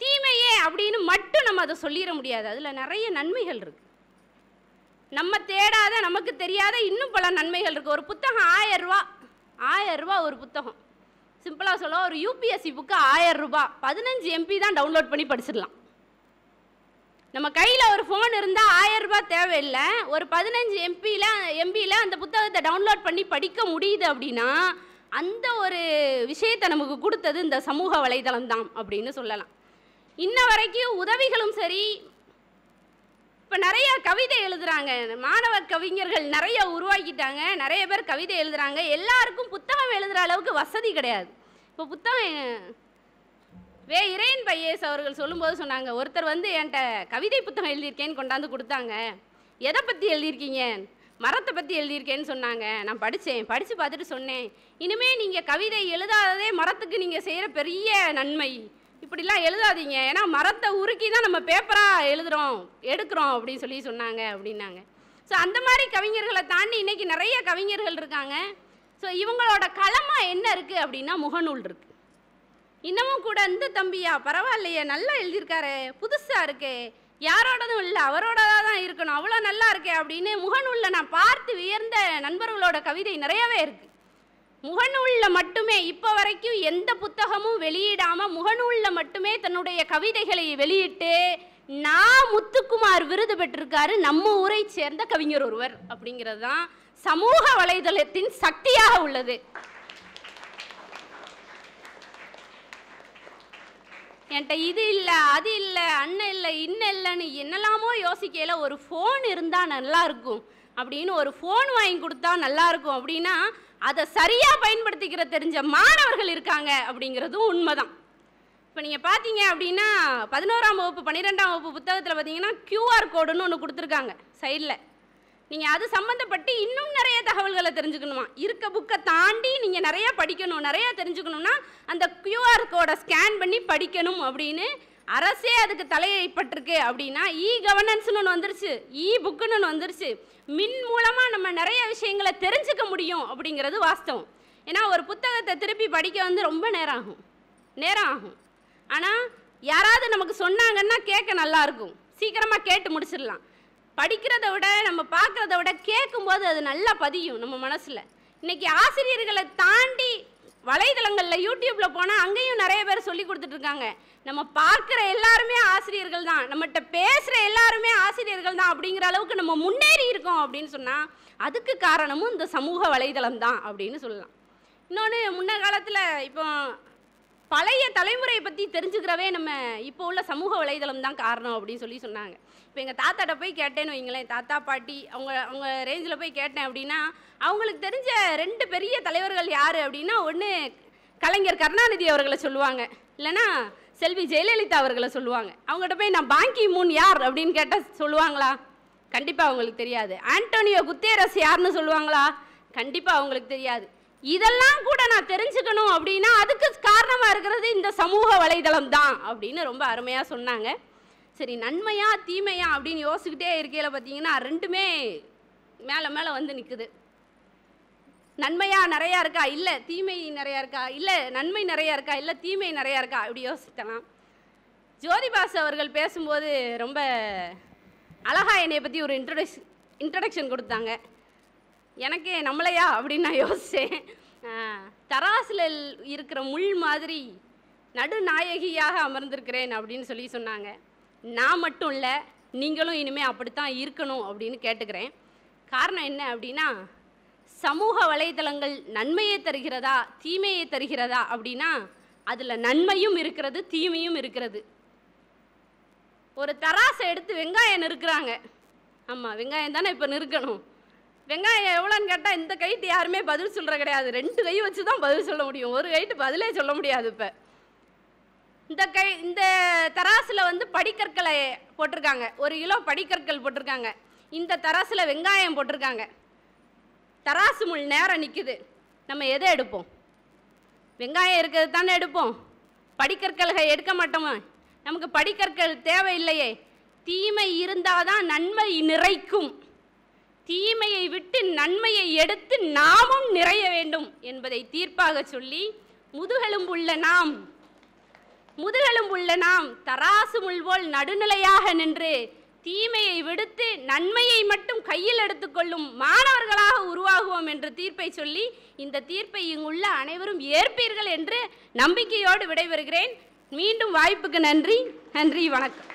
தீமையே அப்படின்னு மட்டும் நம்ம அதை சொல்லிட முடியாது அதில் நிறைய நன்மைகள் இருக்குது நம்ம தேடாத நமக்கு தெரியாத இன்னும் பல நன்மைகள் இருக்குது ஒரு புத்தகம் ஆயிரம் ரூபா ஒரு புத்தகம் சிம்பிளாக சொல்ல ஒரு யூபிஎஸ்சி புக்கு ரூபா பதினஞ்சு எம்பி தான் டவுன்லோட் பண்ணி படிச்சிடலாம் நம்ம கையில் ஒரு ஃபோன் இருந்தால் ஆயிரம் ரூபாய் தேவையில்லை ஒரு பதினஞ்சு எம்பியில் எம்பியில் அந்த புத்தகத்தை டவுன்லோட் பண்ணி படிக்க முடியுது அப்படின்னா அந்த ஒரு விஷயத்தை நமக்கு கொடுத்தது இந்த சமூக வலைதளம் தான் அப்படின்னு சொல்லலாம் இன்ன வரைக்கும் உதவிகளும் சரி இப்போ நிறைய கவிதை எழுதுறாங்க மாணவ கவிஞர்கள் நிறைய உருவாக்கிட்டாங்க நிறைய பேர் கவிதை எழுதுகிறாங்க எல்லாருக்கும் புத்தகம் எழுதுகிற அளவுக்கு வசதி கிடையாது இப்போ புத்தகம் வே இறையன் பையேஸ் அவர்கள் சொல்லும்போது சொன்னாங்க ஒருத்தர் வந்து என்கிட்ட கவிதை புத்தகம் எழுதியிருக்கேன்னு கொண்டாந்து கொடுத்தாங்க எதை பற்றி எழுதியிருக்கீங்க மரத்தை பற்றி எழுதியிருக்கேன்னு சொன்னாங்க நான் படித்தேன் படித்து பார்த்துட்டு சொன்னேன் இனிமேல் நீங்கள் கவிதை எழுதாததே மரத்துக்கு நீங்கள் செய்கிற பெரிய நன்மை இப்படிலாம் எழுதாதீங்க ஏன்னா மரத்தை உருக்கி தான் நம்ம பேப்பராக எழுதுகிறோம் எடுக்கிறோம் அப்படின்னு சொல்லி சொன்னாங்க அப்படின்னாங்க ஸோ அந்த மாதிரி கவிஞர்களை தாண்டி இன்றைக்கி நிறைய கவிஞர்கள் இருக்காங்க ஸோ இவங்களோட களமாக என்ன இருக்குது அப்படின்னா முகநூல் இருக்குது இன்னமும் கூட இந்த தம்பியா பரவாயில்லையே நல்லா எழுதியிருக்காரு புதுசாக இருக்கே யாரோடதும் இல்லை அவரோட தான் இருக்கணும் அவ்வளோ நல்லா இருக்கே அப்படின்னு முகநூலில் நான் பார்த்து வியர்ந்த நண்பர்களோட கவிதை நிறையவே இருக்குது முகநூலில் மட்டுமே இப்போ வரைக்கும் எந்த புத்தகமும் வெளியிடாமல் முகநூலில் மட்டுமே தன்னுடைய கவிதைகளை வெளியிட்டு நான் முத்துக்குமார் விருது பெற்றிருக்காரு நம்ம ஊரை சேர்ந்த கவிஞர் ஒருவர் அப்படிங்கிறது தான் சமூக வலைதளத்தின் சக்தியாக உள்ளது என்கிட்ட இது இல்லை அது இல்லை அண்ணன் இல்லை இன்னும் இல்லைன்னு என்னெல்லாமோ யோசிக்கையில் ஒரு ஃபோன் இருந்தால் நல்லாயிருக்கும் அப்படின்னு ஒரு ஃபோன் வாங்கி கொடுத்தா நல்லாயிருக்கும் அப்படின்னா அதை சரியாக பயன்படுத்திக்கிற தெரிஞ்ச மாணவர்கள் இருக்காங்க அப்படிங்கிறதும் உண்மைதான் இப்போ நீங்கள் பார்த்தீங்க அப்படின்னா பதினோராம் வகுப்பு பன்னிரெண்டாம் வகுப்பு புத்தகத்தில் பார்த்தீங்கன்னா க்யூஆர் கோடுன்னு ஒன்று கொடுத்துருக்காங்க சைடில் நீங்கள் அது சம்மந்தப்பட்டு இன்னும் நிறைய தகவல்களை தெரிஞ்சுக்கணுமா இருக்க புக்கை தாண்டி நீங்கள் நிறைய படிக்கணும் நிறைய தெரிஞ்சுக்கணும்னா அந்த கியூஆர் கோடை ஸ்கேன் பண்ணி படிக்கணும் அப்படின்னு அரசே அதுக்கு தலையைப்பட்டிருக்கு அப்படின்னா இ கவர்னன்ஸ்னு ஒன்று வந்துருச்சு இ புக்குன்னு ஒன்று வந்துருச்சு மின் மூலமாக நம்ம நிறைய விஷயங்களை தெரிஞ்சுக்க முடியும் அப்படிங்கிறது வாஸ்தவம் ஏன்னா ஒரு புத்தகத்தை திருப்பி படிக்க வந்து ரொம்ப நேரம் ஆகும் நேரம் ஆகும் ஆனால் யாராவது நமக்கு சொன்னாங்கன்னா கேட்க நல்லாயிருக்கும் சீக்கிரமாக கேட்டு முடிச்சிடலாம் படிக்கிறத விட நம்ம பார்க்குறத விட கேட்கும்போது அது நல்லா பதியும் நம்ம மனசில் இன்றைக்கி ஆசிரியர்களை தாண்டி வலைதளங்களில் யூடியூப்பில் போனால் அங்கேயும் நிறைய பேர் சொல்லி கொடுத்துட்ருக்காங்க நம்ம பார்க்குற எல்லாருமே ஆசிரியர்கள் தான் நம்மகிட்ட பேசுகிற எல்லாருமே ஆசிரியர்கள் தான் அப்படிங்கிற அளவுக்கு நம்ம முன்னேறி இருக்கோம் அப்படின்னு சொன்னால் அதுக்கு காரணமும் இந்த சமூக வலைதளம் தான் அப்படின்னு சொல்லலாம் இன்னொன்று முன்ன காலத்தில் இப்போ பழைய தலைமுறையை பற்றி தெரிஞ்சுக்கிறவே நம்ம இப்போ உள்ள சமூக வலைதளம் தான் காரணம் அப்படின்னு சொல்லி சொன்னாங்க இப்போ எங்கள் தாத்தாட்ட போய் கேட்டேன்னு வைங்களேன் தாத்தா பாட்டி அவங்க அவங்க ரேஞ்சில் போய் கேட்டேன் அப்படின்னா அவங்களுக்கு தெரிஞ்ச ரெண்டு பெரிய தலைவர்கள் யார் அப்படின்னா ஒன்று கலைஞர் கருணாநிதி அவர்களை சொல்லுவாங்க இல்லைனா செல்வி ஜெயலலிதா அவர்களை சொல்லுவாங்க அவங்ககிட்ட போய் நான் பாங்கி மூன் யார் அப்படின்னு கேட்டால் சொல்லுவாங்களா கண்டிப்பாக அவங்களுக்கு தெரியாது ஆண்டோனியோ குத்தேரஸ் யாருன்னு சொல்லுவாங்களா கண்டிப்பாக அவங்களுக்கு தெரியாது இதெல்லாம் கூட நான் தெரிஞ்சுக்கணும் அப்படின்னா அதுக்கு காரணமாக இருக்கிறது இந்த சமூக வலைதளம் தான் அப்படின்னு ரொம்ப அருமையாக சொன்னாங்க சரி நன்மையா தீமையா அப்படின்னு யோசிக்கிட்டே இருக்கையில் பார்த்தீங்கன்னா ரெண்டுமே மேலே மேலே வந்து நிற்குது நன்மையாக நிறையா இருக்கா இல்லை தீமை நிறையா இருக்கா இல்லை நன்மை நிறையா இருக்கா இல்லை தீமை நிறையா இருக்கா அப்படி யோசிக்கலாம் ஜோதிபாஸ் அவர்கள் பேசும்போது ரொம்ப அழகா என்னை பற்றி ஒரு இன்ட்ரடக்ஷ் இன்ட்ரடக்ஷன் கொடுத்தாங்க எனக்கு நம்மளையா அப்படின்னு நான் யோசித்தேன் தராசில் இருக்கிற முள் மாதிரி நடுநாயகியாக அமர்ந்திருக்கிறேன் அப்படின்னு சொல்லி சொன்னாங்க நான் மட்டும் இல்லை நீங்களும் இனிமேல் அப்படித்தான் இருக்கணும் அப்படின்னு கேட்டுக்கிறேன் காரணம் என்ன அப்படின்னா சமூக வலைதளங்கள் நன்மையை தருகிறதா தீமையை தருகிறதா அப்படின்னா அதில் நன்மையும் இருக்கிறது தீமையும் இருக்கிறது ஒரு தராசை எடுத்து வெங்காயம் நிறுக்கிறாங்க ஆமாம் வெங்காயம் தானே இப்போ நெருக்கணும் வெங்காயம் எவ்வளோன்னு கேட்டால் இந்த கைட்டு யாருமே பதில் சொல்கிற கிடையாது ரெண்டு கை வச்சு தான் பதில் சொல்ல முடியும் ஒரு கைட்டு பதிலே சொல்ல முடியாது இப்போ இந்த கை இந்த தராசில் வந்து படிக்கற்களை போட்டிருக்காங்க ஒரு கிலோ படிக்கற்கள் போட்டிருக்காங்க இந்த தராசில் வெங்காயம் போட்டிருக்காங்க தராசு முள் நேரம் நிற்குது நம்ம எதை எடுப்போம் வெங்காயம் இருக்கிறது தானே எடுப்போம் படிக்கற்களை எடுக்க மாட்டோமா நமக்கு படிக்கற்கள் தேவையில்லையே தீமை இருந்தால் தான் நன்மை நிறைக்கும் தீமையை விட்டு நன்மையை எடுத்து நாமும் நிறைய வேண்டும் என்பதை தீர்ப்பாக சொல்லி முதுகெலும்புள்ள நாம் உள்ள நாம் தராசு முள்போல் நடுநிலையாக நின்று தீமையை விடுத்து நன்மையை மட்டும் கையில் எடுத்துக்கொள்ளும் மாணவர்களாக உருவாகுவோம் என்ற தீர்ப்பை சொல்லி இந்த தீர்ப்பை இங்குள்ள அனைவரும் ஏற்பீர்கள் என்று நம்பிக்கையோடு விடைபெறுகிறேன் மீண்டும் வாய்ப்புக்கு நன்றி நன்றி வணக்கம்